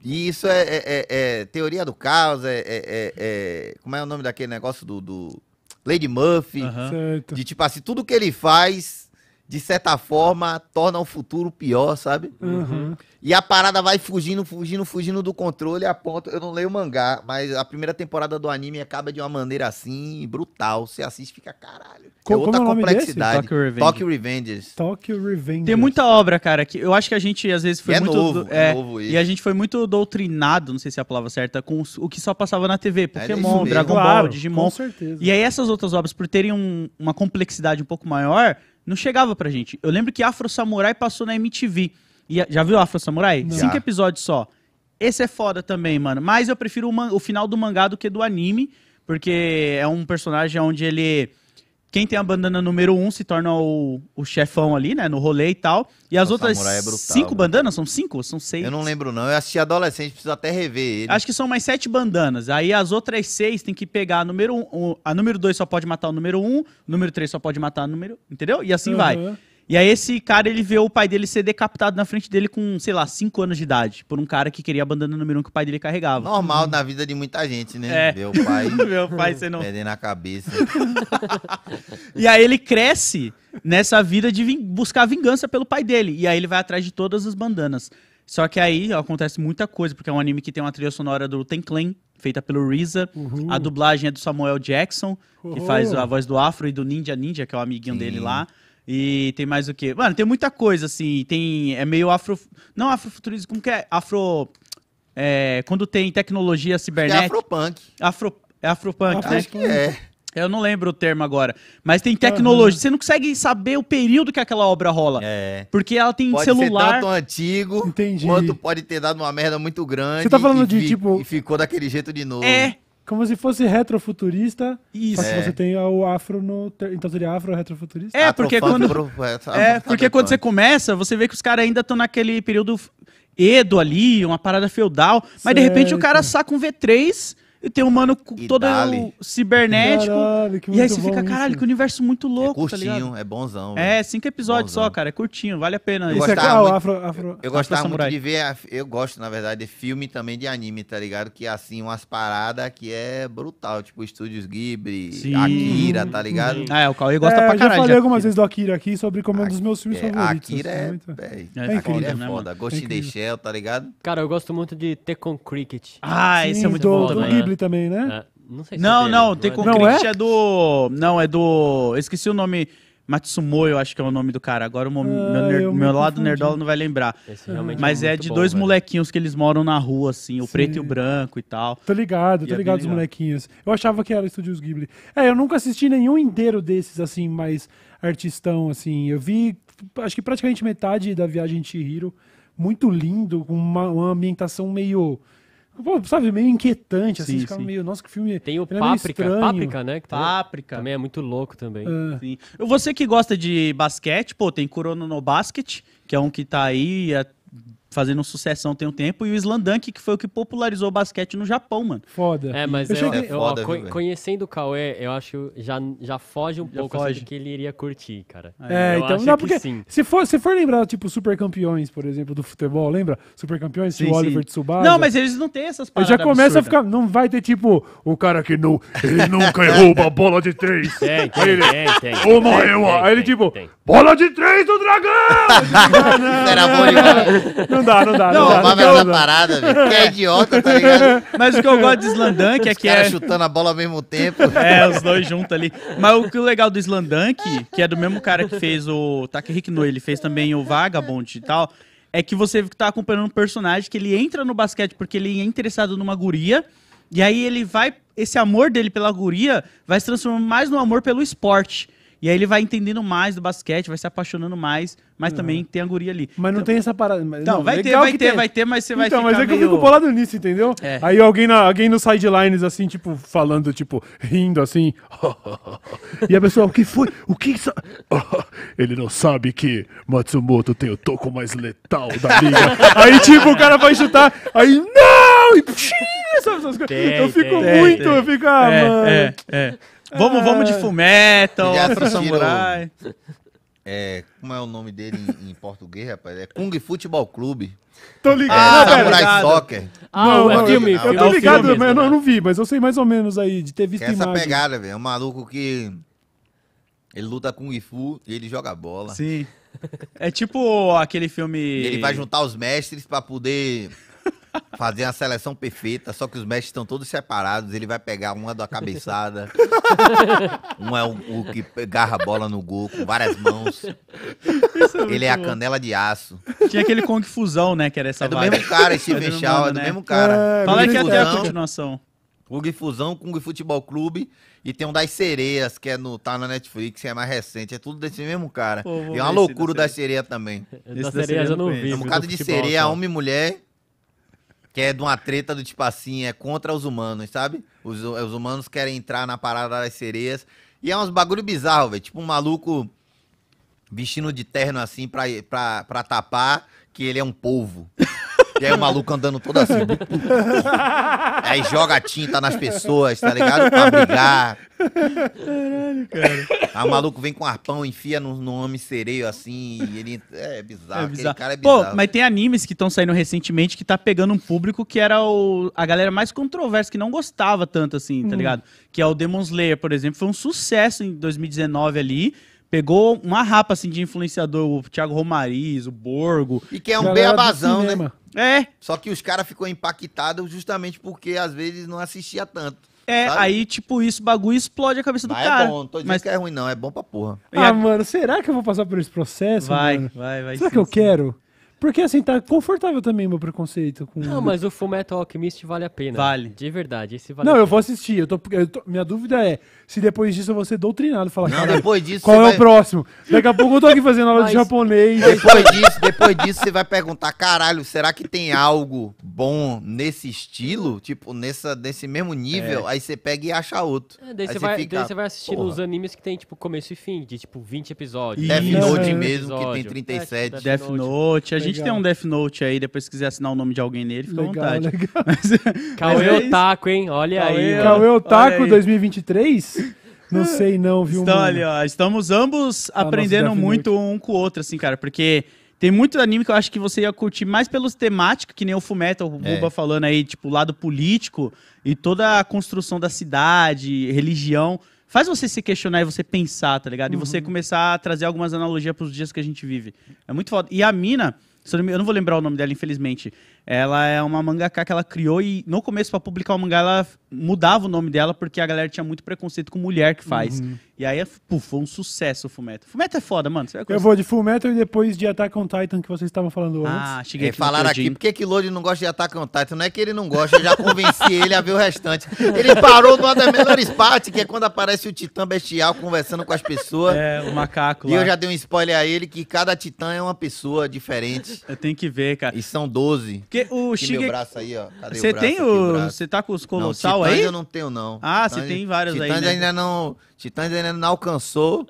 e isso é, é, é, é teoria do caos, é, é, é, Como é o nome daquele negócio do. do Lady Murphy, uhum. de tipo assim, tudo que ele faz de certa forma, torna o futuro pior, sabe? Uhum. E a parada vai fugindo, fugindo, fugindo do controle a ponto. Eu não leio mangá, mas a primeira temporada do anime acaba de uma maneira assim, brutal. Você assiste fica caralho. Com, é outra é complexidade. Tokyo Revengers. Tokyo Revengers. Tokyo Revengers. Tem muita obra, cara, que eu acho que a gente às vezes foi é muito. Novo, do... é, é novo isso. E a gente foi muito doutrinado, não sei se é a palavra certa, com o que só passava na TV. É Pokémon, Dragon Ball, claro, Digimon. Com certeza. E aí essas outras obras, por terem um, uma complexidade um pouco maior não chegava pra gente. Eu lembro que Afro Samurai passou na MTV. E, já viu Afro Samurai? Não. Cinco episódios só. Esse é foda também, mano. Mas eu prefiro o, o final do mangá do que do anime, porque é um personagem onde ele quem tem a bandana número 1 um se torna o, o chefão ali, né? No rolê e tal. E as o outras é brutal, cinco mano. bandanas? São cinco? São seis? Eu não lembro, não. Eu assisti adolescente, preciso até rever ele. Acho que são mais sete bandanas. Aí as outras seis tem que pegar a número um. A número dois só pode matar o número um, o número três só pode matar o número. Entendeu? E assim uhum. vai. E aí esse cara, ele vê o pai dele ser decapitado na frente dele com, sei lá, 5 anos de idade, por um cara que queria a bandana número 1 um que o pai dele carregava. Normal na vida de muita gente, né? É. Ver pai, Meu pai não perdendo a cabeça. e aí ele cresce nessa vida de vim... buscar vingança pelo pai dele, e aí ele vai atrás de todas as bandanas. Só que aí ó, acontece muita coisa, porque é um anime que tem uma trilha sonora do Ten Clan, feita pelo Reza. Uhum. A dublagem é do Samuel Jackson, que faz a voz do Afro e do Ninja Ninja, que é o amiguinho Sim. dele lá. E tem mais o quê? Mano, tem muita coisa, assim. Tem. É meio afro. Não afrofuturismo, como que é? Afro. É, quando tem tecnologia é cibernética. É afropunk. Afro, é afropunk, afro né? Acho que é. Eu não lembro o termo agora. Mas tem uhum. tecnologia. Uhum. Você não consegue saber o período que aquela obra rola. É. Porque ela tem pode celular. Pode ser tanto antigo, Entendi. quanto pode ter dado uma merda muito grande. Você tá falando de tipo. E ficou daquele jeito de novo. É. Como se fosse retrofuturista. Isso. Só que você é. tem o afro no. Então seria afro-retrofuturista? É, porque quando. É, é, é porque quando você começa, você vê que os caras ainda estão naquele período Edo ali, uma parada feudal. Mas certo. de repente o cara saca um V3 e tem um mano e todo dali. cibernético. Caralho, e aí você fica, caralho, que universo muito é louco, é curtinho, tá é bonzão. É, cinco episódios bonzão. só, cara, é curtinho, vale a pena. Eu é gostava, é muito, afro, afro, eu, eu gostava muito de ver, eu gosto, na verdade, de filme também de anime, tá ligado? Que é, assim, umas paradas que é brutal, tipo Estúdios Ghibli, Sim. Akira, tá uhum. ligado? Ah, é, o Cauê gosta é, pra caralho. Eu falei algumas vezes do Akira aqui sobre como é um dos meus filmes favoritos. Akira é, é, Akira assim, é né, foda, Ghost in the Shell, tá ligado? Cara, eu gosto muito de Tekken Cricket. Ah, esse é muito bom também dele também, né? Ah, não sei se é não, é dele, não, tem é com o Não é? é do. Não, é do. Esqueci o nome. Matsumoto, eu acho que é o nome do cara. Agora o Ah, meu, ner- meu lado nerdola não vai lembrar. Esse Mas é, é, de bom, dois velho. molequinhos que eles moram na rua, assim, o Sim. preto e o branco e tal. Tô ligado, E tô é ligado os molequinhos. Eu achava que era Studios Ghibli. É, eu nunca assisti nenhum inteiro desses, assim, mais artistão, assim. Eu vi, acho que praticamente metade da Viagem de Chihiro. Muito lindo, com uma, uma ambientação meio Pô, sabe, meio inquietante, assim, sim, sim. meio, nossa, que filme. Tem o é Páprica, Páprica, né? Que tá- Páprica. Também é muito louco também. É. Sim. Você que gosta de basquete, pô, tem Corona no Basket, que é um que tá aí, é fazendo sucessão tem um tempo, e o Slandunk, que foi o que popularizou o basquete no Japão, mano. Foda. É, mas eu, eu, cheguei... é foda, eu ó, viu, conhecendo o Cauê, eu acho já, já foge um já pouco foge. Assim, que ele iria curtir, cara. É, eu então, não, porque sim. Se, for, se for lembrar, tipo, Super Campeões, por exemplo, do futebol, lembra? Super Campeões, sim, o Oliver sim. Tsubasa. Não, mas eles não têm essas paradas. já começa a ficar. Não vai ter, tipo, o cara que não, ele nunca errou a bola de três. Tem, tem, ele, tem, tem. Ou morreu, tem, aí ele, tipo, bola de três do dragão! Era bom, dá, não dá. Não, não, dá, não, não, parada, velho. Que é idiota, tá ligado? Mas o que eu gosto de Slandank é que é... chutando a bola ao mesmo tempo. É, os dois juntos ali. Mas o que é legal do Slandank, que é do mesmo cara que fez o Takehiki no, ele fez também o Vagabond e tal, é que você tá acompanhando um personagem que ele entra no basquete porque ele é interessado numa guria, e aí ele vai... Esse amor dele pela guria vai se transformando mais no amor pelo esporte. E aí ele vai entendendo mais do basquete, vai se apaixonando mais, mas uhum. também tem a guria ali. Mas não então, tem essa parada. não, não, vai ter, vai ter, tem. vai ter, mas você vai então, ficar Então, mas é que eu fico bolado nisso, entendeu? É. Aí alguém, na, alguém no sidelines, assim, tipo, falando, tipo, rindo, assim. e a pessoa, o que foi? O que... Ele não sabe que Matsumoto tem o toco mais letal da liga. aí, tipo, o cara vai chutar, aí... Não! E... Pshim, eu fico tem, muito, tem. eu fico... Ah, é, mano... É, é. Vamos, vamos de fumeta. Metal, Afro Samurai. É, como é o nome dele em, em, português, rapaz? É Kung Futebol Clube. Tô ligado. Ah, Samurai tá ligado. Soccer. Ah, não, é filme. Eu, tô é ligado, mas eu não, né? vi, mas eu sei mais ou menos aí, de ter visto é essa imagem. pegada, velho. É um maluco que... Ele luta Kung Fu e ele joga bola. Sim. É tipo aquele filme... Ele vai juntar os mestres pra poder... Fazer a seleção perfeita, só que os mestres estão todos separados. Ele vai pegar uma da cabeçada, um é o, o que agarra a bola no gol com várias mãos. É ele é a canela de aço. Tinha aquele Kung Fusão, né? Que era essa É do vibe. mesmo cara, esse é é do né? mesmo cara. É, Fala aqui é até a continuação. Kung Fusão, Kung Futebol Clube e tem um das sereias, que é no, tá na Netflix, que é mais recente. É tudo desse mesmo cara. Pô, e é uma loucura da sereia. também. Esse da, sereia eu não vi. É um bocado de sereia, homem e mulher que é de uma treta do tipo assim, é contra os humanos, sabe? Os, os humanos querem entrar na parada das sereias. E é uns bagulho bizarro, velho. Tipo um maluco vestindo de terno assim pra, pra, pra tapar que ele é um polvo. E aí o maluco andando todo assim. aí joga tinta nas pessoas, tá ligado? Pra brigar. Caralho, cara. Aí o maluco vem com arpão, enfia no, no homem sereio assim, e ele. É bizarro. É bizarro. cara é bizarro. Pô, mas tem animes que estão saindo recentemente que tá pegando um público que era o, a galera mais controversa, que não gostava tanto assim, tá hum. ligado? Que é o Demon Slayer, por exemplo. Foi um sucesso em 2019 ali Pegou uma rapa assim de influenciador, o Thiago Romariz, o Borgo. E que é um beabazão, né? É. Só que os caras ficou impactados justamente porque às vezes não assistia tanto. É, sabe? aí, tipo, isso, bagulho explode a cabeça do é cara. É bom, não tô dizendo mas... que é ruim, não. É bom pra porra. Ah, a... mano, será que eu vou passar por esse processo? Vai, mano? vai, vai. Será sim, que eu sim. quero? Porque assim, tá confortável também meu preconceito com. Não, mas o Fullmetal Alchemist vale a pena. Vale. De verdade, esse vale Não, a eu pena. vou assistir. Eu tô, eu tô- minha dúvida é se depois disso eu vou ser doutrinado. Falar, Não, depois disso qual é o próximo? Daqui a pouco eu tô aqui fazendo aula de japonês. Depois disso, depois disso você vai perguntar, caralho, será que tem algo bom nesse estilo? Tipo, nessa, nesse mesmo nível? É. Aí você pega e acha outro. É, daí, Aí você vai, fica, daí você vai os animes que tem, tipo, começo e fim, de tipo 20 episódios. Death Note é. mesmo, que tem 37. É, tipo, Death Note. A gente gente legal. tem um Death Note aí, depois se quiser assinar o nome de alguém nele, fica legal, à vontade. Cauê é Otaku, hein? Olha Cauê, aí. Cauê Otaku 2023? Não sei não, viu? Então, ali, ó, estamos ambos ah, aprendendo muito Note. um com o outro, assim, cara, porque... Tem muito anime que eu acho que você ia curtir mais pelos temáticos, que nem o Fullmetal, o é. Buba falando aí, tipo, lado político e toda a construção da cidade, religião faz você se questionar e você pensar, tá ligado? Uhum. E você uhum. começar a trazer algumas analogias para os dias que a gente vive. É muito foda. E a mina, eu não vou lembrar o nome dela, infelizmente. Ela é uma mangaka que ela criou e no começo para publicar o mangá ela mudava o nome dela porque a galera tinha muito preconceito com mulher que faz. Uhum. E aí, é, puf, foi um sucesso o Fumeto. Fumeto é foda, mano. Eu vou de Fumeto e depois de Attack on Titan que vocês estavam falando ah, antes. Ah, cheguei é, aqui. Falaram aqui, por que Lodi não gosta de Attack on Titan? Não é que ele não gosta, eu já convenci ele a ver o restante. Ele parou numa das melhores partes, que é quando aparece o Titã Bestial conversando com as pessoas. É, o macaco E lá. eu já dei um spoiler a ele que cada Titã é uma pessoa diferente. Eu tenho que ver, cara. E são 12. Porque o Shige... meu braço aí, ó. Cadê você o braço tem o. Você tá com os colossal não, aí? eu não tenho, não. Ah, você tem vários Titãs aí. Né? Ainda não, Titãs ainda não alcançou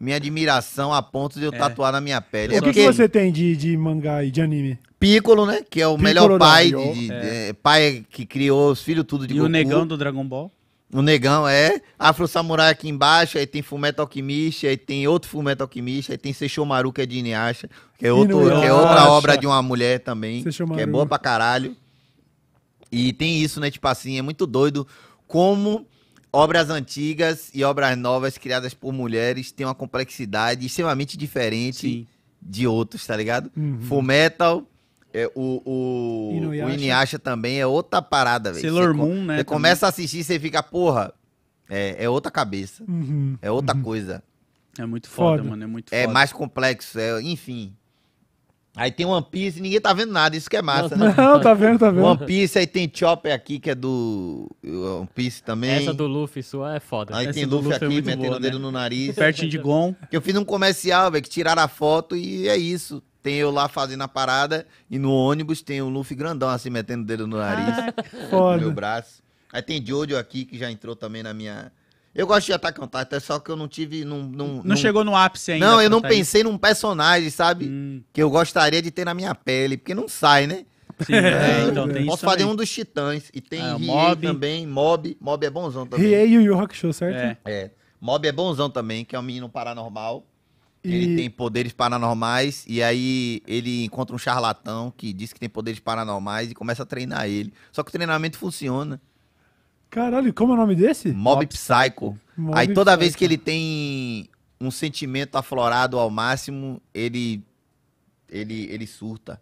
minha admiração a ponto de eu é. tatuar na minha pele. O é que, que você tem de, de mangá e de anime? Piccolo, né? Que é o Piccolo melhor pai. De, de, é. Pai que criou os filhos tudo de E Goku. o negão do Dragon Ball. O negão é Afro Samurai aqui embaixo, aí tem Fumeto Alquimista, aí tem outro Fumeto Alquimista, aí tem Seixomaru, que é de Inuyasha, que é, outro, que é outra obra de uma mulher também, Seixomaru. que é boa pra caralho. E tem isso, né? Tipo assim, é muito doido como obras antigas e obras novas criadas por mulheres têm uma complexidade extremamente diferente Sim. de outros, tá ligado? Uhum. Full Metal é, o, o, o também é outra parada, velho. Sailor Moon, com, né? Você também. começa a assistir e você fica, porra, é, é outra cabeça. Uhum, é outra uhum. coisa. É muito foda, foda, mano. É muito é foda. É mais complexo, é, enfim. Aí tem One Piece, ninguém tá vendo nada, isso que é massa, não, né? Não, tá vendo, tá vendo. One Piece, aí tem Chopper aqui, que é do One Piece também. Essa do Luffy sua é foda. Aí Essa tem Luffy, Luffy é aqui, é metendo o dedo né? no nariz. Pertinho de Gon. Que eu fiz um comercial, velho, que tiraram a foto e é isso. Tem eu lá fazendo a parada e no ônibus tem o Luffy grandão assim metendo o dedo no nariz, ah, foda. no meu braço. Aí tem Jojo aqui que já entrou também na minha. Eu gosto de Attack on só que eu não tive. Num, num, não num... chegou no ápice ainda. Não, eu não pensei num personagem, sabe? Hum. Que eu gostaria de ter na minha pele, porque não sai, né? Sim, é, é então, então tem Posso fazer também. um dos titãs. E tem ah, é Mob também, Mob. Mob é bonzão também. Riei e o Yu Show certo? É. é. Mob é bonzão também, que é um menino paranormal. E... Ele tem poderes paranormais e aí ele encontra um charlatão que diz que tem poderes paranormais e começa a treinar ele. Só que o treinamento funciona. Caralho, como é o nome desse? Mob, Psycho. Mob aí toda Psycho. vez que ele tem um sentimento aflorado ao máximo, ele ele ele surta.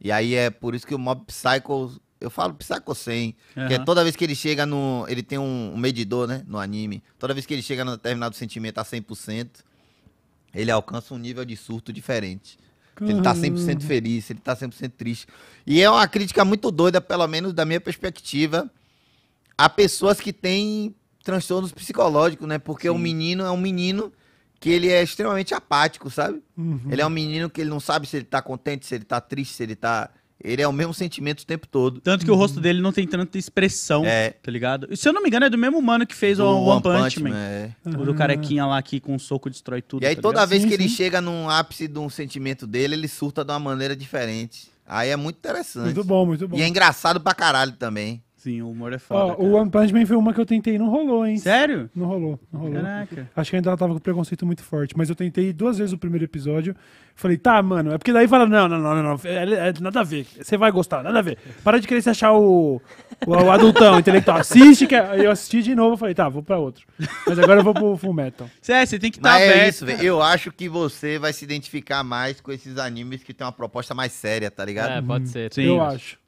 E aí é por isso que o Mob Psycho, eu falo Psycho 100, uhum. que é toda vez que ele chega no, ele tem um, um medidor, né, no anime. Toda vez que ele chega no determinado sentimento a 100%, ele alcança um nível de surto diferente. Ele tá 100% feliz, ele tá 100% triste. E é uma crítica muito doida, pelo menos da minha perspectiva, a pessoas que têm transtornos psicológicos, né? Porque o menino é um menino que ele é extremamente apático, sabe? Uhum. Ele é um menino que ele não sabe se ele tá contente, se ele tá triste, se ele tá ele é o mesmo sentimento o tempo todo. Tanto que uhum. o rosto uhum. dele não tem tanta expressão, é. tá ligado? E, se eu não me engano, é do mesmo humano que fez do o One, Punch, Punch Man. É. O do ah. carequinha lá que com um soco destrói tudo. E aí tá toda ligado? vez sim, que sim. ele chega num ápice de um sentimento dele, ele surta de uma maneira diferente. Aí é muito interessante. Muito bom, muito bom. E é engraçado pra caralho também. Sim, o humor é foda. Ó, o One Punch Man foi uma que eu tentei e não rolou, hein? Sério? Não rolou, não rolou. Caraca. Acho que ainda ela tava com preconceito muito forte, mas eu tentei duas vezes o primeiro episódio. Falei, tá, mano. É porque daí fala, não, não, não, não, não é, é, é nada a ver. Você vai gostar, nada a ver. Para de querer se achar o, o, o adultão, intelectual. Assiste, que eu assisti de novo, falei, tá, vou pra outro. Mas agora eu vou pro Full Metal. Cê, você tem que estar tá é aberto. É isso, Eu acho que você vai se identificar mais com esses animes que tem uma proposta mais séria, tá ligado? É, pode ser. Sim. Eu acho.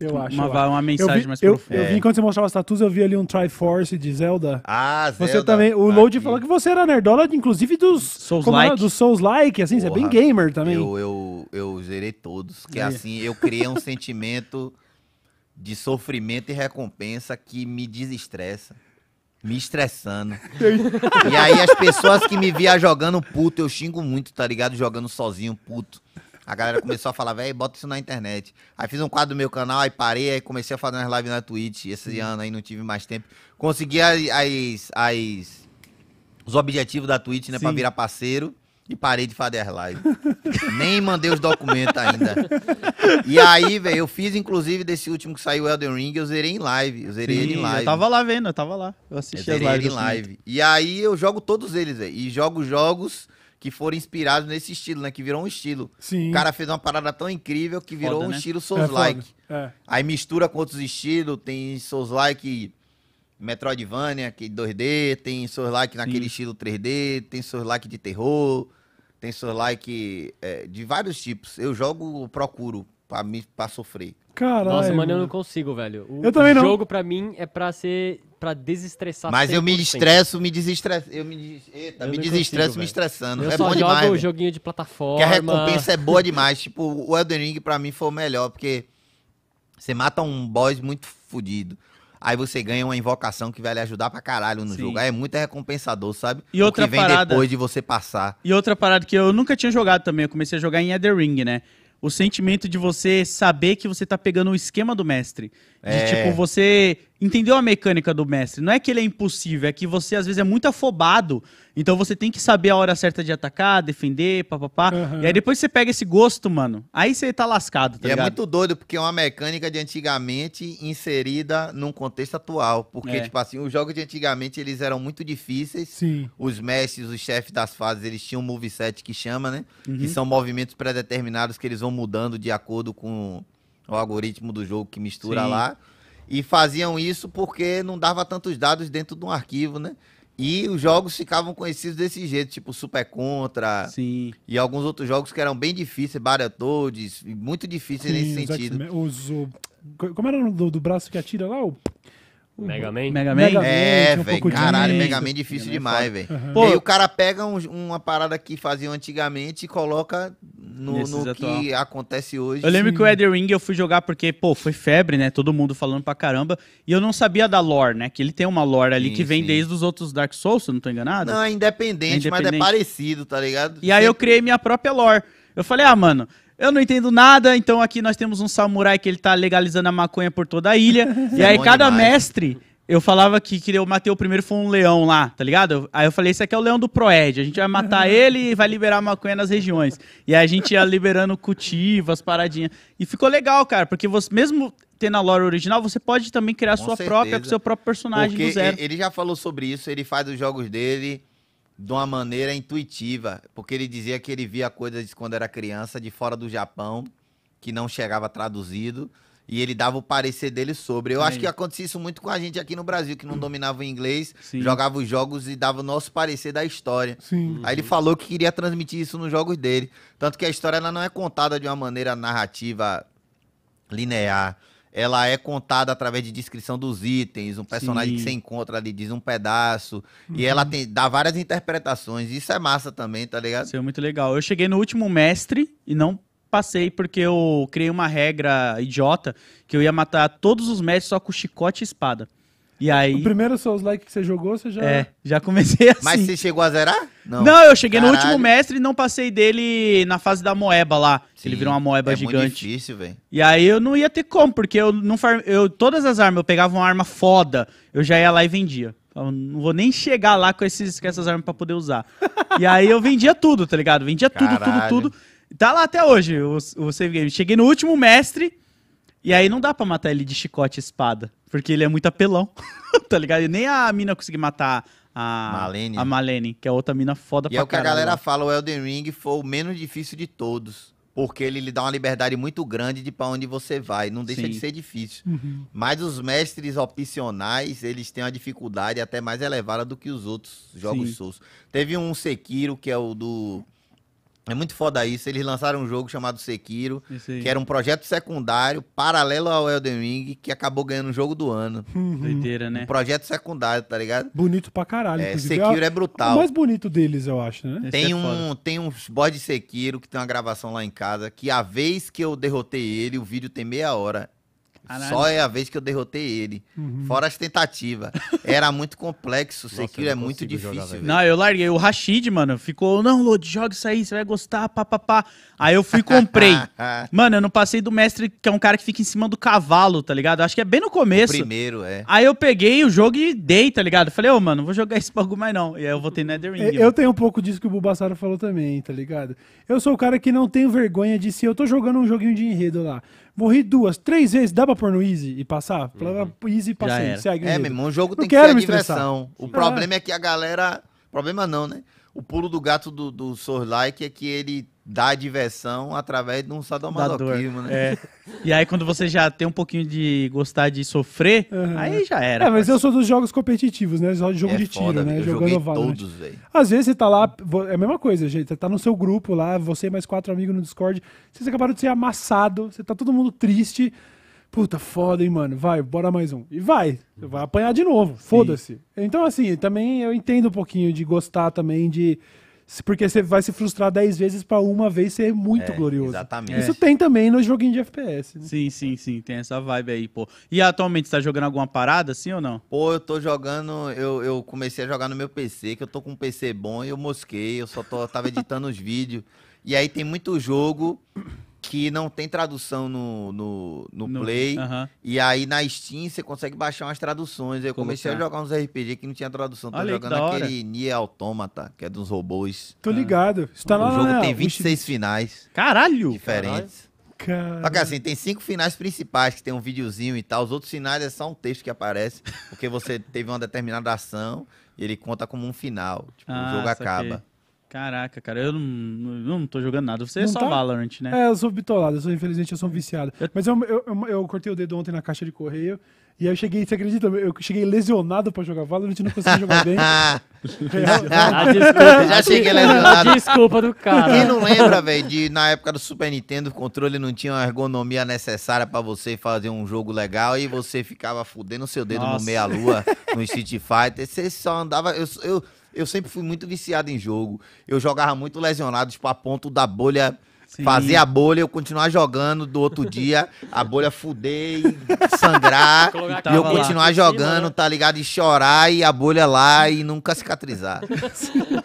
Eu acho. Uma, eu acho. uma mensagem eu vi, mais profunda. Eu, vi é. quando você mostrava as tatuas, eu vi ali um Triforce de Zelda. Ah, você Zelda. Você também. O tá Load falou que você era nerdola, inclusive dos Souls Like. Dos Souls Like, assim, Porra, você é bem gamer também. Eu, eu, eu zerei todos. Que é. assim, eu criei um sentimento de sofrimento e recompensa que me desestressa. Me estressando. e aí as pessoas que me via jogando puto, eu xingo muito, tá ligado? Jogando sozinho, puto. A galera começou a falar, velho, bota isso na internet. Aí fiz um quadro do meu canal, aí parei, aí comecei a fazer umas lives na Twitch. Esse Sim. ano aí não tive mais tempo. Consegui as, as, os objetivos da Twitch, né, Sim. pra virar parceiro. E parei de fazer as lives. Nem mandei os documentos ainda. E aí, velho, eu fiz, inclusive, desse último que saiu, o Elden Ring, eu zerei em live. Eu zerei Sim, ele em live. Eu tava lá vendo, eu tava lá. Eu assisti eu as lives. Ele em live. Momento. E aí eu jogo todos eles, velho. E jogo jogos que foram inspirados nesse estilo, né? Que virou um estilo. Sim. O cara fez uma parada tão incrível que virou foda, um né? estilo Souls-like. É é. Aí mistura com outros estilos, tem Souls-like Metroidvania, que 2D, é tem Souls-like naquele Sim. estilo 3D, tem Souls-like de terror, tem Souls-like é, de vários tipos. Eu jogo, procuro pra, me, pra sofrer. Caralho. Nossa, mano, eu não consigo, velho. O, eu também não. O jogo pra mim é pra ser pra desestressar. Mas 100%. eu me estresso, me desestresso. Eu me, eita, eu me desestresso consigo, me estressando. Eu é só bom jogo demais, o joguinho de plataforma. Porque a recompensa é boa demais. tipo, o Elden Ring pra mim foi o melhor, porque você mata um boss muito fodido. Aí você ganha uma invocação que vai lhe ajudar pra caralho no Sim. jogo. Aí é muito recompensador, sabe? E o outra que vem parada, depois de você passar. E outra parada que eu nunca tinha jogado também, eu comecei a jogar em Elden Ring, né? O sentimento de você saber que você tá pegando o esquema do mestre. De é... tipo, você entendeu a mecânica do mestre. Não é que ele é impossível, é que você às vezes é muito afobado. Então você tem que saber a hora certa de atacar, defender, papapá. Uhum. E aí depois você pega esse gosto, mano. Aí você tá lascado, tá e é ligado? É muito doido, porque é uma mecânica de antigamente inserida num contexto atual. Porque, é. tipo assim, os jogos de antigamente eles eram muito difíceis. Sim. Os mestres, os chefes das fases, eles tinham um moveset que chama, né? Uhum. Que são movimentos pré-determinados que eles vão mudando de acordo com o algoritmo do jogo que mistura Sim. lá. E faziam isso porque não dava tantos dados dentro de um arquivo, né? E os jogos ficavam conhecidos desse jeito, tipo Super Contra Sim. e alguns outros jogos que eram bem difíceis, Battletoads, muito difíceis Sim, nesse sentido. Os, o, como era o do, do braço que atira lá? O... Uhum. Mega Man? Mega Man? Mega é, um velho. Caralho, de... Mega Man é é difícil Mega demais, velho. Uhum. E aí o cara pega um, uma parada que faziam antigamente e coloca no, no que acontece hoje. Eu lembro Sim. que o Elder Ring eu fui jogar porque, pô, foi febre, né? Todo mundo falando pra caramba. E eu não sabia da lore, né? Que ele tem uma lore ali sim, que vem desde os outros Dark Souls, se eu não tô enganado. Não, é independente, é independente, mas é parecido, tá ligado? E aí Sempre... eu criei minha própria lore. Eu falei, ah, mano, eu não entendo nada, então aqui nós temos um samurai que ele tá legalizando a maconha por toda a ilha. e aí cada demais. mestre, eu falava que, queria eu matei o primeiro foi um leão lá, tá ligado? Aí eu falei, esse aqui é o leão do Proed, a gente vai matar ele e vai liberar a maconha nas regiões. E aí a gente ia liberando cultivos, paradinhas. E ficou legal, cara, porque você mesmo tendo a lore original, você pode também criar a sua certeza. própria, com seu próprio personagem porque do zero. Ele já falou sobre isso, ele faz os jogos dele de uma maneira intuitiva, porque ele dizia que ele via coisas quando era criança de fora do Japão, que não chegava traduzido, e ele dava o parecer dele sobre. Eu Sim. acho que acontecia isso muito com a gente aqui no Brasil, que não dominava o inglês, Sim. jogava os jogos e dava o nosso parecer da história. Sim. Aí ele falou que queria transmitir isso nos jogos dele. Tanto que a história ela não é contada de uma maneira narrativa linear ela é contada através de descrição dos itens, um personagem Sim. que você encontra ali diz um pedaço, uhum. e ela uhum. tem, dá várias interpretações, isso é massa também, tá ligado? Isso é muito legal. Eu cheguei no último mestre e não passei porque eu criei uma regra idiota que eu ia matar todos os mestres só com chicote e espada. E aí... O primeiro Souls-like que você jogou, você já... É, já comecei assim. Mas você chegou a zerar? Não, não eu cheguei Caralho. no último mestre e não passei dele na fase da moeba lá. Sim, ele virou uma moeba é gigante. É muito difícil, velho. E aí eu não ia ter como, porque eu não... Far... Eu, todas as armas, eu pegava uma arma foda, eu já ia lá e vendia. Então, eu não vou nem chegar lá com, esses, com essas armas pra poder usar. e aí eu vendia tudo, tá ligado? Vendia tudo, Caralho. tudo, tudo. Tá lá até hoje o, o save game. Cheguei no último mestre... E aí não dá para matar ele de chicote e espada, porque ele é muito apelão, tá ligado? E nem a mina conseguiu matar a Malene. a Malene, que é outra mina foda e pra caralho. E é o que a galera fala, o Elden Ring foi o menos difícil de todos. Porque ele lhe dá uma liberdade muito grande de para onde você vai. Não deixa Sim. de ser difícil. Uhum. Mas os mestres opcionais, eles têm uma dificuldade até mais elevada do que os outros jogos Sim. Souls. Teve um Sekiro, que é o do... É muito foda isso. Eles lançaram um jogo chamado Sekiro, que era um projeto secundário paralelo ao Elden Ring, que acabou ganhando o jogo do ano. Uhum. Doideira, né? Um projeto secundário, tá ligado? Bonito pra caralho. É, Sekiro é, é brutal. O mais bonito deles, eu acho, né? Tem, é um, tem um boss de Sekiro que tem uma gravação lá em casa, que a vez que eu derrotei ele, o vídeo tem meia hora. Caralho. Só é a vez que eu derrotei ele. Uhum. Fora as tentativas. Era muito complexo, O Sekiro é muito difícil. Jogar, não, eu larguei. O Rashid, mano, ficou, não, Lodi, joga isso aí, você vai gostar, papapá. Aí eu fui e comprei. mano, eu não passei do mestre, que é um cara que fica em cima do cavalo, tá ligado? Acho que é bem no começo. O primeiro, é. Aí eu peguei o jogo e dei, tá ligado? Falei, ô, oh, mano, não vou jogar esse bagulho mais não. E aí eu votei Netherring. Eu, é, eu tenho um pouco disso que o Bulbasaur falou também, tá ligado? Eu sou o cara que não tenho vergonha de se eu tô jogando um joguinho de enredo lá. Morri duas, três vezes, dá pra pôr no Easy e passar? Uhum. Easy passei, segue. É, meu irmão, o jogo não tem que ser diversão. O Sim. problema é. é que a galera. Problema não, né? O pulo do gato do, do Sorlike é que ele dar diversão através de um sadomasoquismo, né? É. E aí quando você já tem um pouquinho de gostar de sofrer, uhum. aí já era. É, mas parceiro. eu sou dos jogos competitivos, né? Jogo é de tiro, né? Jogando Valorant. Né? todos, velho. Às vezes você tá lá, é a mesma coisa, gente. Você tá no seu grupo lá, você e mais quatro amigos no Discord, vocês acabaram de ser amassado, você tá todo mundo triste. Puta, foda, hein, mano. Vai, bora mais um. E vai. Vai apanhar de novo. Foda-se. Então, assim, também eu entendo um pouquinho de gostar também de porque você vai se frustrar 10 vezes para uma vez ser muito é, glorioso. Exatamente. Isso tem também no joguinho de FPS. Né? Sim, sim, sim. Tem essa vibe aí, pô. E atualmente você tá jogando alguma parada, sim ou não? Pô, eu tô jogando. Eu, eu comecei a jogar no meu PC, que eu tô com um PC bom e eu mosquei. Eu só tô, tava editando os vídeos. E aí tem muito jogo que não tem tradução no, no, no, no Play. Uh -huh. E aí na Steam você consegue baixar umas traduções. Eu comecei a é? jogar uns RPG que não tinha tradução. Tô Olha jogando aquele Nier Automata, que é dos robôs. Tô ah. ligado. Está ah. lá, o jogo lá, tem 26 finais. Caralho! Diferentes. Caralho. Só que assim, tem cinco finais principais, que tem um videozinho e tal. Os outros finais é só um texto que aparece, porque você teve uma determinada ação e ele conta como um final. Tipo, ah, o jogo acaba. Caraca, cara, eu não, não tô jogando nada. Você é não é só tá? Valorant, né? É, eu sou bitolado, eu sou, infelizmente eu sou um viciado. Eu... Mas eu, eu, eu, cortei o dedo ontem na caixa de correio. E aí eu cheguei, você acredita? Eu cheguei lesionado pra jogar Valorant e não consegui jogar bem. Ah, é, desculpa, já cheguei lesionado. Desculpa do cara. Quem não lembra, velho, de na época do Super Nintendo o controle não tinha a ergonomia necessária pra você fazer um jogo legal e você ficava fudendo seu dedo Nossa. no meia-lua, no Street Fighter. Você só andava. Eu, eu, eu sempre fui muito viciado em jogo. Eu jogava muito lesionado, tipo, a ponto da bolha. Sim. Fazer a bolha, eu continuar jogando do outro dia, a bolha fuder e sangrar, e eu continuar lá. jogando, né? tá ligado? E chorar e a bolha lá e nunca cicatrizar.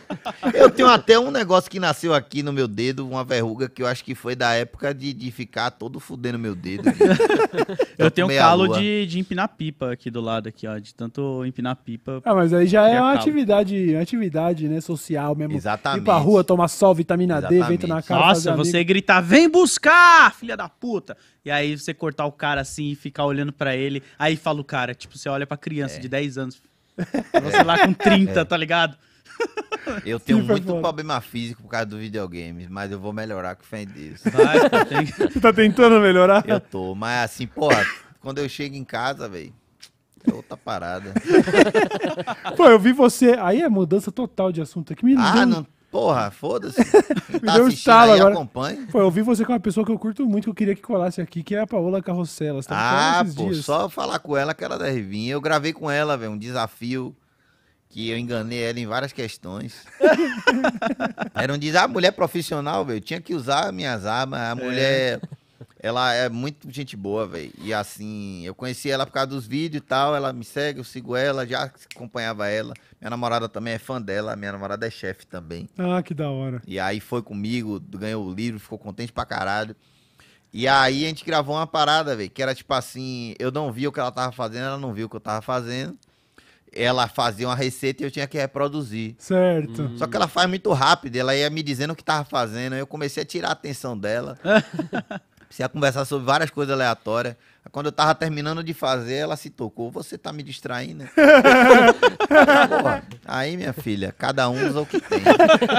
Eu tenho até um negócio que nasceu aqui no meu dedo, uma verruga que eu acho que foi da época de, de ficar todo fudendo meu dedo. eu tenho um calo de, de empinar pipa aqui do lado, aqui, ó. De tanto empinar pipa. Ah, mas aí já é uma atividade, uma atividade, né, social mesmo. Exatamente. Ir pra rua, tomar sol, vitamina Exatamente. D, vento na cara. Nossa, você amigo. gritar, vem buscar, filha da puta! E aí você cortar o cara assim e ficar olhando para ele. Aí fala o cara, tipo, você olha pra criança é. de 10 anos. Você é. lá com 30, é. tá ligado? Eu tenho Sim, muito problema físico por causa do videogame, mas eu vou melhorar com fé em Deus. Vai, tá, tentando melhorar? Eu tô, mas assim, pô, quando eu chego em casa, velho. É outra parada. Pô, eu vi você. Aí é mudança total de assunto aqui. Me ah, deu... não. Porra, foda-se. me tá deu um agora. Acompanha. Pô, eu vi você com uma pessoa que eu curto muito, que eu queria que colasse aqui, que é a Paola Carrossela. Tá? ah, pô, dias. só falar com ela que ela deve vir. Eu gravei com ela, velho, um desafio que eu enganei ela em várias questões. Era um diz, ah, mulher profissional, velho, tinha que usar minhas armas. A é. mulher, é. ela é muito gente boa, velho. E assim, eu conheci ela por causa dos vídeos e tal, ela me segue, eu sigo ela, já acompanhava ela. Minha namorada também é fã dela, minha namorada é chefe também. Ah, que da hora. E aí foi comigo, ganhou o livro, ficou contente pra caralho. E aí a gente gravou uma parada, velho, que era tipo assim, eu não vi o que ela tava fazendo, ela não viu o que eu tava fazendo ela fazia uma receita e eu tinha que reproduzir. Certo. Hum. Só que ela faz muito rápido, ela ia me dizendo o que tava fazendo, eu comecei a tirar a atenção dela. Comecei a conversar sobre várias coisas aleatórias. Quando eu tava terminando de fazer, ela se tocou. Você tá me distraindo? aí, minha filha, cada um usa o que tem.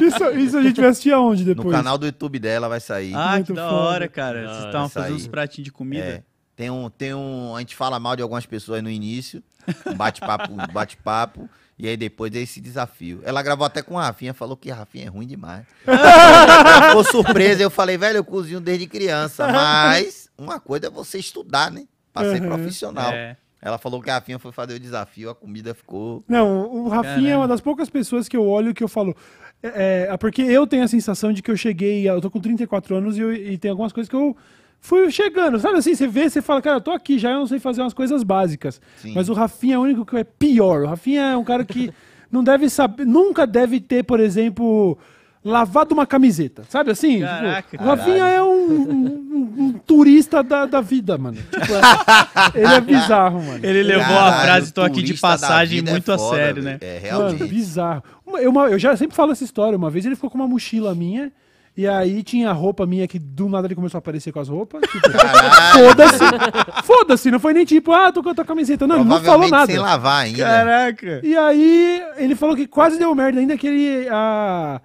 Isso, isso a gente vai assistir aonde depois? No canal do YouTube dela vai sair. Ah, Muito que da foda. hora, cara. Vocês estavam fazendo uns pratinhos de comida? É. Tem um, tem um. A gente fala mal de algumas pessoas no início. Um bate-papo, bate-papo. E aí depois é esse desafio. Ela gravou até com a Rafinha, falou que a Rafinha é ruim demais. Ela ficou surpresa, eu falei, velho, eu cozinho desde criança. Mas uma coisa é você estudar, né? Pra ser uhum. profissional. É. Ela falou que a Rafinha foi fazer o desafio, a comida ficou. Não, o Rafinha Caramba. é uma das poucas pessoas que eu olho que eu falo. É, é, porque eu tenho a sensação de que eu cheguei, eu tô com 34 anos e, eu, e tem algumas coisas que eu fui chegando. Sabe assim, você vê, você fala, cara, eu tô aqui já, eu não sei fazer umas coisas básicas. Sim. Mas o Rafinha é o único que é pior. O Rafinha é um cara que não deve saber, nunca deve ter, por exemplo, lavado uma camiseta. Sabe assim? Tipo, Caraca, tipo, o Rafinha é um, um, um, turista da, da vida, mano. Tipo, ele é bizarro, mano. Ele levou Caralho, a frase tô aqui de passagem é muito é a sério, né? É, realmente. Mano, bizarro. Eu, eu já sempre falo essa história. Uma vez ele ficou com uma mochila minha e aí tinha a roupa minha que do nada ele começou a aparecer com as roupas. Tipo, foda-se! Foda-se, não foi nem tipo, ah, tô com a tua camiseta. Não, ele não falou nada. Sem lavar ainda. Caraca. E aí ele falou que quase deu merda, ainda que ele. Ah,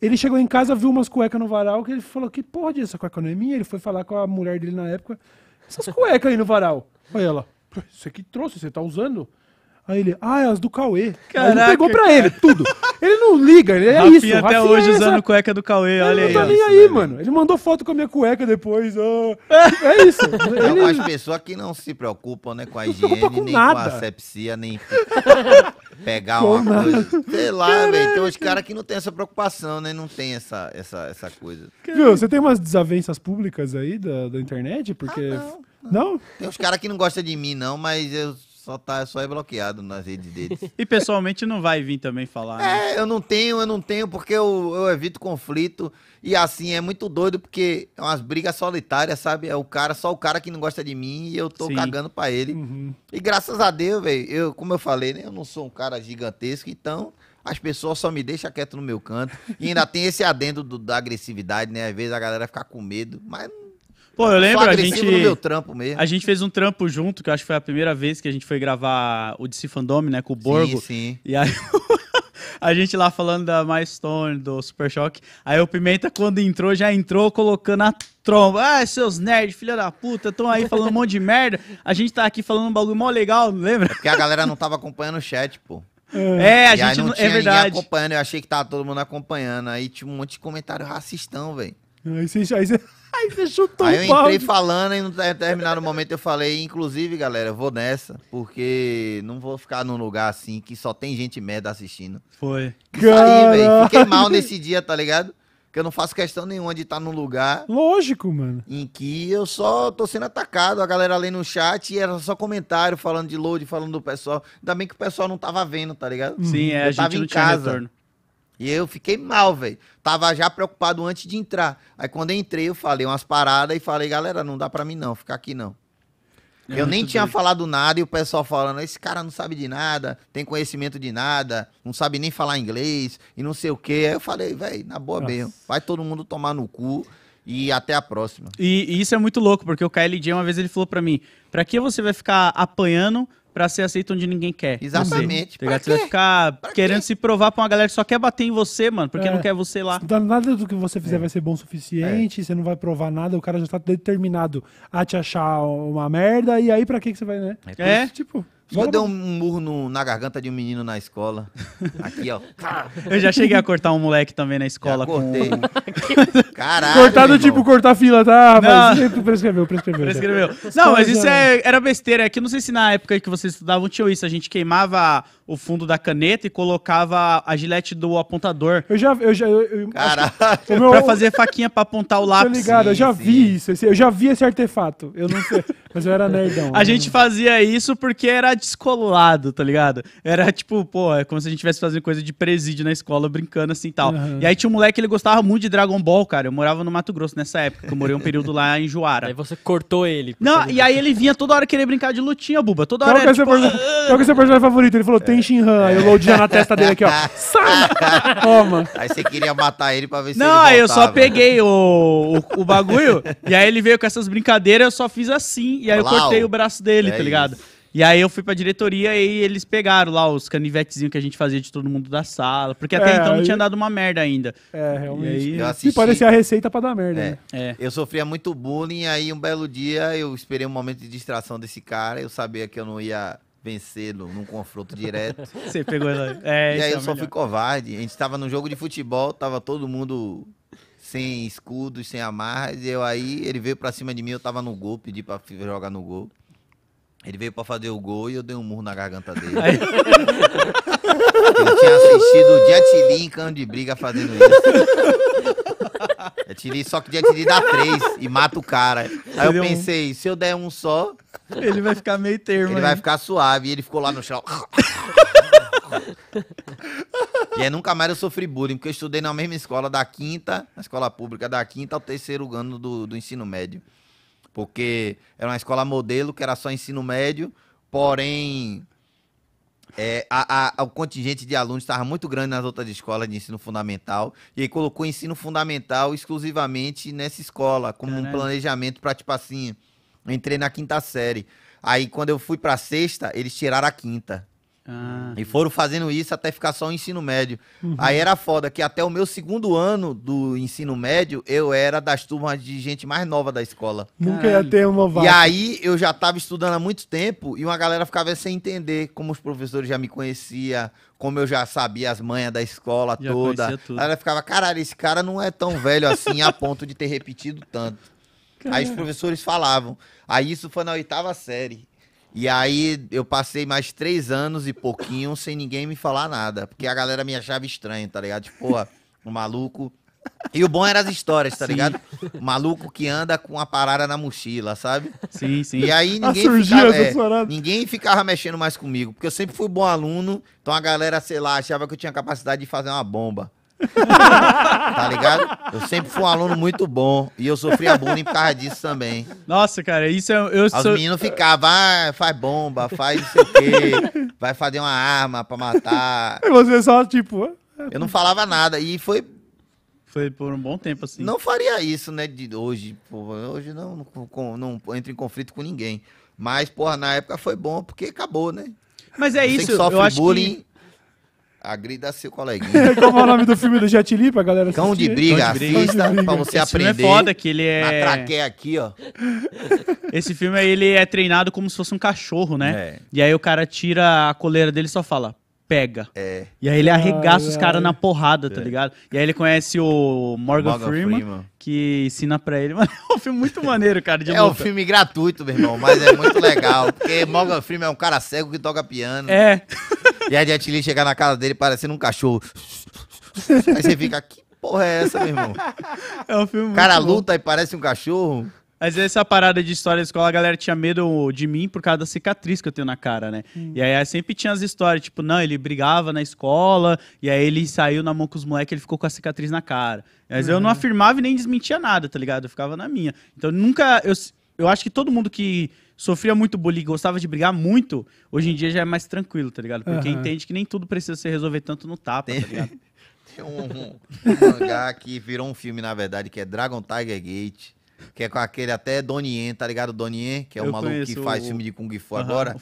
ele chegou em casa, viu umas cuecas no varal, que ele falou que porra de essa cueca não é minha. Ele foi falar com a mulher dele na época. Essas cuecas aí no varal. Olha ela. Isso aqui trouxe, você tá usando? Aí ele, ah, é as do Cauê. Caraca. Aí ele pegou pra ele, tudo. Ele não liga, ele é Rafinha isso. até Rafinha hoje é usando essa... cueca do Cauê, ele olha aí. Ele não tá nem aí, mano. Ele mandou foto com a minha cueca depois. Oh. É isso. Ele... Algumas pessoas que não se preocupam, né, com a não tá higiene, com nem nada. com a nem pegar com uma nada. coisa. Sei lá, velho. Tem uns caras que não tem essa preocupação, né? Não tem essa, essa, essa coisa. Viu, você tem umas desavenças públicas aí da, da internet? Porque... Ah, não. não. Não? Tem uns caras que não gostam de mim, não, mas eu só, tá, só é bloqueado nas redes deles. e pessoalmente não vai vir também falar. Né? É, eu não tenho, eu não tenho, porque eu, eu evito conflito. E assim, é muito doido, porque é umas brigas solitárias, sabe? É o cara, só o cara que não gosta de mim e eu tô Sim. cagando pra ele. Uhum. E graças a Deus, velho, eu, como eu falei, né? Eu não sou um cara gigantesco, então as pessoas só me deixam quieto no meu canto. E ainda tem esse adendo do, da agressividade, né? Às vezes a galera fica com medo, mas Pô, eu lembro, a gente. A gente fez um trampo junto, que eu acho que foi a primeira vez que a gente foi gravar o DC Fandom, né? Com o Borgo. Sim, sim. E aí. a gente lá falando da Stone, do Super Shock. Aí o Pimenta, quando entrou, já entrou colocando a tromba. Ah, seus nerds, filha da puta, estão aí falando um monte de merda. A gente tá aqui falando um bagulho mó legal, lembra? É porque a galera não tava acompanhando o chat, pô. É, a gente não, não é verdade. acompanhando, eu achei que tava todo mundo acompanhando. Aí tinha um monte de comentário racistão, velho. Aí você, aí você, aí você chutou aí o Aí eu entrei falando e no determinado momento eu falei, inclusive, galera, eu vou nessa, porque não vou ficar num lugar assim que só tem gente merda assistindo. Foi. Caralho. aí, velho. Fiquei mal nesse dia, tá ligado? Porque eu não faço questão nenhuma de estar tá num lugar. Lógico, mano. Em que eu só tô sendo atacado. A galera ali no chat e era só comentário falando de load, falando do pessoal. Ainda bem que o pessoal não tava vendo, tá ligado? Sim, é, eu a gente tava em casa. Retorno. E eu fiquei mal, velho. Tava já preocupado antes de entrar. Aí quando eu entrei, eu falei umas paradas e falei, galera, não dá para mim não, ficar aqui não. É eu nem tinha doido. falado nada e o pessoal falando, esse cara não sabe de nada, tem conhecimento de nada, não sabe nem falar inglês e não sei o quê. Aí eu falei, velho, na boa mesmo, vai todo mundo tomar no cu e até a próxima. E, e isso é muito louco, porque o KLJ uma vez ele falou para mim, pra que você vai ficar apanhando pra ser aceito onde ninguém quer. Exatamente. Você, você vai ficar pra querendo quê? se provar pra uma galera que só quer bater em você, mano, porque é. não quer você lá. Tá nada do que você fizer é. vai ser bom o suficiente, é. você não vai provar nada, o cara já tá determinado a te achar uma merda, e aí pra que, que você vai, né? É, tipo... Só deu um murro no, na garganta de um menino na escola. Aqui, ó. Eu já cheguei a cortar um moleque também na escola. Já cortei. Com... Caralho. Cortado tipo cortar fila, tá? Não. Mas prescreveu, prescreveu. Né? Prescreveu. Não, mas isso é, era besteira. É que eu não sei se na época que vocês estudavam tinha isso. A gente queimava o fundo da caneta e colocava a gilete do apontador. Eu já. Eu já eu, Caralho. Meu... Pra fazer faquinha pra apontar o lápis. tá ligado, sim, eu já sim. vi isso. Eu já vi esse artefato. Eu não sei. mas eu era nerdão. A né? gente fazia isso porque era descolado, tá ligado? Era tipo, pô, é como se a gente estivesse fazendo coisa de presídio na escola, brincando assim e tal. Uhum. E aí tinha um moleque, ele gostava muito de Dragon Ball, cara. Eu morava no Mato Grosso nessa época. Eu morei um período lá em Juara. Aí você cortou ele. Não, e aí ele vinha toda hora querer brincar de lutinha, buba. Toda Qual hora. Que é tipo, seu ah! Qual que é seu personagem favorito? Ele falou, tem Kenshin Han, Aí o na testa dele aqui, ó. Sai! Toma. Aí você queria matar ele pra ver se Não, ele voltava. aí eu só peguei o, o, o, bagulho e aí ele veio com essas brincadeiras, eu só fiz assim e aí Olá, eu cortei ó. o braço dele, é tá ligado? Isso. E aí eu fui pra diretoria e eles pegaram lá os canivetezinhos que a gente fazia de todo mundo da sala. Porque até é, então aí... não tinha dado uma merda ainda. É, realmente. E aí... assisti... parecia a receita pra dar merda. É. Né? É. Eu sofria muito bullying, aí um belo dia eu esperei um momento de distração desse cara. Eu sabia que eu não ia vencê-lo num confronto direto. Você pegou ela. É, e aí é eu é só fui covarde. A gente tava num jogo de futebol, tava todo mundo sem escudos, sem amarras. Eu aí, ele veio pra cima de mim, eu tava no gol, pedi pra jogar no gol. Ele veio pra fazer o gol e eu dei um murro na garganta dele. Aí... Eu tinha assistido o Jet Li em cano de briga fazendo isso. É tiri, só que dia tiri dá três e mata o cara. Aí eu pensei, um... se eu der um só. Ele vai ficar meio termo. Ele hein? vai ficar suave. E ele ficou lá no chão. e aí nunca mais eu sofri bullying, porque eu estudei na mesma escola da quinta, na escola pública da quinta ao terceiro ano do, do ensino médio. Porque era uma escola modelo que era só ensino médio, porém é, a, a, o contingente de alunos estava muito grande nas outras escolas de ensino fundamental, e aí colocou ensino fundamental exclusivamente nessa escola, como Caramba. um planejamento para, tipo assim, entrei na quinta série. Aí quando eu fui para sexta, eles tiraram a quinta. Ah. E foram fazendo isso até ficar só o ensino médio. Uhum. Aí era foda que até o meu segundo ano do ensino médio, eu era das turmas de gente mais nova da escola. Nunca ia ter uma vaga. E aí eu já tava estudando há muito tempo e uma galera ficava sem entender como os professores já me conheciam, como eu já sabia as manhas da escola já toda. Ela ficava, caralho, esse cara não é tão velho assim a ponto de ter repetido tanto. Caralho. Aí os professores falavam. Aí isso foi na oitava série. E aí eu passei mais três anos e pouquinho sem ninguém me falar nada. Porque a galera me achava estranho, tá ligado? Tipo, o um maluco. E o bom era as histórias, tá sim. ligado? O maluco que anda com a parada na mochila, sabe? Sim, sim. E aí ah, ninguém ficava, é, ninguém ficava mexendo mais comigo, porque eu sempre fui bom aluno, então a galera, sei lá, achava que eu tinha capacidade de fazer uma bomba. tá ligado? Eu sempre fui um aluno muito bom. E eu sofria bullying por causa disso também. Nossa, cara, isso é. Eu Os sou... meninos ficavam, ah, faz bomba, faz não sei o quê, vai fazer uma arma pra matar. E você só, tipo. Ah, eu não falava nada. E foi. Foi por um bom tempo, assim. Não faria isso, né? De hoje. Pô, hoje não, não, não entro em conflito com ninguém. Mas, porra, na época foi bom porque acabou, né? Mas é Você isso, eu acho bullying, que Agrida seu coleguinha. Qual é o nome do filme do Jet Li pra galera Cão de briga, Cão de briga. assista de briga. pra você Esse aprender. Filme é foda que ele é. Na aqui, ó. Esse filme aí, ele é treinado como se fosse um cachorro, né? É. E aí o cara tira a coleira dele e só fala, pega. É. E aí ele arregaça ai, os caras na porrada, tá é. tá ligado? E aí ele conhece o Morgan, Morgan Freeman, Freeman, que ensina pra ele. Mano, é um filme muito maneiro, cara, É um filme gratuito, meu irmão, mas é muito legal. Porque Morgan Freeman é um cara cego que toca piano. É. E a Jet Li chegar na casa dele parecendo um cachorro. Aí você fica, que porra é essa, meu irmão? É um filme O cara muito bom. luta e parece um cachorro. Mas essa parada de história da escola, a galera tinha medo de mim por causa da cicatriz que eu tenho na cara, né? Hum. E aí sempre tinha as histórias, tipo, não, ele brigava na escola, e aí ele saiu na mão com os moleques, ele ficou com a cicatriz na cara. Mas eu não uhum. afirmava e nem desmentia nada, tá ligado? Eu ficava na minha. Então nunca. Eu, eu acho que todo mundo que sofria muito bullying, gostava de brigar muito, hoje em é. dia já é mais tranquilo, tá ligado? Porque uhum. entende que nem tudo precisa se resolver tanto no tapa, tá ligado? Tem um, um, um mangá que virou um filme, na verdade, que é Dragon Tiger Gate. Que é com aquele até Donnie tá ligado? Donnie que é o Eu maluco que faz o... filme de Kung Fu uhum, agora.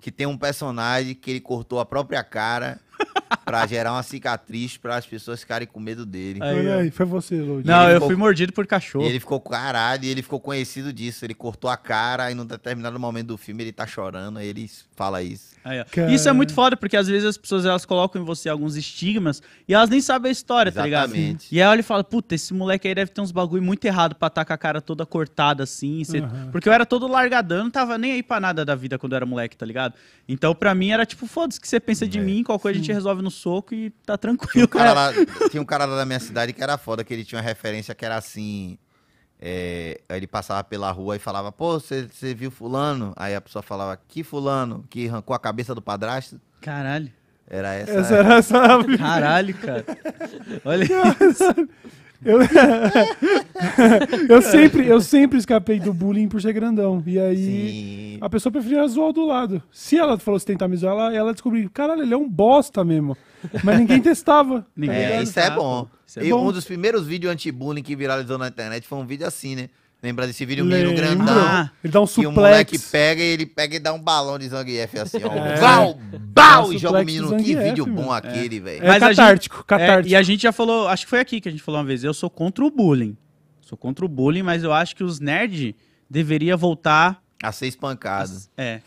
Que tem um personagem que ele cortou a própria cara pra gerar uma cicatriz para as pessoas ficarem com medo dele. Aí, aí foi você, Lodi. Não, eu ficou... fui mordido por cachorro. E ele ficou caralho, e ele ficou conhecido disso. Ele cortou a cara e num determinado momento do filme ele tá chorando, aí ele fala isso. Aí, isso é muito foda, porque às vezes as pessoas elas colocam em você alguns estigmas e elas nem sabem a história, Exatamente. tá ligado? Exatamente. E aí ele fala, puta, esse moleque aí deve ter uns bagulho muito errado pra estar com a cara toda cortada assim. Você... Uhum. Porque eu era todo largadão, não tava nem aí pra nada da vida quando eu era moleque, tá ligado? Então pra mim era tipo, foda-se que você pensa é. de mim, qualquer coisa gente resolve no soco e tá tranquilo. Tinha um cara, é. lá, tinha um cara lá da minha cidade que era foda, que ele tinha uma referência que era assim. É, ele passava pela rua e falava, pô, você viu fulano? Aí a pessoa falava, que fulano? Que arrancou a cabeça do padrasto? Caralho. Era essa. Essa era essa. Caralho, cara. Olha isso. Eu, eu, sempre, eu sempre escapei do bullying por ser grandão. E aí Sim. a pessoa preferia zoar do lado. Se ela falou se tentar me zoar, ela, ela descobriu, caralho, ele é um bosta mesmo. Mas ninguém testava. Tá ninguém é, isso é bom. Isso é e bom. um dos primeiros vídeos anti-bullying que viralizou na internet foi um vídeo assim, né? Lembra desse vídeo, o menino grandão. Ah, ele dá um suplex. E o moleque pega, ele pega e dá um balão de Zangief assim, ó. É. Vau, bau, e joga o menino. que vídeo bom aquele, velho. É catártico, gente, catártico. É, e a gente já falou, acho que foi aqui que a gente falou uma vez, eu sou contra o bullying. Sou contra o bullying, mas eu acho que os nerds deveria voltar... A ser espancados. É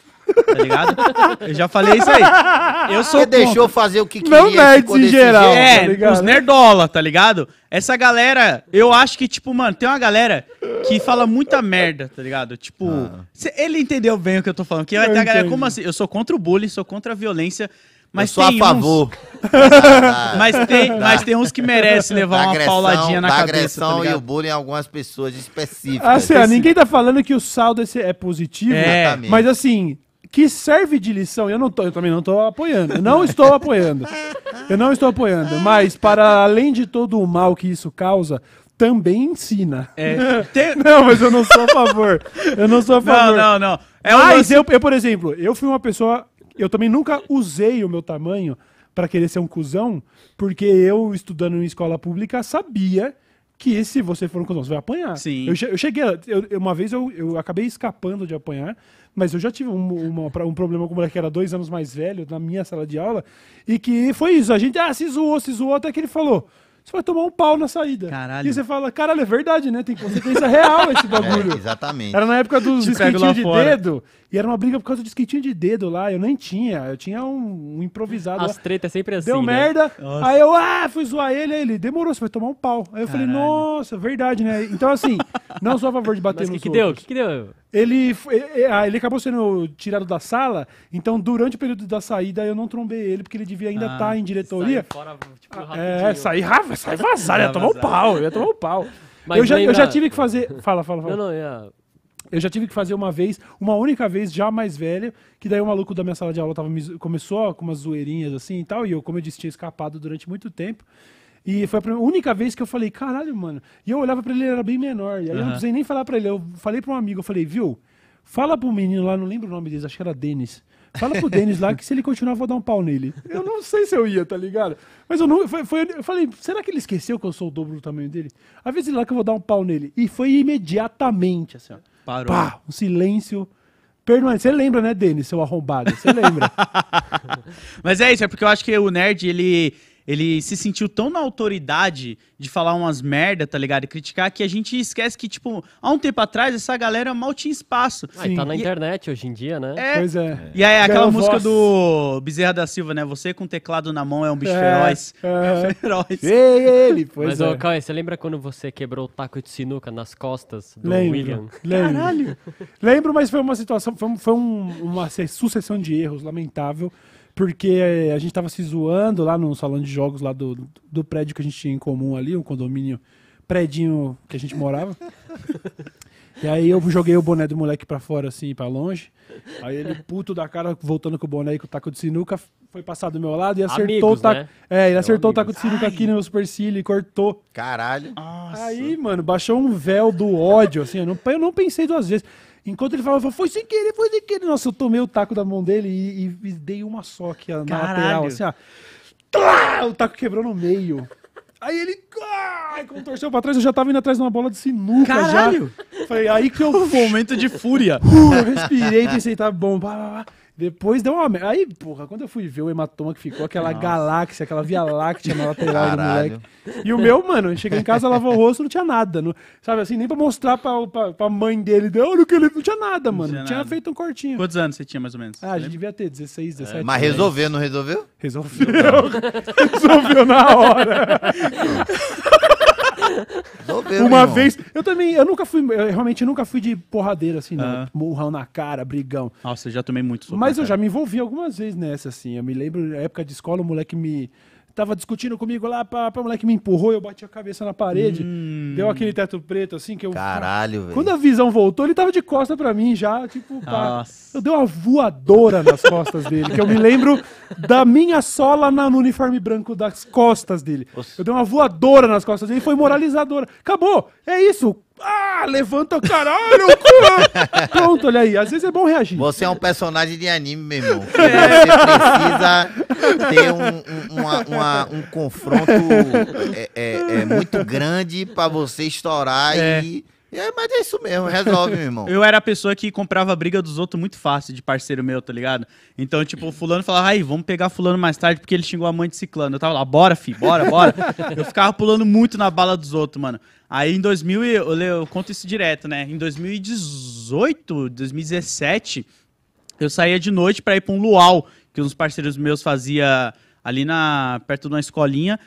tá ligado? Eu já falei isso aí. Eu sou Você deixou fazer o que queria. Não nerds em geral, É, tá ligado? os nerdola, tá ligado? Essa galera, eu acho que, tipo, mano, tem uma galera que fala muita merda, tá ligado? Tipo, ah. cê, ele entendeu bem o que eu tô falando. Que vai ter a galera, como assim? Eu sou contra o bullying, sou contra a violência, mas eu sou a favor. mas, tem, mas tem uns que merecem levar uma pauladinha na cabeça cabeça. Tá agressão tá e o bullying em algumas pessoas específicas. Assim, ninguém tá falando que o saldo é, é positivo, é. mas assim, que serve de lição. Eu, não tô, eu também não estou apoiando. Eu não estou apoiando. Eu não estou apoiando. Mas, para além de todo o mal que isso causa, também ensina. É, tem... não, mas eu não sou a favor. Eu não sou a favor. Não, não, não. É mas eu, eu, por exemplo, eu fui uma pessoa. Eu também nunca usei o meu tamanho para querer ser um cuzão, porque eu, estudando em escola pública, sabia que se você for um cuzão, você vai apanhar. Sim. Eu, eu cheguei. Eu, uma vez eu, eu acabei escapando de apanhar mas eu já tive um, uma, um problema com o moleque que era dois anos mais velho na minha sala de aula. E que foi isso. A gente, ah, se zoou, se zoou, até que ele falou você vai tomar um pau na saída. Caralho. E você fala, caralho, é verdade, né? Tem consequência real esse é, bagulho. É, exatamente. Era na época dos esquentinhos de fora. dedo, e era uma briga por causa de esquitinho de dedo lá. Eu nem tinha. Eu tinha um, um improvisado. As lá. tretas é sempre assim. Deu né? merda. Nossa. Aí eu, ah, fui zoar ele. Aí ele demorou, você vai tomar um pau. Aí eu Caralho. falei, nossa, verdade, né? Então, assim, não sou a favor de bater Mas nos que, que deu? O que, que deu? Ele, ah, ele acabou sendo tirado da sala, então durante o período da saída eu não trombei ele, porque ele devia ainda estar ah, tá em diretoria. Fora, tipo, é, sair rápido, vazar, ia tomar um pau, ia tomar um pau. Mas eu, já, lembra... eu já tive que fazer. Fala, fala, fala. Não, não, ia... Eu já tive que fazer uma vez, uma única vez, já mais velha, que daí o maluco da minha sala de aula tava, começou com umas zoeirinhas assim e tal, e eu, como eu disse, tinha escapado durante muito tempo. E foi a única vez que eu falei, caralho, mano. E eu olhava pra ele, ele era bem menor. E aí uhum. eu não precisei nem falar pra ele. Eu falei pra um amigo, eu falei, viu? Fala pro menino lá, não lembro o nome dele, acho que era Denis. Fala pro Denis lá que se ele continuar, eu vou dar um pau nele. Eu não sei se eu ia, tá ligado? Mas eu não. Foi, foi, eu falei, será que ele esqueceu que eu sou o dobro do tamanho dele? Às vezes lá que eu vou dar um pau nele. E foi imediatamente, assim, ó. Parou. Pá, um silêncio. Permanente. Você lembra, né, Denis, seu arrombado? Você lembra. Mas é isso, é porque eu acho que o nerd, ele ele se sentiu tão na autoridade de falar umas merda, tá ligado? E criticar, que a gente esquece que, tipo, há um tempo atrás, essa galera mal tinha espaço. Ah, tá na e... internet hoje em dia, né? É. Pois é. E aí, aquela música voz. do Bezerra da Silva, né? Você com teclado na mão é um bicho é. feroz. É. é feroz. Ei, ele, pois Mas, é. ô, Cauê, você lembra quando você quebrou o taco de sinuca nas costas do lembro, William? Lembro. Caralho. lembro, mas foi uma situação, foi, foi um, uma sucessão de erros lamentável porque a gente tava se zoando lá no salão de jogos lá do, do prédio que a gente tinha em comum ali, um condomínio, prédinho que a gente morava. E aí eu joguei o boné do moleque pra fora, assim, pra longe. Aí ele, puto da cara, voltando com o boné e com o taco de sinuca, foi passar do meu lado e acertou amigos, o taco. Né? É, ele acertou o taco de sinuca Ai. aqui no meu supercílio e cortou. Caralho. Nossa. Aí, mano, baixou um véu do ódio, assim. Eu não, eu não pensei duas vezes. Enquanto ele falava, foi sem querer, foi sem querer. Nossa, eu tomei o taco da mão dele e, e dei uma só aqui ó, na lateral, assim, ó. O taco quebrou no meio. Aí ele ah, contorceu pra trás, eu já tava indo atrás de uma bola de sinuca Caralho. já. Foi aí que eu. Um momento de fúria. Uh, eu respirei, pensei, tá bom. Bah, depois deu uma. Aí, porra, quando eu fui ver o hematoma que ficou, aquela Nossa. galáxia, aquela Via Láctea na lateral Caralho. do moleque. E o meu, mano, cheguei em casa, lavou o rosto, não tinha nada. Não, sabe assim, nem pra mostrar pra, pra, pra mãe dele. o que ele não tinha nada, mano. Não tinha, tinha nada. feito um cortinho. Quantos anos você tinha, mais ou menos? Ah, a gente devia ter 16, 17. É, mas resolveu, não resolveu? Resolveu. resolveu na hora. Resolveu, Uma irmão. vez. Eu também, eu nunca fui. Eu realmente nunca fui de porradeira, assim, né? Murrão na cara, brigão. Nossa, eu já tomei muito Mas eu cara. já me envolvi algumas vezes nessa, assim. Eu me lembro, na época de escola, o moleque me tava discutindo comigo lá, pá, pá, o moleque me empurrou, eu bati a cabeça na parede, hum. deu aquele teto preto assim que eu. Caralho, velho. Quando a visão voltou, ele tava de costa para mim já, tipo, pá. Nossa. Eu dei uma voadora nas costas dele, que eu me lembro da minha sola na, no uniforme branco das costas dele. Nossa. Eu dei uma voadora nas costas dele, foi moralizadora. Acabou! É isso! Ah, levanta caralho! cu! Pronto, olha aí. Às vezes é bom reagir. Você é um personagem de anime, meu irmão. É. Você precisa ter um, um, uma- uma- um confronto é, é- é muito grande pra você estourar é. e é, mas é isso mesmo, resolve, meu irmão. Eu era a pessoa que comprava a briga dos outros muito fácil, de parceiro meu, tá ligado? Então, tipo, fulano falava, aí, vamos pegar fulano mais tarde porque ele xingou a mãe de ciclano. Eu tava lá, bora, fi, bora, bora. eu ficava pulando muito na bala dos outros, mano. Aí em 2000, eu, eu conto isso direto, né? Em 2018, 2017, eu saía de noite pra ir pra um luau, que uns parceiros meus faziam ali na perto de uma escolinha.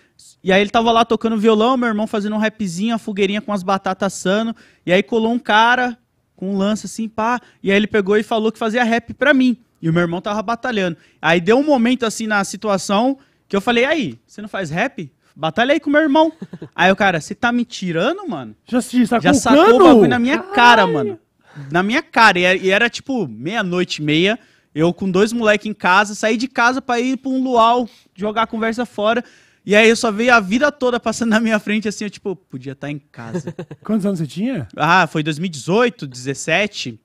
E aí ele tava lá tocando violão, meu irmão fazendo um rapzinho, a fogueirinha com as batatas assando. E aí colou um cara com um lance assim, pá. E aí ele pegou e falou que fazia rap pra mim. E o meu irmão tava batalhando. Aí deu um momento assim na situação que eu falei: aí, você não faz rap? Batalha aí com meu irmão. aí o cara, você tá me tirando, mano? Já, se sacou, Já sacou o bagulho na minha Caralho. cara, mano. Na minha cara. E era, e era tipo meia-noite e meia. Eu com dois moleques em casa, saí de casa para ir para um luau, jogar a conversa fora. E aí eu só veio a vida toda passando na minha frente assim, eu tipo, podia estar tá em casa. Quantos anos você tinha? Ah, foi 2018, 17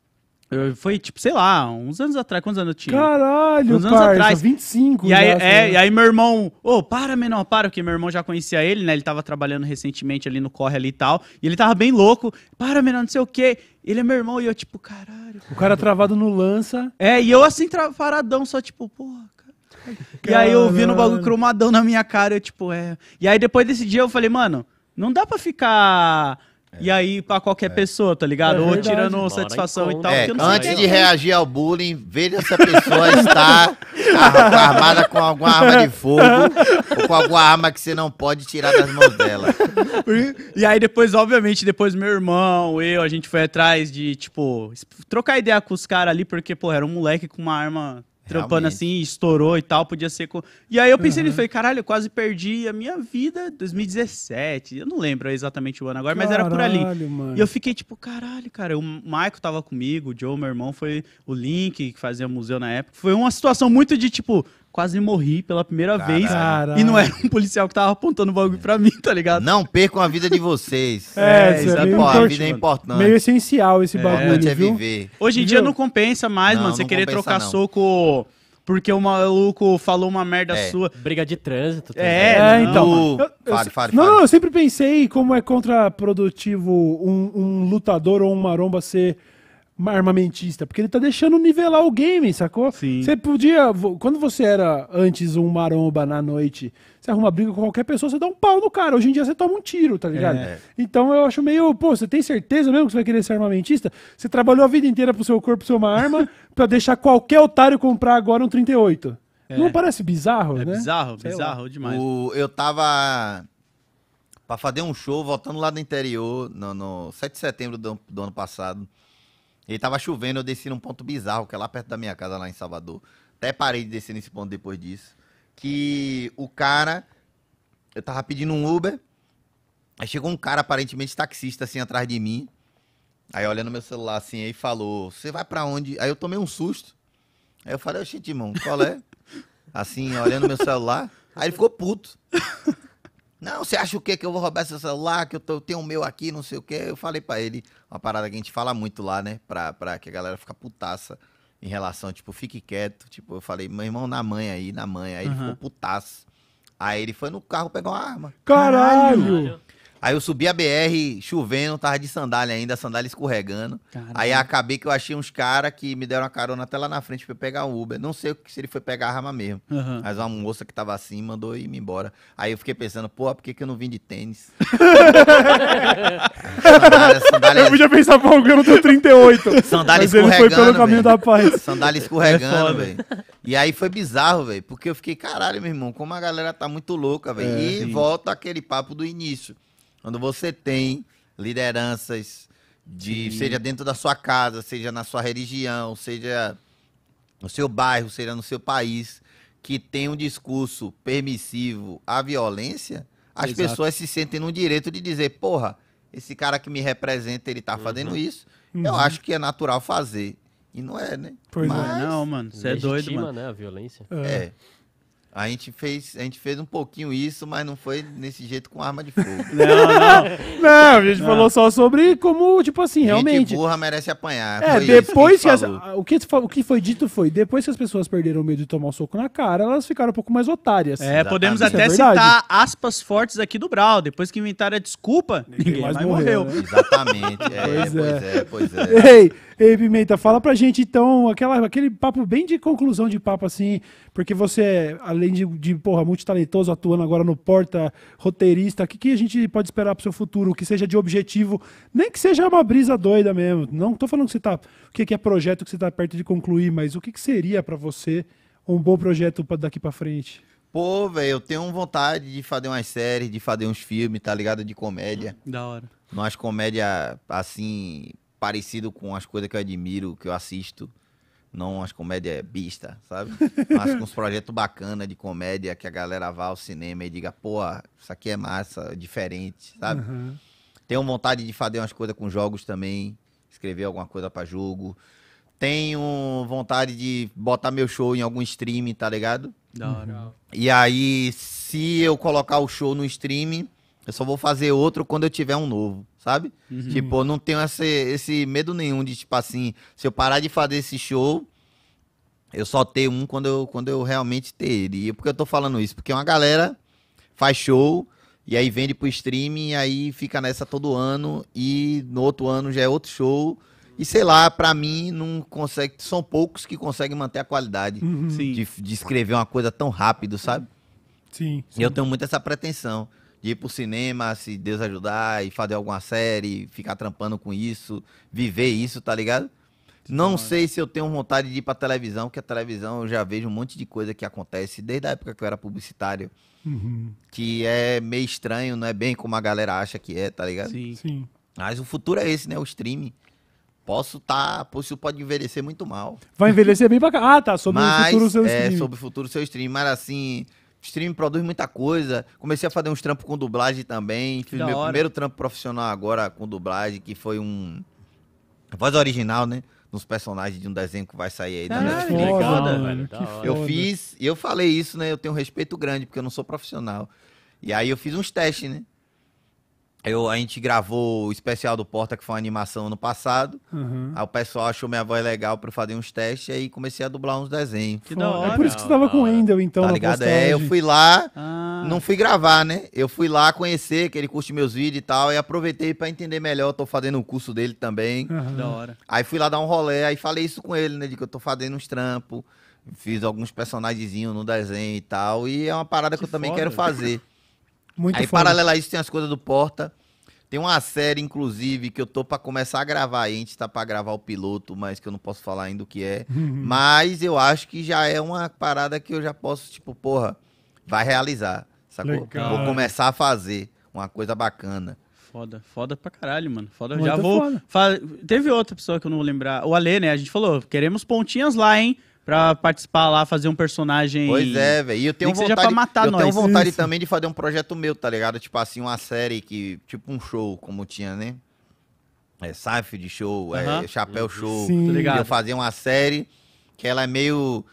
foi, tipo, sei lá, uns anos atrás. Quantos anos eu tinha? Caralho, uns parça, anos atrás. 25. E aí, é, assim, né? e aí meu irmão... Ô, oh, para, menor, para. Porque meu irmão já conhecia ele, né? Ele tava trabalhando recentemente ali no corre ali e tal. E ele tava bem louco. Para, menor, não sei o quê. Ele é meu irmão. E eu, tipo, caralho. O cara travado no lança. É, e eu assim, paradão, só tipo, porra, cara. E aí eu vi no bagulho cromadão na minha cara. Eu, tipo, é... E aí depois desse dia eu falei, mano, não dá pra ficar é. E aí, pra qualquer é. pessoa, tá ligado? É Ou tirando Bora satisfação e então, tal. Né? É, antes sei. de é. reagir ao bullying, veja se a pessoa está armada com alguma arma de fogo ou com alguma arma que você não pode tirar das mãos dela. E aí, depois, obviamente, depois meu irmão, eu, a gente foi atrás de, tipo, trocar ideia com os caras ali, porque, pô, era um moleque com uma arma trampando assim, estourou e tal, podia ser. com E aí eu pensei uhum. nisso, falei, caralho, eu quase perdi a minha vida 2017. Eu não lembro exatamente o ano agora, caralho, mas era por ali. Mano. E eu fiquei tipo, caralho, cara, o Michael tava comigo, o Joe, meu irmão, foi o Link, que fazia museu na época. Foi uma situação muito de tipo, quase morri pela primeira Caralho. vez. Caralho. E não era um policial que tava apontando o bagulho pra mim, tá ligado? Não percam a vida de vocês. é, é exatamente. Pô, a vida é importante. Meio essencial esse é, bagulho. É, é viver. Hoje em dia não compensa mais, não, mano, você querer trocar não. soco porque o maluco falou uma merda é. sua. Briga de trânsito. É, é, então. Eu, eu, fale, fale, não, fale. eu sempre pensei como é contraprodutivo um, um lutador ou um maromba ser armamentista, porque ele tá deixando nivelar o game, sacou? Sim. Você podia, quando você era antes um maromba na noite, você arruma briga com qualquer pessoa, você dá um pau no cara. Hoje em dia você toma um tiro, tá ligado? É. Então eu acho meio, pô, você tem certeza mesmo que você vai querer ser armamentista? Você trabalhou a vida inteira pro seu corpo ser uma arma para deixar qualquer otário comprar agora um 38. É. Não parece bizarro, é né? bizarro, Sei bizarro lá. demais. O, eu tava para fazer um show voltando lá do interior, no, no 7 de setembro do, do ano passado. E tava chovendo, eu desci num ponto bizarro, que é lá perto da minha casa, lá em Salvador. Até parei de descer nesse ponto depois disso. Que o cara. Eu tava pedindo um Uber. Aí chegou um cara, aparentemente taxista, assim, atrás de mim. Aí olhando meu celular, assim, aí falou: Você vai para onde? Aí eu tomei um susto. Aí eu falei: Oxente, irmão, qual é? assim, olhando meu celular. Aí ele ficou puto. Não, você acha o quê? Que eu vou roubar seu celular, que eu, tô, eu tenho o meu aqui, não sei o quê. Eu falei para ele uma parada que a gente fala muito lá, né? Pra, pra que a galera fica putaça em relação, tipo, fique quieto. Tipo, eu falei, meu irmão, na mãe aí, na mãe. Aí uhum. ele ficou putaça. Aí ele foi no carro pegar uma arma. Caralho! Caralho. Aí eu subi a BR chovendo, tava de sandália ainda, sandália escorregando. Caramba. Aí acabei que eu achei uns caras que me deram uma carona até lá na frente pra eu pegar o Uber. Não sei se ele foi pegar a arma mesmo. Uhum. Mas uma moça que tava assim mandou ir me embora. Aí eu fiquei pensando, pô, por que, que eu não vim de tênis? sandália, sandália... Eu podia pensar, pô, eu não tenho 38. Sandália mas escorregando. Ele foi pelo caminho da paz. Sandália é escorregando, é velho. E aí foi bizarro, velho. Porque eu fiquei, caralho, meu irmão, como a galera tá muito louca, velho. É, e sim. volta aquele papo do início. Quando você tem lideranças de Sim. seja dentro da sua casa, seja na sua religião, seja no seu bairro, seja no seu país, que tem um discurso permissivo à violência, as Exato. pessoas se sentem no direito de dizer, porra, esse cara que me representa, ele tá uhum. fazendo isso. Uhum. Eu acho que é natural fazer. E não é, né? Pois é. Mas... é. Não, mano, você é doido, mano. né, a violência. é. é. A gente, fez, a gente fez um pouquinho isso, mas não foi nesse jeito com arma de fogo. Não, não. não a gente não. falou só sobre como, tipo assim, gente realmente. Gente burra merece apanhar. É, foi depois que. que o, que o que foi dito foi: depois que as pessoas perderam o medo de tomar um soco na cara, elas ficaram um pouco mais otárias. É, Exatamente. podemos é até é citar aspas fortes aqui do Brau. Depois que inventaram a desculpa, ninguém, ninguém mais, mais, morreu. morreu. Né? Exatamente. É, pois, é. pois é, pois é. Ei, Ei, Pimenta, fala pra gente então aquela, aquele papo bem de conclusão de papo assim, porque você, é, além de, de porra, multitalentoso, atuando agora no Porta, roteirista, o que, que a gente pode esperar pro seu futuro? Que seja de objetivo, nem que seja uma brisa doida mesmo. Não tô falando que você tá. O que, que é projeto que você tá perto de concluir, mas o que, que seria para você um bom projeto pra daqui pra frente? Pô, velho, eu tenho vontade de fazer umas séries, de fazer uns filmes, tá ligado? De comédia. Da hora. Umas comédia assim, parecido com as coisas que eu admiro, que eu assisto. Não as comédias bista, sabe? Mas com uns projetos bacanas de comédia que a galera vá ao cinema e diga, pô, isso aqui é massa, diferente, sabe? Uhum. Tenho vontade de fazer umas coisas com jogos também, escrever alguma coisa para jogo. Tenho vontade de botar meu show em algum stream, tá ligado? Não, não. Uhum. E aí, se eu colocar o show no stream, eu só vou fazer outro quando eu tiver um novo sabe? Uhum. Tipo, eu não tenho esse, esse medo nenhum de, tipo assim, se eu parar de fazer esse show, eu só ter um quando eu, quando eu realmente ter. E por que eu tô falando isso? Porque uma galera faz show e aí vende pro streaming, e aí fica nessa todo ano, e no outro ano já é outro show. E sei lá, para mim não consegue. São poucos que conseguem manter a qualidade uhum. de, de escrever uma coisa tão rápido, sabe? Sim, sim. E eu tenho muito essa pretensão de ir pro cinema, se Deus ajudar, e fazer alguma série, ficar trampando com isso, viver isso, tá ligado? Não Nossa. sei se eu tenho vontade de ir pra televisão, porque a televisão eu já vejo um monte de coisa que acontece desde a época que eu era publicitário. Uhum. Que é meio estranho, não é bem como a galera acha que é, tá ligado? Sim. Sim. Mas o futuro é esse, né? O streaming. Posso tá, isso pode envelhecer muito mal. Vai envelhecer bem pra cá. Ah, tá, sobre Mas, é, o futuro seu streaming. É, sobre o futuro seu stream. Mas assim, Streaming produz muita coisa. Comecei a fazer uns trampos com dublagem também. Fiz da meu hora. primeiro trampo profissional agora com dublagem, que foi um. A voz original, né? Nos personagens de um desenho que vai sair aí da Netflix. É, foda, Eu fiz, e eu falei isso, né? Eu tenho um respeito grande, porque eu não sou profissional. E aí eu fiz uns testes, né? Eu, a gente gravou o especial do Porta, que foi uma animação ano passado. Uhum. Aí o pessoal achou minha voz legal pra eu fazer uns testes, e aí comecei a dublar uns desenhos. Que da hora, é por isso que você tava com o Endel, então, tá ligado? É, eu fui lá, ah. não fui gravar, né? Eu fui lá conhecer, que ele curte meus vídeos e tal, e aproveitei pra entender melhor, eu tô fazendo um curso dele também. Uhum. Da hora. Aí fui lá dar um rolê, aí falei isso com ele, né? De que eu tô fazendo uns trampos, fiz alguns personagenzinhos no desenho e tal, e é uma parada que, que eu também foda. quero fazer. Muito Aí, foda. paralelo a isso, tem as coisas do Porta. Tem uma série, inclusive, que eu tô pra começar a gravar. A gente tá pra gravar o piloto, mas que eu não posso falar ainda o que é. Uhum. mas eu acho que já é uma parada que eu já posso, tipo, porra, vai realizar. Sacou? Legal. Vou começar a fazer uma coisa bacana. Foda, foda pra caralho, mano. Foda, Muito já vou. Foda. Teve outra pessoa que eu não vou lembrar. O Alê, né? A gente falou, queremos pontinhas lá, hein? pra participar lá, fazer um personagem. Pois é, velho. E eu tenho vontade. Pra matar eu nós. tenho vontade também de fazer um projeto meu, tá ligado? Tipo assim, uma série que. Tipo um show, como tinha, né? É Saif de show, uh -huh. é Chapéu Show. Sim. Tá eu fazer uma série que ela é meio.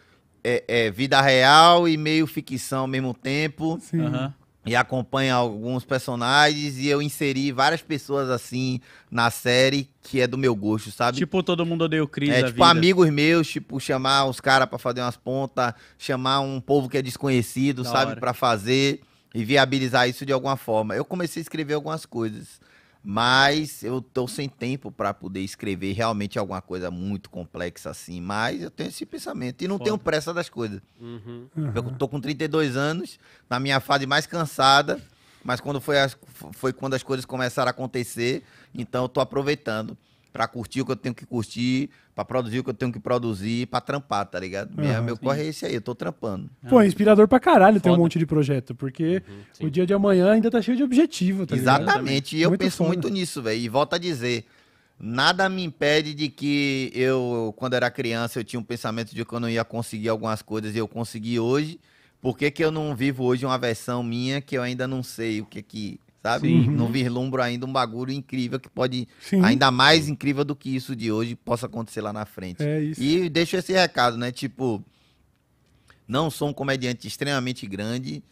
É, é, vida real e meio ficção ao mesmo tempo. Sim. Uh -huh e acompanha alguns personagens e eu inseri várias pessoas assim na série que é do meu gosto, sabe? Tipo, todo mundo odeia o Chris. É, tipo, vida. amigos meus, tipo, chamar os caras para fazer umas pontas, chamar um povo que é desconhecido, da sabe, para fazer e viabilizar isso de alguma forma. Eu comecei a escrever algumas coisas. Mas eu tô sem tempo para poder escrever realmente alguma coisa muito complexa assim. Mas eu tenho esse pensamento. E não Foda. tenho pressa das coisas. Uhum. Uhum. Eu tô com 32 anos, na minha fase mais cansada. Mas quando foi, as, foi quando as coisas começaram a acontecer. Então eu tô aproveitando para curtir o que eu tenho que curtir, para produzir o que eu tenho que produzir, para trampar, tá ligado? uhum, meu sim. corre é esse aí, eu tô trampando. Pô, é inspirador pra caralho foda. ter um monte de projeto, porque uhum, o dia de amanhã ainda tá cheio de objetivo, tá Exatamente, ligado? e eu muito penso foda. muito nisso, velho. E volto a dizer, nada me impede de que eu, quando era criança, eu tinha um pensamento de que eu não ia conseguir algumas coisas e eu consegui hoje. Por que, que eu não vivo hoje uma versão minha que eu ainda não sei o que que sabe? Sim. Não vislumbro ainda um bagulho incrível que pode, Sim. ainda mais incrível do que isso de hoje, possa acontecer lá na frente. É isso. E deixo esse recado, né? Tipo, não sou um comediante extremamente grande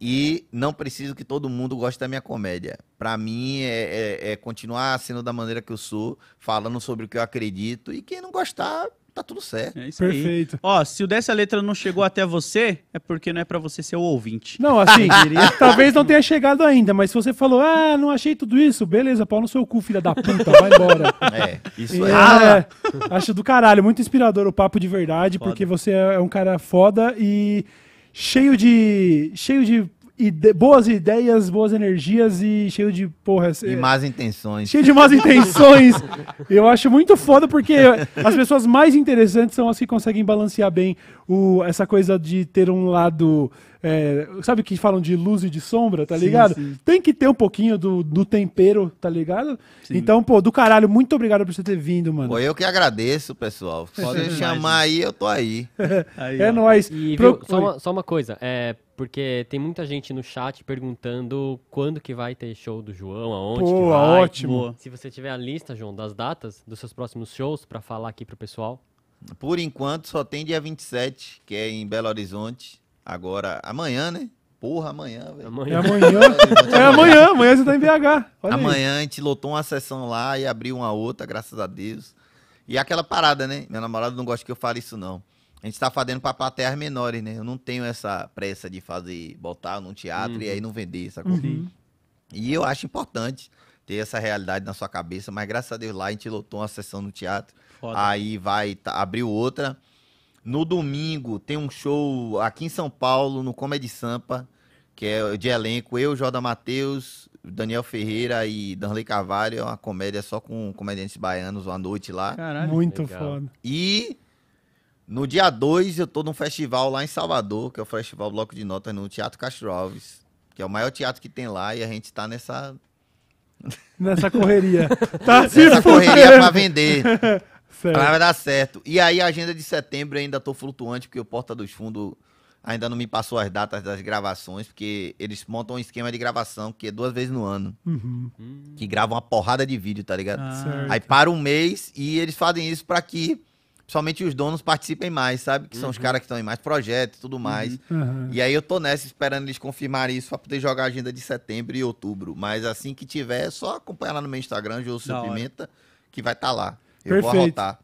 e não preciso que todo mundo goste da minha comédia. Para mim é, é, é continuar sendo da maneira que eu sou, falando sobre o que eu acredito e quem não gostar tá tudo certo. É isso Perfeito. Aí. Ó, se o dessa letra não chegou até você, é porque não é para você ser o ouvinte. Não, assim, talvez não tenha chegado ainda, mas se você falou, ah, não achei tudo isso, beleza, pau no seu cu, filha da puta, vai embora. É, isso é. é. Acho do caralho, muito inspirador o papo de verdade, foda. porque você é um cara foda e cheio de cheio de ide boas ideias, boas energias e cheio de porra. E é, más intenções. Cheio de más intenções. Eu acho muito foda porque as pessoas mais interessantes são as que conseguem balancear bem o, essa coisa de ter um lado. É, sabe que falam de luz e de sombra, tá ligado? Sim, Tem que ter um pouquinho do, do tempero, tá ligado? Sim. Então, pô, do caralho, muito obrigado por você ter vindo, mano. Pô, eu que agradeço, pessoal. Se você chamar aí, eu tô aí. aí é ó. nóis. E, viu, só, uma, só uma coisa, é porque tem muita gente no chat perguntando quando que vai ter show do João, aonde Pô, que vai. ótimo. Se você tiver a lista, João, das datas dos seus próximos shows para falar aqui pro pessoal. Por enquanto só tem dia 27, que é em Belo Horizonte. Agora, amanhã, né? Porra, amanhã, velho. Amanhã. É amanhã. é amanhã, amanhã você tá em BH. Olha amanhã aí. a gente lotou uma sessão lá e abriu uma outra, graças a Deus. E aquela parada, né? Minha namorada não gosta que eu fale isso, não a gente está fazendo para plateias menores, né? Eu não tenho essa pressa de fazer, botar num teatro uhum. e aí não vender, sacou? Uhum. E eu acho importante ter essa realidade na sua cabeça, mas graças a Deus lá a gente lotou uma sessão no teatro. Foda. Aí vai, tá, abriu outra. No domingo tem um show aqui em São Paulo, no Comedy Sampa, que é de elenco, eu, Jorda Matheus, Daniel Ferreira e Danley Carvalho. É uma comédia só com comediantes baianos, uma noite lá. Caralho. Muito Legal. foda. E no dia 2, eu tô num festival lá em Salvador, que é o Festival Bloco de Notas, no Teatro Castro Alves, que é o maior teatro que tem lá, e a gente tá nessa. Nessa correria. tá nessa correria pra vender. Certo. Pra dar certo. E aí a agenda de setembro ainda tô flutuante, porque o Porta dos Fundos ainda não me passou as datas das gravações, porque eles montam um esquema de gravação que é duas vezes no ano. Uhum. Que gravam uma porrada de vídeo, tá ligado? Ah, aí para um mês e eles fazem isso para que somente os donos participem mais, sabe? Que uhum. são os uhum. caras que estão em mais projetos e tudo uhum. mais. Uhum. E aí eu tô nessa esperando eles confirmarem isso pra poder jogar a agenda de setembro e outubro. Mas assim que tiver, é só acompanhar lá no meu Instagram, Jô Pimenta, que vai estar tá lá. Eu Perfeito. vou arrotar.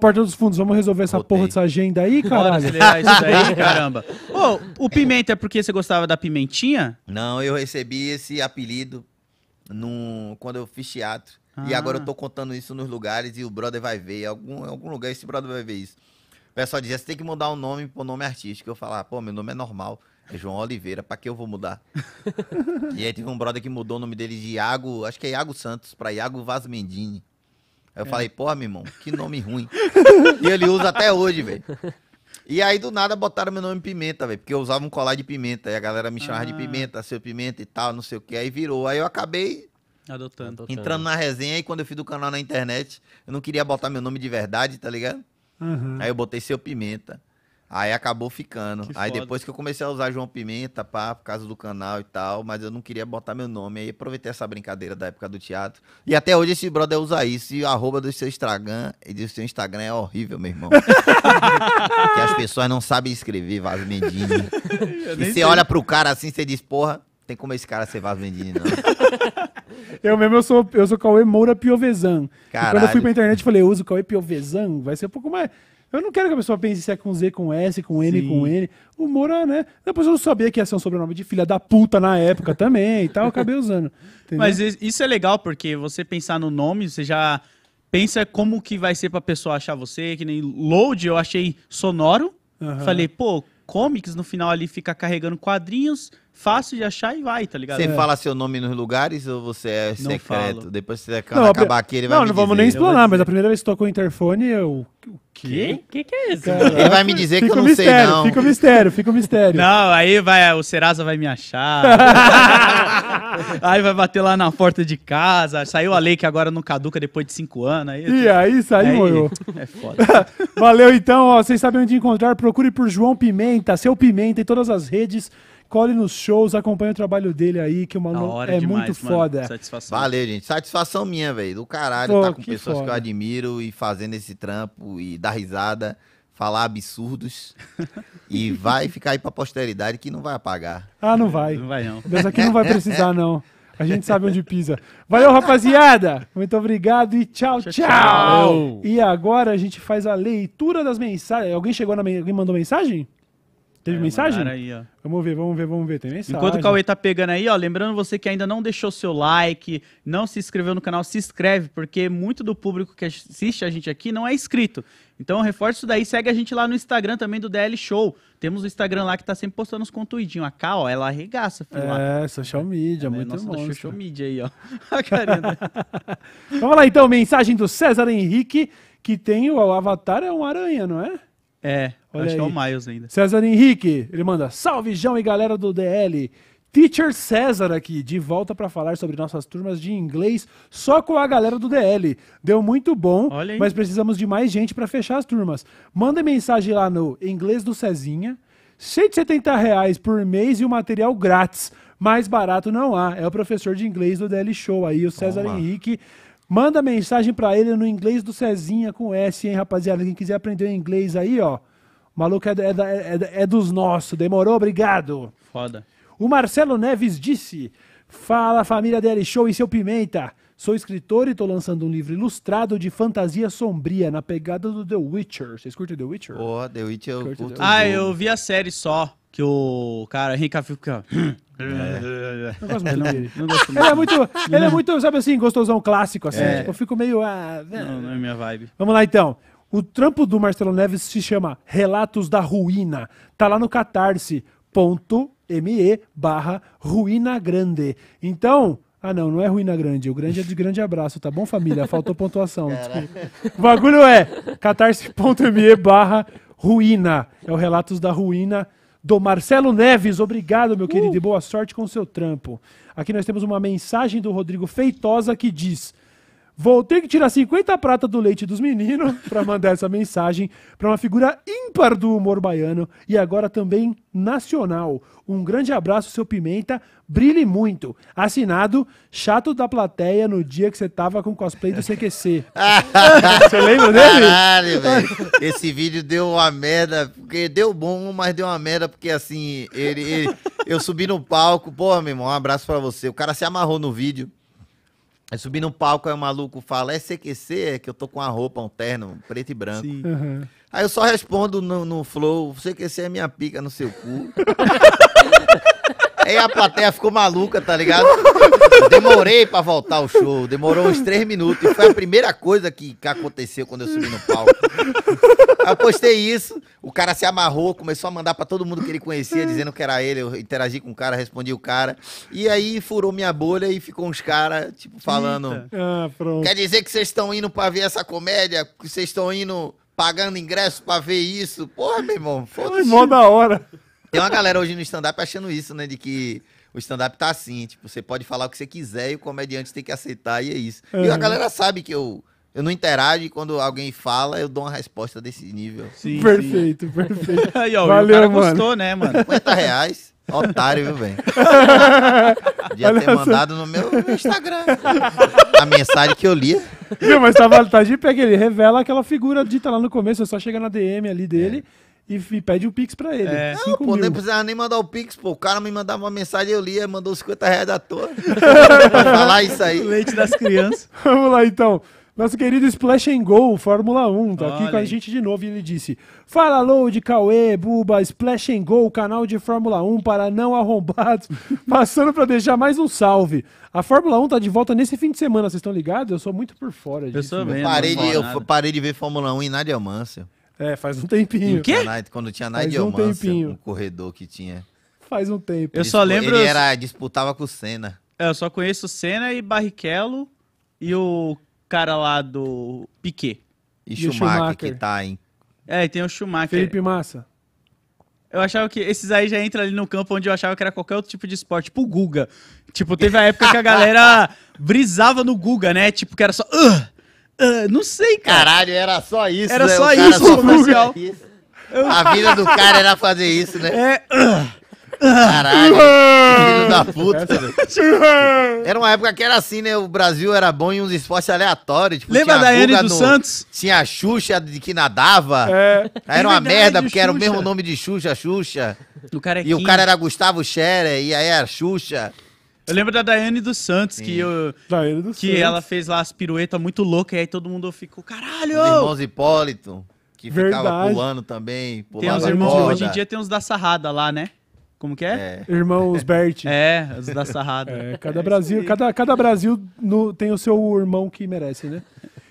Porta dos Fundos, vamos resolver essa porra dessa agenda aí, caralho? Bora isso daí, caramba. Ô, oh, o Pimenta é porque você gostava da pimentinha? Não, eu recebi esse apelido no quando eu fiz teatro. Ah. E agora eu ah. tô contando isso nos lugares e o brother vai ver. Em algum, em algum lugar esse brother vai ver isso. O pessoal dizia, ah, você tem que mudar o um nome pro nome artístico. Eu falava, ah, pô, meu nome é normal. É João Oliveira, pra que eu vou mudar? e aí teve um brother que mudou o nome dele de Iago, acho que é Iago Santos, pra Iago Mendini. Aí eu é. falei, porra, meu irmão, que nome ruim. e ele usa até hoje, velho. E aí do nada botaram meu nome Pimenta, velho, porque eu usava um colar de pimenta. E a galera me chamava ah. de Pimenta, seu Pimenta e tal, não sei o que. Aí virou. Aí eu acabei Adotando. Adotando. Entrando na resenha e quando eu fiz do canal na internet, eu não queria botar meu nome de verdade, tá ligado? Uhum. Aí eu botei seu Pimenta. Aí acabou ficando. Que aí foda. depois que eu comecei a usar João Pimenta, pá, por causa do canal e tal, mas eu não queria botar meu nome. Aí aproveitei essa brincadeira da época do teatro. E até hoje esse brother usa isso. E o arroba do seu Instagram, do seu Instagram é horrível, meu irmão. que as pessoas não sabem escrever, Vaz Mendini. E você sei. olha pro cara assim, você diz, porra, tem como esse cara ser Vaz Mendini, não. Eu mesmo eu sou, eu sou Cauê Moura Piovesan. Quando eu fui pra internet falei, eu uso Cauê Piovesan, vai ser um pouco mais. Eu não quero que a pessoa pense se é com Z, com S, com N, Sim. com N. O Moura, né? Depois eu não sabia que ia ser um sobrenome de filha da puta na época também e tal, eu acabei usando. Entendeu? Mas isso é legal, porque você pensar no nome, você já pensa como que vai ser pra pessoa achar você, que nem load eu achei sonoro. Uhum. Falei, pô, comics no final ali fica carregando quadrinhos fácil de achar e vai, tá ligado? Você é. fala seu nome nos lugares ou você é não secreto? Falo. Depois você não, acabar aqui, ele vai Não, não vamos nem explanar, mas a primeira vez que tocou o interfone, eu. O quê? O que, que é isso? ele vai me dizer que eu não mistério, sei, não. Fica o mistério, fica o mistério. Não, aí vai, o Serasa vai me achar. aí vai bater lá na porta de casa. Saiu a lei que agora não caduca depois de cinco anos. Aí, e aí saiu, aí, morreu. É foda. Valeu então, ó, Vocês sabem onde encontrar. Procure por João Pimenta, seu Pimenta em todas as redes. Cole nos shows, acompanha o trabalho dele aí, que o maluco é demais, muito foda. Satisfação. Valeu, gente. Satisfação minha, velho. Do caralho, Pô, tá com que pessoas foda. que eu admiro e fazendo esse trampo e dar risada falar absurdos e vai ficar aí para posteridade que não vai apagar. Ah, não vai. Não vai não. Deus aqui não vai precisar não. A gente sabe onde pisa. Valeu, rapaziada. Muito obrigado e tchau, tchau. tchau. tchau. E agora a gente faz a leitura das mensagens. Alguém chegou na alguém mandou mensagem? Teve aí, mensagem? Aí, vamos ver, vamos ver, vamos ver. Tem mensagem. Enquanto o Cauê tá pegando aí, ó, lembrando você que ainda não deixou seu like, não se inscreveu no canal, se inscreve, porque muito do público que assiste a gente aqui não é inscrito. Então, reforça isso daí, segue a gente lá no Instagram também do DL Show. Temos o Instagram lá que tá sempre postando os conteúdinhos. A K, ó, ela arregaça, filho. É, lá. social media, é, muito nossa, monstro. social media aí, ó. a vamos lá, então, mensagem do César Henrique, que tem o, o avatar é um aranha, não é? É, Olha acho aí. que é o Miles ainda. César Henrique, ele manda salve, João e galera do DL. Teacher César aqui, de volta para falar sobre nossas turmas de inglês só com a galera do DL. Deu muito bom, mas precisamos de mais gente para fechar as turmas. Manda mensagem lá no Inglês do Cezinha. 170 reais por mês e o material grátis. Mais barato não há. É o professor de inglês do DL Show aí, o César Henrique. Manda mensagem para ele no inglês do Cezinha com S, hein, rapaziada? Quem quiser aprender inglês aí, ó. O maluco é, é, é, é dos nossos. Demorou? Obrigado. Foda. O Marcelo Neves disse: Fala família DL Show e seu Pimenta. Sou escritor e tô lançando um livro ilustrado de fantasia sombria na pegada do The Witcher. Vocês curtem The Witcher? Ó, oh, The Witcher eu curto. Ah, eu vi a série só. Que o cara, Henrique Cavill fica... Hum, é. é. Não gosto muito Não, Ele é muito, ele é muito, sabe assim, gostosão clássico, assim. É. Tipo, eu fico meio. Ah, né. não, não é minha vibe. Vamos lá então. O trampo do Marcelo Neves se chama Relatos da Ruína. Tá lá no catarse.me barra Ruína Grande. Então. Ah, não, não é Ruína Grande. O grande é de grande abraço, tá bom, família? Faltou pontuação. O bagulho é catarse.me barra Ruína. É o Relatos da Ruína do Marcelo Neves. Obrigado, meu uh! querido, e boa sorte com seu trampo. Aqui nós temos uma mensagem do Rodrigo Feitosa que diz: Vou ter que tirar 50 prata do leite dos meninos para mandar essa mensagem para uma figura ímpar do humor baiano e agora também nacional. Um grande abraço, seu Pimenta. Brilhe muito. Assinado, chato da plateia no dia que você tava com o cosplay do CQC. você lembra dele? Caralho, velho. Esse vídeo deu uma merda. Porque deu bom, mas deu uma merda porque assim, ele, ele eu subi no palco. Porra, meu irmão, um abraço para você. O cara se amarrou no vídeo. Aí é subir no palco, aí o maluco fala, é CQC, é que eu tô com a roupa, um terno, preto e branco. Uhum. Aí eu só respondo no, no flow, CQC é minha pica no seu cu. Aí a plateia ficou maluca, tá ligado? Demorei pra voltar ao show, demorou uns três minutos. E foi a primeira coisa que, que aconteceu quando eu subi no palco. eu postei isso, o cara se amarrou, começou a mandar pra todo mundo que ele conhecia, dizendo que era ele. Eu interagi com o cara, respondi o cara. E aí furou minha bolha e ficou uns caras, tipo, falando. Ah, Quer dizer que vocês estão indo pra ver essa comédia? Que vocês estão indo pagando ingresso pra ver isso? Porra, meu irmão. Foi mó da hora. Tem uma galera hoje no stand-up achando isso, né? De que o stand-up tá assim, tipo, você pode falar o que você quiser e o comediante tem que aceitar e é isso. E a é. galera sabe que eu, eu não interajo e quando alguém fala, eu dou uma resposta desse nível. Sim, perfeito, sim. perfeito. Aí, ó, Valeu, o cara mano. gostou, né, mano? 50 reais. Otário, viu, velho? Podia ter essa... mandado no meu, Instagram a mensagem que eu li. viu mas tava, tá, tá de pé que ele revela aquela figura dita lá no começo, é só chegar na DM ali dele. É e, e pede o Pix pra ele. É. Não, pô, mil. nem precisava nem mandar o Pix, pô. O cara me mandava uma mensagem, eu lia, mandou 50 reais da toa. falar isso aí. Leite das crianças. Vamos lá, então. Nosso querido Splash and Go, Fórmula 1, tá Olha. aqui com a gente de novo e ele disse: Fala Load, Cauê, Buba, Splash and Go, canal de Fórmula 1 para não arrombados. Passando para deixar mais um salve. A Fórmula 1 tá de volta nesse fim de semana, vocês estão ligados? Eu sou muito por fora disso. Né? Eu, eu, parei, de, eu parei de ver Fórmula 1 em Nadia Mansell. É, faz um tempinho. O quê? quando tinha Night faz um, é tempinho. um corredor que tinha. Faz um tempo. Eu só lembro... Ele era, disputava com o Senna. É, eu só conheço o Senna e Barrichello e o cara lá do Piquet. E, e Schumacher, Schumacher, que tá em... É, tem o Schumacher. Felipe Massa. Eu achava que esses aí já entram ali no campo onde eu achava que era qualquer outro tipo de esporte, tipo o Guga. Tipo, teve a época que a galera brisava no Guga, né? Tipo, que era só. Uh! Uh, não sei, cara. Caralho, era só isso. Era né? só isso só comercial. A vida do cara era fazer isso, né? É. Uh. Caralho, filho da puta. Era uma época que era assim, né? O Brasil era bom em uns esportes aleatórios. Tipo, Lembra da Anne dos no... Santos? Tinha a Xuxa de que nadava. É. Aí era uma merda, porque Xuxa. era o mesmo nome de Xuxa, Xuxa. O cara é e o cara era Gustavo Scherer, e aí era Xuxa. Eu lembro da Daiane dos Santos, Sim. que, eu, Daiane dos que Santos. ela fez lá as piruetas muito loucas, e aí todo mundo ficou, caralho! Os irmãos Hipólito, que Verdade. ficava pulando também, pulava Tem irmãos, corda. hoje em dia tem uns da sarrada lá, né? Como que é? é. Irmãos Bert. É, os da sarrada. É, cada Brasil, é cada, cada Brasil no, tem o seu irmão que merece, né?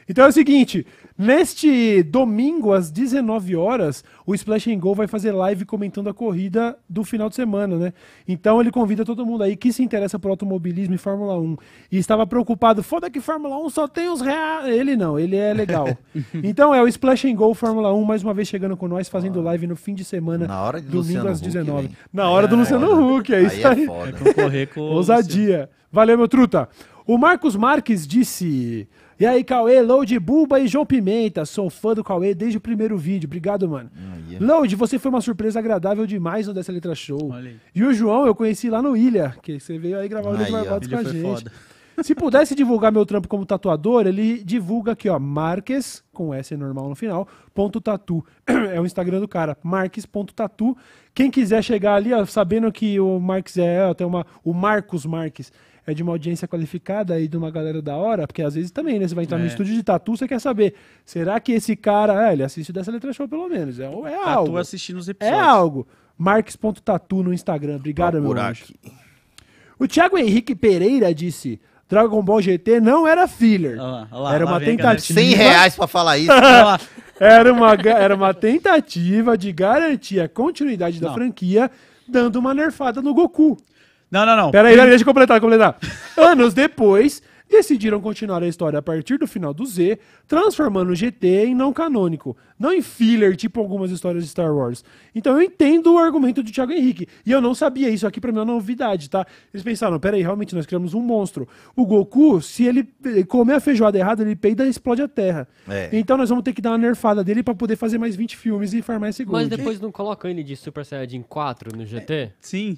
Então é o seguinte, Neste domingo, às 19 horas, o Splash and Go vai fazer live comentando a corrida do final de semana, né? Então ele convida todo mundo aí que se interessa por automobilismo e Fórmula 1 e estava preocupado, foda que Fórmula 1 só tem os reais. Ele não, ele é legal. então é o Splash and Go Fórmula 1, mais uma vez chegando com nós, fazendo live no fim de semana, Na hora de domingo Luciano às 19 né? Na hora é, do Luciano é, Huck, é isso é aí. É foda. É concorrer com Ousadia. Valeu, meu truta. O Marcos Marques disse. E aí, Cauê, Load, Buba e João Pimenta. Sou fã do Cauê desde o primeiro vídeo. Obrigado, mano. Oh, yeah. Load, você foi uma surpresa agradável demais no Dessa Letra Show. E o João eu conheci lá no Ilha, que você veio aí gravar o Ilha Barbados com a gente. Foda. Se pudesse divulgar meu trampo como tatuador, ele divulga aqui, ó, Marques, com S normal no final, ponto tatu. É o Instagram do cara, marques.tatu. Quem quiser chegar ali, ó, sabendo que o Marques é, ó, tem uma, o Marcos Marques é de uma audiência qualificada e de uma galera da hora, porque às vezes também, né? Você vai entrar é. no estúdio de tatu, você quer saber, será que esse cara, é, ele assiste dessa letra show pelo menos, é, é algo. Tatu assistindo os é episódios. É algo. Marques.tatu no Instagram, obrigado, meu amigo. O Thiago Henrique Pereira disse... Dragon Ball GT não era filler. lá, olha era uma né? tentativa. 100 reais pra falar isso. era, uma, era uma tentativa de garantir a continuidade não. da franquia, dando uma nerfada no Goku. Não, não, não. Peraí, peraí, deixa eu completar, completar. Anos depois, decidiram continuar a história a partir do final do Z, transformando o GT em não canônico, não em filler, tipo algumas histórias de Star Wars. Então eu entendo o argumento do Thiago Henrique, e eu não sabia isso aqui para mim é novidade, tá? Eles pensaram, peraí, realmente nós criamos um monstro. O Goku, se ele comer a feijoada errada, ele peida e explode a Terra. É. Então nós vamos ter que dar uma nerfada dele para poder fazer mais 20 filmes e farmar esse Goku. Mas depois não colocam ele de Super Saiyajin 4 no GT? É, sim.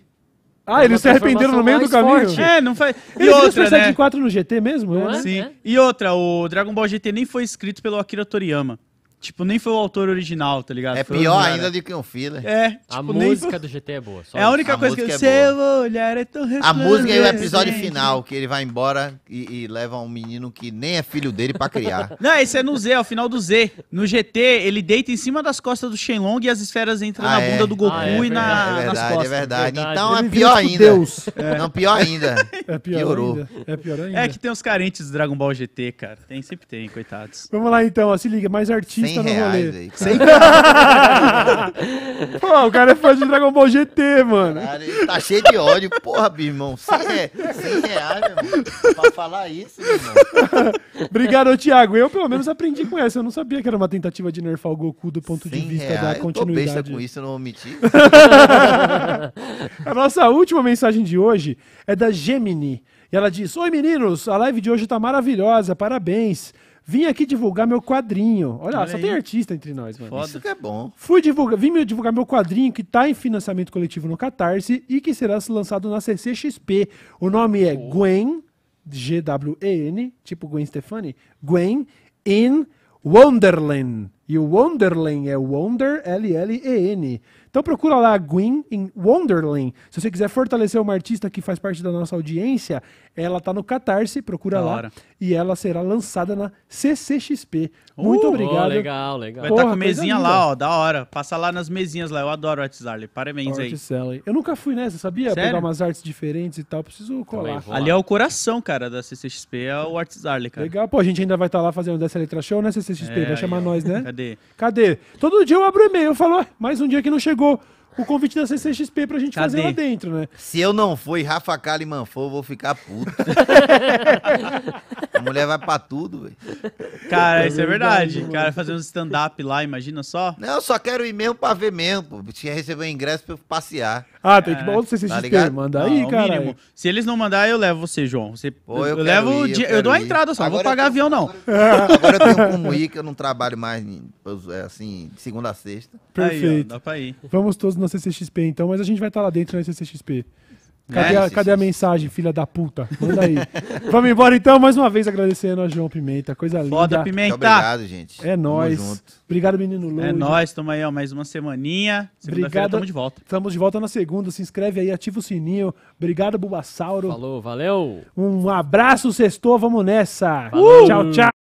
Ah, eles se arrependeram no meio do caminho? Forte. É, não faz. e outra, né? 4 no GT mesmo? É? Não é? Sim. É? E outra, o Dragon Ball GT nem foi escrito pelo Akira Toriyama. Tipo, nem foi o autor original, tá ligado? É foi pior original, ainda né? do que um filler. É, tipo, a música foi... do GT é boa. É a única a coisa que é eu é seu olhar é tão A música é o episódio final, que ele vai embora e, e, leva um menino que nem é filho dele pra criar. Não, esse é no Z, é o final do Z. No GT, ele deita em cima das costas do Shenlong e as esferas entram ah, na bunda é. do Goku ah, é, e na, é verdade, nas é costas. É verdade, verdade. Então ele é pior tipo ainda. Deus. É. Não, pior ainda. É pior Piorou. ainda. É pior ainda. É que tem os carentes do Dragon Ball GT, cara. Tem, sempre tem, coitados. Vamos lá então, se liga, mais artistas 100 no rolê. Aí, 100 Pô, o cara é fã de Dragon Ball GT, mano. tá cheio de ódio, porra, irmão. 100, reais, meu irmão. Pra falar isso, meu irmão. Obrigado, Thiago. Eu, pelo menos, aprendi com essa. Eu não sabia que era uma tentativa de nerfar o Goku do ponto de vista reais. da continuidade. Eu tô com isso, eu não omiti. A nossa última mensagem de hoje é da Gemini. E ela diz: Oi meninos, a live de hoje tá maravilhosa, parabéns. Vim aqui divulgar meu quadrinho. Olha, Olha lá, só aí. tem artista entre nós, mano. Foda. Isso que é bom. Fui divulgar, vim divulgar meu quadrinho que tá em financiamento coletivo no Catarse e que será lançado na CCXP. O nome é oh. Gwen, G-W-E-N, tipo Gwen Stefani, Gwen in Wonderland. E o Wonderland é Wonder L-L-E-N. Então procura lá Gwen in Wonderland. Se você quiser fortalecer uma artista que faz parte da nossa audiência, ela tá no Catarse, procura da lá. Hora. E ela será lançada na CCXP. Muito uh, obrigado. Oh, legal, legal. Vai estar tá com mesinha lá, ó, da hora. Passa lá nas mesinhas lá. Eu adoro Arts Alley. Parabéns Art aí. Alley. Eu nunca fui nessa, sabia? Sério? Pegar umas artes diferentes e tal. Preciso então colar. Ali é o coração, cara, da CCXP. É o Arts Alley, cara. Legal. Pô, a gente ainda vai estar tá lá fazendo dessa letra show, né, CCXP? É, vai chamar nós, né? Cadê? Cadê? Todo dia eu abro e-mail. Eu falo, mais um dia que não chegou o convite da CCXP pra gente Cadê? fazer lá dentro, né? Se eu não for e Rafa Kalimann for, eu vou ficar puto. A mulher vai pra tudo, velho. Cara, é isso é verdade. cara, fazer um stand-up lá, imagina só. Não, eu só quero ir mesmo pra ver mesmo, pô. Tinha receber um ingresso pra eu passear. Ah, tem que mandar você se tá aí, é cara. Mínimo. Se eles não mandar, eu levo você, João. Você, pô, eu, eu levo ir, eu, eu dou a entrada só, agora não vou pagar avião não. Agora, agora eu tenho como ir, que eu não trabalho mais é assim, de segunda a sexta. Perfeito. Aí, ó, dá pra ir. Vamos todos na na CCXP então, mas a gente vai estar tá lá dentro na né, CCXP. Cadê, né, a, cadê a mensagem, filha da puta? Manda aí. Vamos embora então, mais uma vez agradecendo a João Pimenta, coisa linda. Foda, Pimenta. Muito obrigado, gente. É nóis. Obrigado, menino Lu. É nóis, tamo aí, ó, mais uma semaninha. obrigado. Tamo de volta. Tamo de volta na segunda, se inscreve aí, ativa o sininho. Obrigado, Bulbasauro. Falou, valeu. Um abraço, sextou, vamos nessa. Uh! Tchau, tchau.